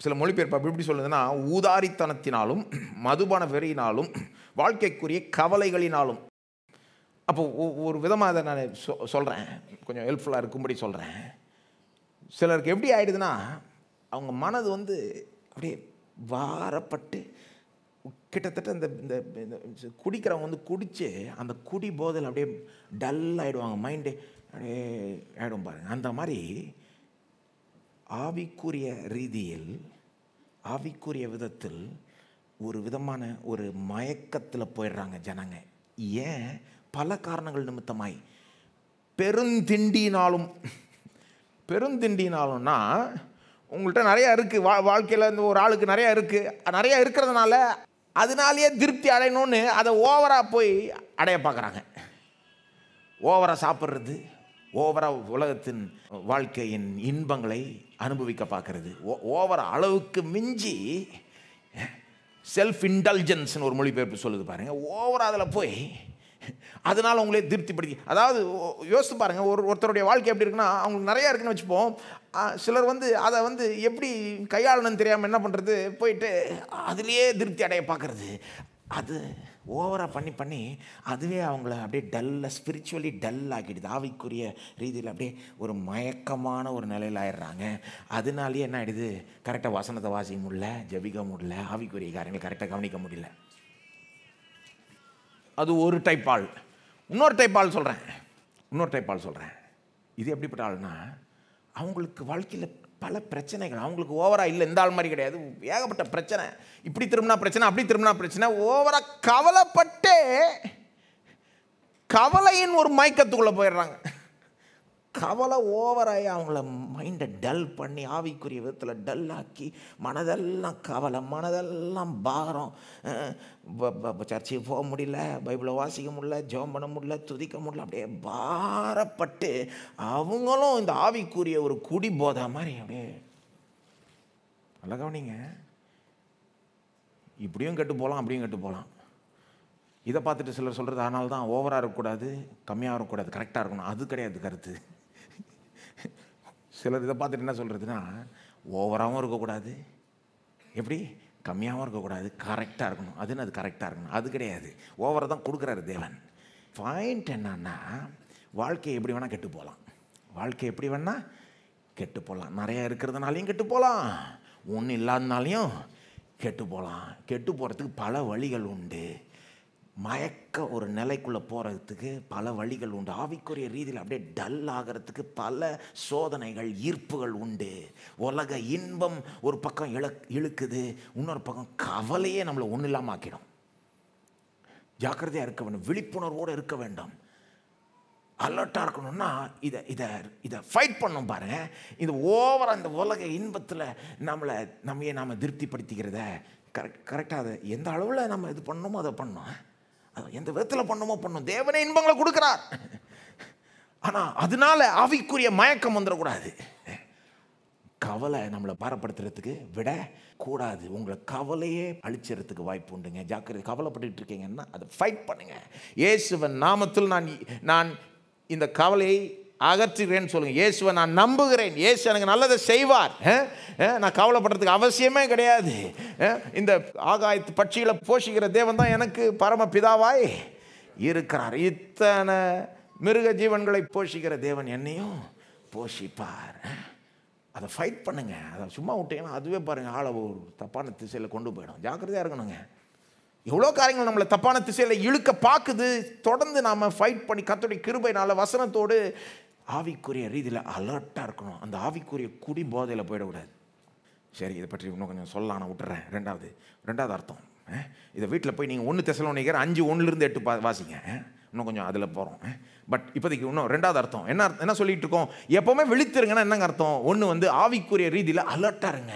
சில மொழிபெயர்ப்பு அப்படி எப்படி சொல்லுதுன்னா ஊதாரித்தனத்தினாலும் மதுபான வெறியினாலும் வாழ்க்கைக்குரிய கவலைகளினாலும் அப்போ ஒரு விதமாக அதை நான் சொ சொல்கிறேன் கொஞ்சம் ஹெல்ப்ஃபுல்லாக இருக்கும்படி சொல்கிறேன் சிலருக்கு எப்படி ஆயிடுதுன்னா அவங்க மனது வந்து அப்படியே வாரப்பட்டு கிட்டத்தட்ட இந்த இந்த குடிக்கிறவங்க வந்து குடித்து அந்த குடி போதில் அப்படியே டல் ஆகிடுவாங்க மைண்டே அப்படியே ஆகிடும் பாருங்கள் அந்த மாதிரி ஆவிக்குரிய ரீதியில் ஆவிக்குரிய விதத்தில் ஒரு விதமான ஒரு மயக்கத்தில் போயிடுறாங்க ஜனங்க ஏன் பல காரணங்கள் நிமித்தமாய் பெருந்திண்டினாலும் பெருந்திண்டினாலும்னா உங்கள்கிட்ட நிறையா இருக்குது வா வாழ்க்கையில் இந்த ஒரு ஆளுக்கு நிறையா இருக்குது நிறையா இருக்கிறதுனால அதனாலேயே திருப்தி அடையணும்னு அதை ஓவராக போய் அடைய பார்க்குறாங்க ஓவராக சாப்பிட்றது ஓவராக உலகத்தின் வாழ்க்கையின் இன்பங்களை அனுபவிக்க பார்க்குறது ஓ ஓவர அளவுக்கு மிஞ்சி செல்ஃப் இன்டல்ஜென்ஸ்னு ஒரு மொழிபெயர்ப்பு சொல்லுது பாருங்கள் ஓவராக அதில் போய் அதனால் அவங்களே திருப்திப்படுத்தி அதாவது யோசித்து பாருங்கள் ஒரு ஒருத்தருடைய வாழ்க்கை எப்படி இருக்குன்னா அவங்களுக்கு நிறையா இருக்குன்னு வச்சுப்போம் சிலர் வந்து அதை வந்து எப்படி கையாளணும்னு தெரியாமல் என்ன பண்ணுறது போயிட்டு அதுலேயே திருப்தி அடைய பார்க்குறது அது ஓவராக பண்ணி பண்ணி அதுவே அவங்கள அப்படியே டல்லாக ஸ்பிரிச்சுவலி டல் ஆகிடுது ஆவிக்குரிய ரீதியில் அப்படியே ஒரு மயக்கமான ஒரு நிலையில் ஆயிடுறாங்க அதனாலேயே என்ன ஆகிடுது கரெக்டாக வசனத்தை வாசிக்க முடியல ஜபிக்க முடியல ஆவிக்குரிய காரியங்கள் கரெக்டாக கவனிக்க முடியல அது ஒரு டைப் ஆள் இன்னொரு டைப் ஆள் சொல்கிறேன் இன்னொரு டைப் ஆள் சொல்கிறேன் இது எப்படிப்பட்ட ஆள்னா அவங்களுக்கு வாழ்க்கையில் பல பிரச்சனைகள் அவங்களுக்கு ஓவராக இல்லை இந்த ஆள் மாதிரி கிடையாது ஏகப்பட்ட பிரச்சனை இப்படி திரும்பினா பிரச்சனை அப்படி திரும்பினா பிரச்சனை ஓவராக கவலைப்பட்டே கவலையின் ஒரு மயக்கத்துக்குள்ளே போயிடுறாங்க கவலை ஓவராகி அவங்கள மைண்டை டல் பண்ணி ஆவிக்குரிய விதத்தில் டல்லாக்கி மனதெல்லாம் கவலை மனதெல்லாம் பாரம் சர்ச்சுக்கு போக முடியல பைபிளை வாசிக்க முடியல ஜோம் பண்ண முடியல துதிக்க முடியல அப்படியே பாரப்பட்டு அவங்களும் இந்த ஆவிக்குரிய ஒரு குடி போதா மாதிரி அப்படியே நல்லா கவனிங்க இப்படியும் கெட்டு போகலாம் அப்படியும் கெட்டு போகலாம் இதை பார்த்துட்டு சிலர் சொல்கிறது அதனால தான் ஓவராக இருக்கக்கூடாது கம்மியாக இருக்கக்கூடாது கரெக்டாக இருக்கணும் அது கிடையாது கருத்து சிலர் இதை பார்த்துட்டு என்ன சொல்கிறதுனா ஓவராகவும் இருக்கக்கூடாது எப்படி கம்மியாகவும் இருக்கக்கூடாது கரெக்டாக இருக்கணும் அதுன்னு அது கரெக்டாக இருக்கணும் அது கிடையாது ஓவரை தான் கொடுக்குறாரு தேவன் பாயிண்ட் என்னன்னா வாழ்க்கையை எப்படி வேணால் கெட்டு போகலாம் வாழ்க்கை எப்படி வேணால் கெட்டு போகலாம் நிறையா இருக்கிறதுனாலையும் கெட்டு போகலாம் ஒன்றும் இல்லாதனாலையும் கெட்டு போகலாம் கெட்டு போகிறதுக்கு பல வழிகள் உண்டு மயக்க ஒரு நிலைக்குள்ளே போகிறதுக்கு பல வழிகள் உண்டு ஆவிக்குரிய ரீதியில் அப்படியே டல் ஆகிறதுக்கு பல சோதனைகள் ஈர்ப்புகள் உண்டு உலக இன்பம் ஒரு பக்கம் இழ இழுக்குது இன்னொரு பக்கம் கவலையே நம்மளை ஒன்றும் இல்லாமல் ஆக்கிடும் ஜாக்கிரதையாக இருக்க வேண்டும் விழிப்புணர்வோடு இருக்க வேண்டும் அலர்ட்டாக இருக்கணும்னா இதை இதை இதை ஃபைட் பண்ணும் பாரு இந்த ஓவராக இந்த உலக இன்பத்தில் நம்மளை நம்மையே நாம் திருப்திப்படுத்திக்கிறத கரெக்ட் கரெக்டாக அதை எந்த அளவில் நம்ம இது பண்ணணுமோ அதை பண்ணோம் எந்த விதத்தில் பண்ணுமோ பண்ணும் தேவனே இன்பங்களை கொடுக்குறார் ஆனால் அதனால ஆவிக்குரிய மயக்கம் வந்துடக்கூடாது கவலை நம்மளை பாரப்படுத்துறதுக்கு விட கூடாது உங்களை கவலையே அழிச்சிறதுக்கு வாய்ப்பு உண்டுங்க ஜாக்கிரதை கவலைப்பட்டு இருக்கீங்கன்னா அதை ஃபைட் பண்ணுங்கள் இயேசுவன் நாமத்தில் நான் நான் இந்த கவலையை அகற்றுகிறேன்னு சொல்லுங்கள் இயேசுவை நான் நம்புகிறேன் இயேசு எனக்கு நல்லதை செய்வார் நான் கவலைப்படுறதுக்கு அவசியமே கிடையாது இந்த ஆகாயத்து பட்சிகளை போஷிக்கிற தேவன் தான் எனக்கு பரம பிதாவாய் இருக்கிறார் இத்தனை மிருக ஜீவன்களை போஷிக்கிற தேவன் என்னையும் போஷிப்பார் அதை ஃபைட் பண்ணுங்க அதை சும்மா விட்டீங்கன்னா அதுவே பாருங்கள் ஆளை ஒரு தப்பான திசையில் கொண்டு போயிடும் ஜாக்கிரதையாக இருக்கணுங்க எவ்வளோ காரியங்கள் நம்மளை தப்பான திசையில் இழுக்க பார்க்குது தொடர்ந்து நாம் ஃபைட் பண்ணி கத்துடைய நல்ல வசனத்தோடு ஆவிக்குரிய ரீதியில் அலர்ட்டாக இருக்கணும் அந்த ஆவிக்குரிய குடி போதையில் போயிடக்கூடாது சரி இதை பற்றி இன்னும் கொஞ்சம் சொல்லலாம் நான் விட்டுறேன் ரெண்டாவது ரெண்டாவது அர்த்தம் இதை வீட்டில் போய் நீங்கள் ஒன்று திசலம் நினைக்கிற அஞ்சு ஒன்றுலேருந்து எட்டு பா வாசிங்க இன்னும் கொஞ்சம் அதில் போகிறோம் பட் இப்போதைக்கு இன்னும் ரெண்டாவது அர்த்தம் என்ன அர்த்தம் என்ன சொல்லிகிட்டு இருக்கோம் எப்போவுமே விழித்திருங்கன்னா என்னங்க அர்த்தம் ஒன்று வந்து ஆவிக்குரிய ரீதியில் அலர்ட்டாக இருங்க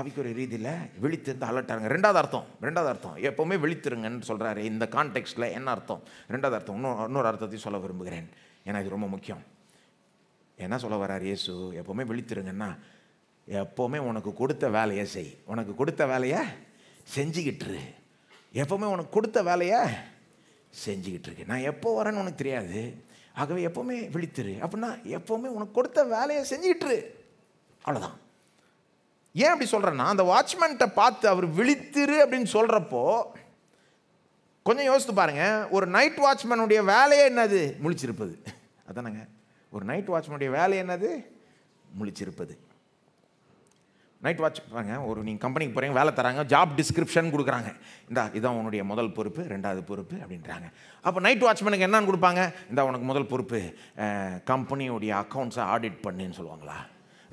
ஆவிக்குரிய ரீதியில் விழித்திருந்து அலர்ட்டாருங்க ரெண்டாவது அர்த்தம் ரெண்டாவது அர்த்தம் எப்போவுமே விழித்திருங்கன்னு சொல்கிறாரு இந்த கான்டெக்ட்டில் என்ன அர்த்தம் ரெண்டாவது அர்த்தம் இன்னொரு இன்னொரு அர்த்தத்தையும் சொல்ல விரும்புகிறேன் ஏன்னா இது ரொம்ப முக்கியம் என்ன சொல்ல வர்றார் இயேசு எப்போவுமே விழித்திருங்கன்னா எப்போவுமே உனக்கு கொடுத்த வேலையை செய் உனக்கு கொடுத்த வேலையை செஞ்சுக்கிட்டுரு எப்போவுமே உனக்கு கொடுத்த வேலையை செஞ்சுக்கிட்டு இருக்கு நான் எப்போ வரேன்னு உனக்கு தெரியாது ஆகவே எப்போவுமே விழித்திரு அப்படின்னா எப்போவுமே உனக்கு கொடுத்த வேலையை செஞ்சுக்கிட்டுரு அவ்வளோதான் ஏன் அப்படி சொல்கிறேன்னா அந்த வாட்ச்மேன்கிட்ட பார்த்து அவர் விழித்திரு அப்படின்னு சொல்கிறப்போ கொஞ்சம் யோசித்து பாருங்கள் ஒரு நைட் வாட்ச்மேனுடைய வேலையே என்னது முழிச்சிருப்பது அதானங்க ஒரு நைட் வாட்ச்மனுடைய வேலை என்னது முழிச்சிருப்பது நைட் வாட்ச் பாருங்க ஒரு நீங்கள் கம்பெனிக்கு போகிறீங்க வேலை தராங்க ஜாப் டிஸ்கிரிப்ஷன் கொடுக்குறாங்க இந்தா இதான் உன்னுடைய முதல் பொறுப்பு ரெண்டாவது பொறுப்பு அப்படின்றாங்க அப்போ நைட் வாட்ச்மேனுக்கு என்னன்னு கொடுப்பாங்க இந்தா உனக்கு முதல் பொறுப்பு கம்பெனியுடைய அக்கௌண்ட்ஸை ஆடிட் பண்ணுன்னு சொல்லுவாங்களா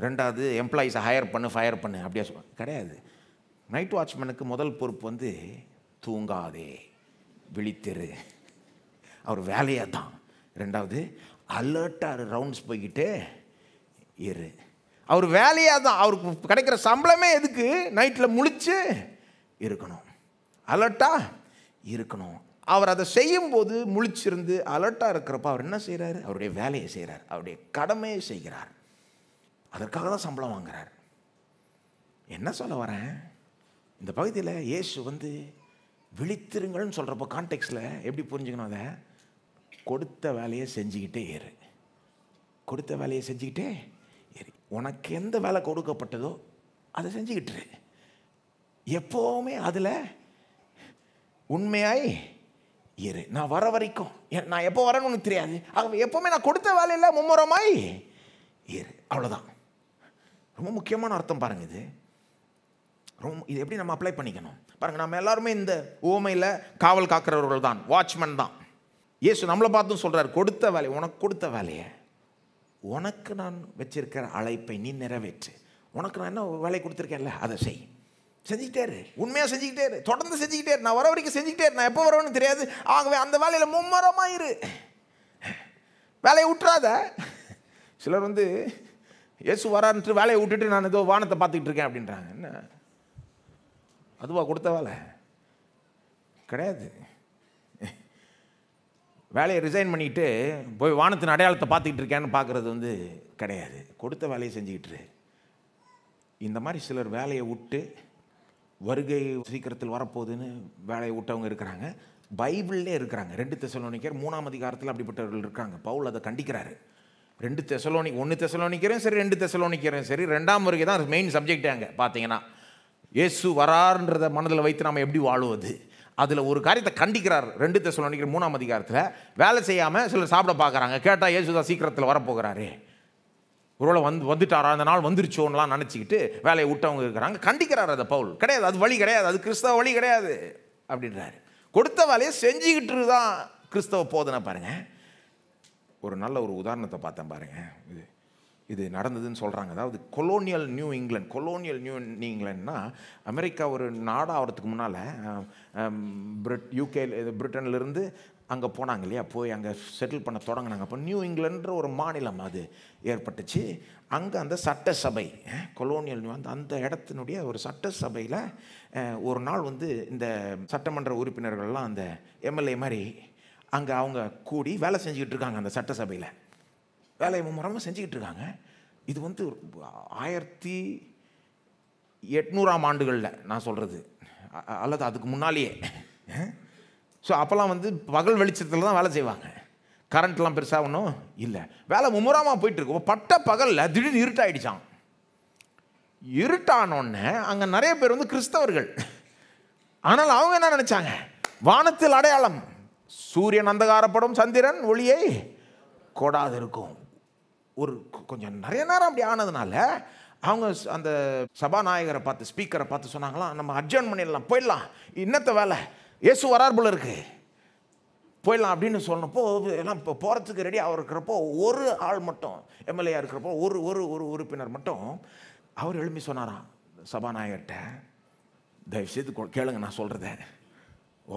ரெண்டாவது எம்ப்ளாயிஸை ஹையர் பண்ணு ஃபயர் பண்ணு அப்படியே சொல்லுவாங்க கிடையாது நைட் வாட்ச்மேனுக்கு முதல் பொறுப்பு வந்து தூங்காதே விழித்திரு அவர் வேலையாக தான் ரெண்டாவது அலர்ட்டாக ரவுண்ட்ஸ் போய்கிட்டு இரு அவர் வேலையாக தான் அவருக்கு கிடைக்கிற சம்பளமே எதுக்கு நைட்டில் முழிச்சு இருக்கணும் அலர்ட்டாக இருக்கணும் அவர் அதை செய்யும்போது முழிச்சிருந்து அலர்ட்டாக இருக்கிறப்ப அவர் என்ன செய்கிறாரு அவருடைய வேலையை செய்கிறார் அவருடைய கடமையை செய்கிறார் அதற்காக தான் சம்பளம் வாங்குறார் என்ன சொல்ல வரேன் இந்த பகுதியில் இயேசு வந்து விழித்திருங்கள்னு சொல்கிறப்போ கான்டெக்ட்டில் எப்படி புரிஞ்சுக்கணும் அதை கொடுத்த வேலையை செஞ்சுக்கிட்டே இரு கொடுத்த வேலையை செஞ்சுக்கிட்டே இரு உனக்கு எந்த வேலை கொடுக்கப்பட்டதோ அதை செஞ்சுக்கிட்டுரு எப்போவுமே அதில் உண்மையாய் இரு நான் வர வரைக்கும் நான் எப்போ வரேன்னு உனக்கு தெரியாது ஆகவே எப்போவுமே நான் கொடுத்த வேலையில் மும்முரமாய் இரு அவ்வளோதான் ரொம்ப முக்கியமான அர்த்தம் பாருங்கள் இது ரொம்ப இது எப்படி நம்ம அப்ளை பண்ணிக்கணும் பாருங்கள் நம்ம எல்லாருமே இந்த ஓமையில் காவல் காக்கிறவர்கள் தான் வாட்ச்மேன் தான் இயேசு நம்மளை பார்த்தும் சொல்கிறார் கொடுத்த வேலை உனக்கு கொடுத்த வேலையை உனக்கு நான் வச்சிருக்கிற அழைப்பை நீ நிறைவேற்று உனக்கு நான் என்ன வேலை கொடுத்துருக்கேன்ல அதை செய் செஞ்சுக்கிட்டே இரு உண்மையாக செஞ்சுக்கிட்டே இரு தொடர்ந்து செஞ்சுக்கிட்டே இரு நான் வர வரைக்கும் செஞ்சுக்கிட்டே இரு நான் எப்போ வரவனு தெரியாது ஆகவே அந்த வேலையில் மும்மரமாக இரு வேலையை விட்டுறாத சிலர் வந்து இயேசு வரான்ட்டு வேலையை விட்டுட்டு நான் ஏதோ வானத்தை பார்த்துக்கிட்டு இருக்கேன் அப்படின்றாங்க என்ன அதுவா கொடுத்த வேலை கிடையாது வேலையை ரிசைன் பண்ணிவிட்டு போய் வானத்தின் அடையாளத்தை பார்த்துக்கிட்டு இருக்கேன்னு பார்க்குறது வந்து கிடையாது கொடுத்த வேலையை செஞ்சுக்கிட்டு இந்த மாதிரி சிலர் வேலையை விட்டு வருகை சீக்கிரத்தில் வரப்போகுதுன்னு வேலையை விட்டவங்க இருக்கிறாங்க பைபிள்லே இருக்கிறாங்க ரெண்டு தெசலோனிக்கர் மூணாம் அதிகாரத்தில் அப்படிப்பட்டவர்கள் இருக்காங்க பவுல் அதை கண்டிக்கிறாரு ரெண்டு தெசலோனி ஒன்று தெசலோனிக்கிறேன் சரி ரெண்டு தெசலோனிக்கிறேன் சரி ரெண்டாம் வருகை தான் மெயின் அங்கே பார்த்தீங்கன்னா இயேசு வராருன்றதை மனதில் வைத்து நாம் எப்படி வாழுவது அதில் ஒரு காரியத்தை கண்டிக்கிறார் ரெண்டு தேசம் நினைக்கிற மூணாம் அதிகாரத்தில் வேலை செய்யாமல் சிலர் சாப்பிட பார்க்குறாங்க கேட்டால் ஏசுதா சீக்கிரத்தில் வரப்போகிறாரு ஒருவேளை வந்து வந்துட்டாரா அந்த நாள் வந்துருச்சோன்னெலாம் நினச்சிக்கிட்டு வேலையை விட்டவங்க இருக்கிறாங்க கண்டிக்கிறார் அதை பவுல் கிடையாது அது வழி கிடையாது அது கிறிஸ்தவ வழி கிடையாது அப்படின்றாரு கொடுத்த வேலையை செஞ்சுக்கிட்டு தான் கிறிஸ்தவ போதனை பாருங்கள் ஒரு நல்ல ஒரு உதாரணத்தை பார்த்தேன் பாருங்கள் இது இது நடந்ததுன்னு சொல்கிறாங்க அதாவது colonial New England colonial New இங்கிலாண்ட்னா அமெரிக்கா ஒரு நாடாக ஆகிறதுக்கு முன்னால் பிரிட் யூகே பிரிட்டன்லேருந்து அங்கே போனாங்க இல்லையா போய் அங்கே செட்டில் பண்ண தொடங்கினாங்க அப்போ நியூ இங்கிலான்ற ஒரு மாநிலம் அது ஏற்பட்டுச்சு அங்கே அந்த சட்டசபை கொலோனியல் நியூ அந்த அந்த இடத்தினுடைய ஒரு சட்டசபையில் ஒரு நாள் வந்து இந்த சட்டமன்ற உறுப்பினர்கள்லாம் அந்த எம்எல்ஏ மாதிரி அங்கே அவங்க கூடி வேலை செஞ்சுக்கிட்டு இருக்காங்க அந்த சட்டசபையில் வேலையை மும்முரமாக செஞ்சுக்கிட்டு இருக்காங்க இது வந்து ஆயிரத்தி எட்நூறாம் ஆண்டுகளில் நான் சொல்கிறது அல்லது அதுக்கு முன்னாலேயே ஸோ அப்போல்லாம் வந்து பகல் வெளிச்சத்தில் தான் வேலை செய்வாங்க கரண்ட்லாம் பெருசாக ஒன்றும் இல்லை வேலை மும்முரமாக போயிட்டுருக்கு பட்ட பகலில் திடீர்னு இருட்டாயிடுச்சான் இருட்டானோடனே அங்கே நிறைய பேர் வந்து கிறிஸ்தவர்கள் ஆனால் அவங்க என்ன நினச்சாங்க வானத்தில் அடையாளம் சூரியன் அந்தகாரப்படும் சந்திரன் ஒளியை கொடாது இருக்கும் ஒரு கொஞ்சம் நிறைய நேரம் அப்படி ஆனதுனால அவங்க அந்த சபாநாயகரை பார்த்து ஸ்பீக்கரை பார்த்து சொன்னாங்களாம் நம்ம அட்ஜன் பண்ணிடலாம் போயிடலாம் இன்னத்த வேலை இயேசு வரார் போல இருக்குது போயிடலாம் அப்படின்னு சொன்னப்போ எல்லாம் இப்போ போகிறதுக்கு ரெடியாக இருக்கிறப்போ ஒரு ஆள் மட்டும் எம்எல்ஏ இருக்கிறப்போ ஒரு ஒரு ஒரு உறுப்பினர் மட்டும் அவர் எழுப்பி சொன்னாராம் சபாநாயகர்கிட்ட தயவுசெய்து கேளுங்க நான் சொல்கிறத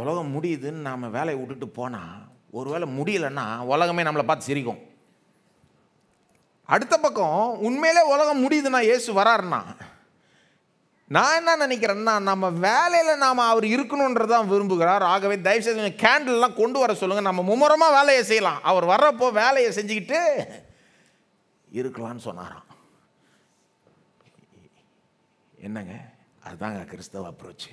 உலகம் முடியுதுன்னு நாம் வேலையை விட்டுட்டு போனால் ஒரு வேளை முடியலன்னா உலகமே நம்மளை பார்த்து சிரிக்கும் அடுத்த பக்கம் உண்மையிலே உலகம் முடியுதுண்ணா ஏசு வராருண்ணா நான் என்ன நினைக்கிறேன்னா நம்ம வேலையில் நாம் அவர் இருக்கணுன்றது தான் விரும்புகிறார் ஆகவே தயவுசெய்து கொஞ்சம் கேண்டில்லாம் கொண்டு வர சொல்லுங்கள் நம்ம மும்முரமாக வேலையை செய்யலாம் அவர் வர்றப்போ வேலையை செஞ்சுக்கிட்டு இருக்கலான்னு சொன்னாராம் என்னங்க அதுதாங்க கிறிஸ்தவ அப்ரோச்சு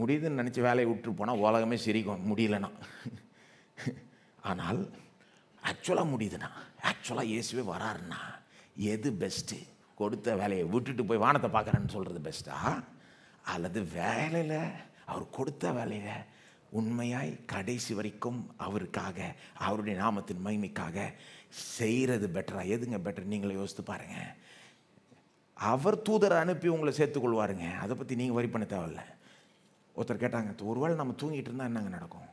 முடியுதுன்னு நினச்சி வேலையை விட்டு போனால் உலகமே சிரிக்கும் முடியலன்னா ஆனால் ஆக்சுவலாக முடியுதுண்ணா ஆக்சுவலாக இயேசுவே வராருண்ணா எது பெஸ்ட்டு கொடுத்த வேலையை விட்டுட்டு போய் வானத்தை பார்க்குறேன்னு சொல்கிறது பெஸ்ட்டா அல்லது வேலையில் அவர் கொடுத்த வேலையில் உண்மையாய் கடைசி வரைக்கும் அவருக்காக அவருடைய நாமத்தின் மகிமைக்காக செய்கிறது பெட்டரா எதுங்க பெட்டர் நீங்களே யோசித்து பாருங்கள் அவர் தூதரை அனுப்பி உங்களை சேர்த்துக்கொள்வாருங்க அதை பற்றி நீங்கள் வரி பண்ண தேவையில்ல ஒருத்தர் கேட்டாங்க ஒரு வேளை நம்ம தூங்கிட்டு இருந்தால் என்னங்க நடக்கும்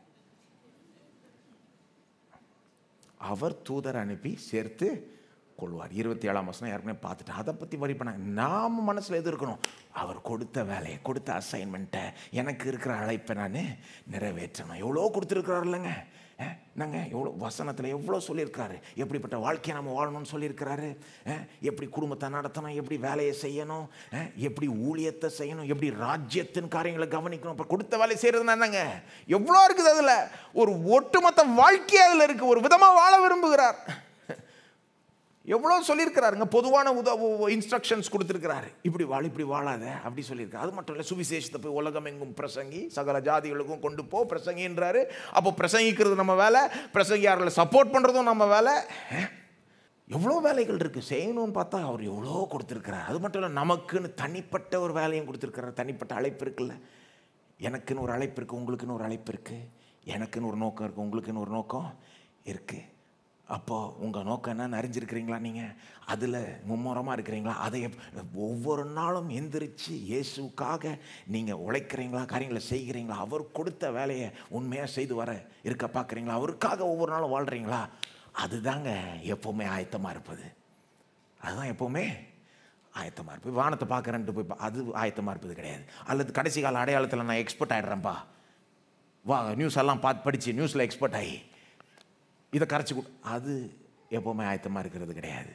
அவர் தூதர் அனுப்பி சேர்த்து கொள்வார் இருபத்தி ஏழாம் வருஷம் ஏற்கனவே பார்த்துட்டு அதை பற்றி வரி பண்ணாங்க நாம் மனசில் எது இருக்கணும் அவர் கொடுத்த வேலையை கொடுத்த அசைன்மெண்ட்டை எனக்கு இருக்கிற அழைப்பை நான் நிறைவேற்றணும் எவ்வளோ கொடுத்துருக்குறாரு இல்லைங்க நாங்கள் எவ்வளோ வசனத்தில் எவ்வளோ சொல்லியிருக்காரு எப்படிப்பட்ட வாழ்க்கையை நம்ம வாழணும்னு சொல்லியிருக்கிறாரு எப்படி குடும்பத்தை நடத்தணும் எப்படி வேலையை செய்யணும் எப்படி ஊழியத்தை செய்யணும் எப்படி ராஜ்யத்தின் காரியங்களை கவனிக்கணும் இப்போ கொடுத்த வேலை செய்கிறதுனா எவ்வளோ இருக்குது அதில் ஒரு ஒட்டுமொத்த வாழ்க்கையே அதில் இருக்குது ஒரு விதமாக வாழ விரும்புகிறார் எவ்வளோ சொல்லியிருக்கிறாருங்க பொதுவான உத இன்ஸ்ட்ரக்ஷன்ஸ் கொடுத்துருக்கிறாரு இப்படி வாழ் இப்படி வாழாத அப்படி சொல்லியிருக்காரு அது மட்டும் இல்லை சுவிசேஷத்தை போய் உலகம் எங்கும் பிரசங்கி சகல ஜாதிகளுக்கும் கொண்டு போ பிரசங்கின்றாரு அப்போ பிரசங்கிக்கிறது நம்ம வேலை பிரசங்கியாரில் சப்போர்ட் பண்ணுறதும் நம்ம வேலை எவ்வளோ வேலைகள் இருக்குது செய்யணும்னு பார்த்தா அவர் எவ்வளோ கொடுத்துருக்கிறார் அது மட்டும் இல்லை நமக்குன்னு தனிப்பட்ட ஒரு வேலையும் கொடுத்துருக்கிறார் தனிப்பட்ட அழைப்பு இருக்குல்ல எனக்குன்னு ஒரு அழைப்பு இருக்குது உங்களுக்குன்னு ஒரு அழைப்பு இருக்குது எனக்குன்னு ஒரு நோக்கம் இருக்குது உங்களுக்குன்னு ஒரு நோக்கம் இருக்குது அப்போது உங்கள் நோக்கம் என்னன்னு அறிஞ்சிருக்கிறீங்களா நீங்கள் அதில் மும்முரமாக இருக்கிறீங்களா அதை ஒவ்வொரு நாளும் எந்திரிச்சு இயேசுக்காக நீங்கள் உழைக்கிறீங்களா காரியங்களை செய்கிறீங்களா அவர் கொடுத்த வேலையை உண்மையாக செய்து வர இருக்க பார்க்குறீங்களா அவருக்காக ஒவ்வொரு நாளும் வாழ்கிறீங்களா அதுதாங்க எப்போவுமே ஆயத்தமாக இருப்பது அதுதான் எப்போவுமே ஆயத்தமாக இருப்பது வானத்தை பார்க்குறேன்ட்டு போய் அது ஆயத்தமாக இருப்பது கிடையாது அல்லது கடைசி கால அடையாளத்தில் நான் எக்ஸ்பர்ட் ஆகிடுறேன்ப்பா வா நியூஸ் எல்லாம் பார்த்து படித்து நியூஸில் எக்ஸ்பர்ட் ஆகி இதை கரைச்சி கொடு அது எப்போவுமே ஆயத்தமாக இருக்கிறது கிடையாது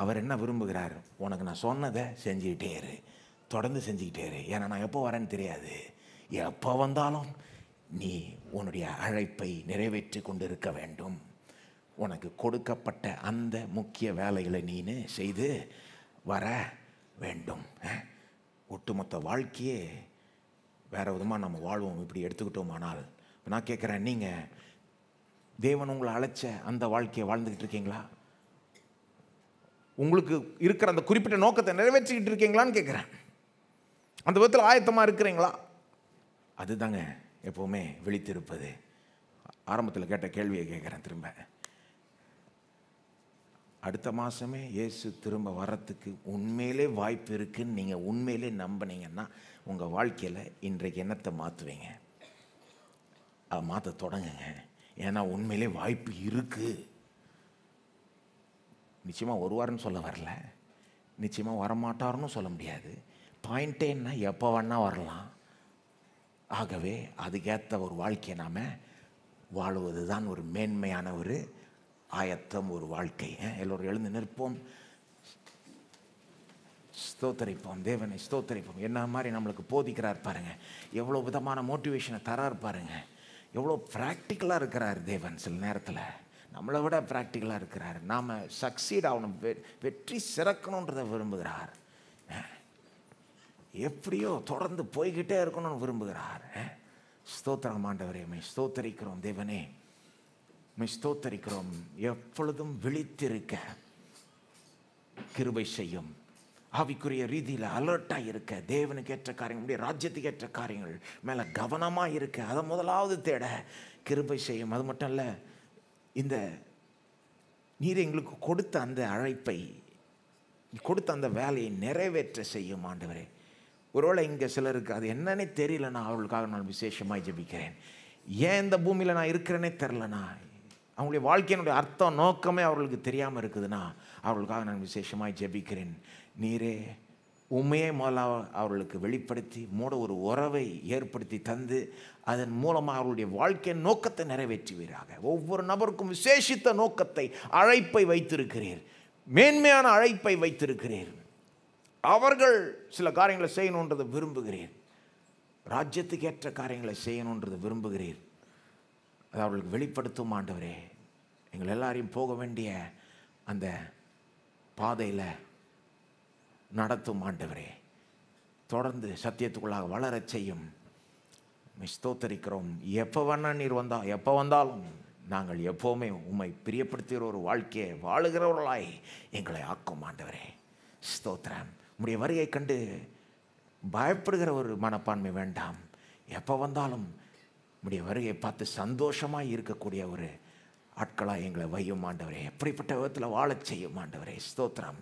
அவர் என்ன விரும்புகிறார் உனக்கு நான் சொன்னதை செஞ்சுக்கிட்டே இரு தொடர்ந்து செஞ்சுக்கிட்டே இரு ஏன்னா நான் எப்போ வரேன்னு தெரியாது எப்போ வந்தாலும் நீ உன்னுடைய அழைப்பை நிறைவேற்றி கொண்டு இருக்க வேண்டும் உனக்கு கொடுக்கப்பட்ட அந்த முக்கிய வேலைகளை நீனு செய்து வர வேண்டும் ஒட்டுமொத்த வாழ்க்கையே வேறு விதமாக நம்ம வாழ்வோம் இப்படி எடுத்துக்கிட்டோமானால் நான் கேட்குறேன் நீங்கள் தேவன் உங்களை அழைச்ச அந்த வாழ்க்கையை வாழ்ந்துக்கிட்டு இருக்கீங்களா உங்களுக்கு இருக்கிற அந்த குறிப்பிட்ட நோக்கத்தை நிறைவேற்றிக்கிட்டு இருக்கீங்களான்னு கேட்குறேன் அந்த விதத்தில் ஆயத்தமாக இருக்கிறீங்களா அதுதாங்க எப்போவுமே விழித்திருப்பது ஆரம்பத்தில் கேட்ட கேள்வியை கேட்குறேன் திரும்ப அடுத்த மாதமே இயேசு திரும்ப வர்றதுக்கு உண்மையிலே வாய்ப்பு இருக்குதுன்னு நீங்கள் உண்மையிலே நம்பினீங்கன்னா உங்கள் வாழ்க்கையில் இன்றைக்கு என்னத்தை மாற்றுவீங்க அதை மாற்ற தொடங்குங்க ஏன்னா உண்மையிலே வாய்ப்பு இருக்குது நிச்சயமாக வருவார்னு சொல்ல வரல நிச்சயமாக வரமாட்டார்னு சொல்ல முடியாது பாயிண்ட்டே என்ன எப்போ வேணால் வரலாம் ஆகவே அதுக்கேற்ற ஒரு வாழ்க்கையை நாம் வாழுவது தான் ஒரு மேன்மையான ஒரு ஆயத்தம் ஒரு வாழ்க்கை எல்லோரும் எழுந்து நிற்போம் ஸ்தோத்தரிப்போம் தேவனை ஸ்தோத்தரிப்போம் என்ன மாதிரி நம்மளுக்கு போதிக்கிறார் பாருங்கள் எவ்வளோ விதமான மோட்டிவேஷனை தரார் பாருங்கள் எவ்வளோ ப்ராக்டிக்கலாக இருக்கிறார் தேவன் சில நேரத்தில் நம்மளை விட ப்ராக்டிக்கலாக இருக்கிறார் நாம் சக்சீட் ஆகணும் வெ வெற்றி சிறக்கணுன்றதை விரும்புகிறார் எப்படியோ தொடர்ந்து போய்கிட்டே இருக்கணும்னு விரும்புகிறார் ஸ்தோத்திரம் ஆண்டவரேமே ஸ்தோத்தரிக்கிறோம் தேவனே மை ஸ்தோத்தரிக்கிறோம் எப்பொழுதும் விழித்திருக்க கிருபை செய்யும் ஆவிக்குரிய ரீதியில் அலர்ட்டாக இருக்க தேவனுக்கு ஏற்ற காரியங்கள் நம்முடைய ராஜ்யத்துக்கு ஏற்ற காரியங்கள் மேலே கவனமாக இருக்க அதை முதலாவது தேட கிருபை செய்யும் அது மட்டும் இல்லை இந்த நீர் எங்களுக்கு கொடுத்த அந்த அழைப்பை கொடுத்த அந்த வேலையை நிறைவேற்ற செய்யும் ஆண்டவரே ஒருவேளை இங்கே சிலருக்கு அது என்னன்னே நான் அவர்களுக்காக நான் விசேஷமாக ஜபிக்கிறேன் ஏன் இந்த பூமியில் நான் இருக்கிறேனே தெரிலண்ணா அவங்களுடைய வாழ்க்கையினுடைய அர்த்தம் நோக்கமே அவர்களுக்கு தெரியாமல் இருக்குதுன்னா அவர்களுக்காக நான் விசேஷமாக ஜெபிக்கிறேன் நீரே உண்மையே மோலா அவர்களுக்கு வெளிப்படுத்தி மூட ஒரு உறவை ஏற்படுத்தி தந்து அதன் மூலமாக அவர்களுடைய வாழ்க்கையின் நோக்கத்தை நிறைவேற்றுவீராக ஒவ்வொரு நபருக்கும் விசேஷித்த நோக்கத்தை அழைப்பை வைத்திருக்கிறீர் மேன்மையான அழைப்பை வைத்திருக்கிறீர் அவர்கள் சில காரியங்களை செய்யணுன்றது விரும்புகிறீர் ராஜ்யத்துக்கு ஏற்ற காரியங்களை செய்யணுன்றதை விரும்புகிறீர் அது அவர்களுக்கு வெளிப்படுத்தும் ஆண்டவரே எங்கள் எல்லாரையும் போக வேண்டிய அந்த பாதையில் நடத்தும் ஆண்டவரே தொடர்ந்து சத்தியத்துக்குள்ளாக வளரச் செய்யும் ஸ்தோத்தரிக்கிறோம் எப்போ வேணா நீர் வந்தால் எப்போ வந்தாலும் நாங்கள் எப்போவுமே உண்மை பிரியப்படுத்துகிற ஒரு வாழ்க்கையை வாழுகிறவர்களாய் எங்களை ஆக்கும் ஆண்டவரே ஸ்தோத்திரம் உடைய வருகை கண்டு பயப்படுகிற ஒரு மனப்பான்மை வேண்டாம் எப்போ வந்தாலும் உடைய வருகையை பார்த்து சந்தோஷமாக இருக்கக்கூடிய ஒரு ஆட்களாக எங்களை வையும் ஆண்டவரே எப்படிப்பட்ட விதத்தில் வாழச் செய்யும் ஆண்டவரே ஸ்தோத்திரம்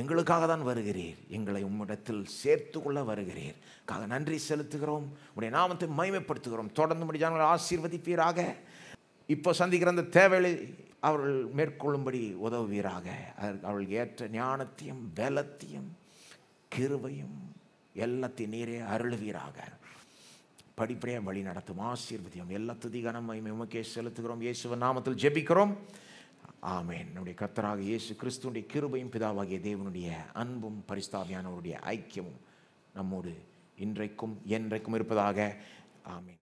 எங்களுக்காக தான் வருகிறீர் எங்களை உம்மிடத்தில் சேர்த்து கொள்ள வருகிறீர் காக நன்றி செலுத்துகிறோம் உடைய நாமத்தை மகிமைப்படுத்துகிறோம் தொடர்ந்து முடிஞ்சால் ஆசீர்வதிப்பீராக இப்போ சந்திக்கிற அந்த தேவைகளை அவர்கள் மேற்கொள்ளும்படி உதவுவீராக அவர்கள் ஏற்ற ஞானத்தையும் வெலத்தையும் கிருவையும் எல்லாத்தையும் நீரே அருள்வீராக படிப்படியாக வழி நடத்தும் ஆசீர்வதியும் எல்லா துதிகனமையும் உமக்கே செலுத்துகிறோம் இயேசுவ நாமத்தில் ஜெபிக்கிறோம் ஆமேன் நம்முடைய கத்தராக இயேசு கிறிஸ்துவனுடைய கிருபையும் பிதாவாகிய தேவனுடைய அன்பும் பரிஸ்தாவியானவருடைய ஐக்கியமும் நம்மோடு இன்றைக்கும் என்றைக்கும் இருப்பதாக ஆமேன்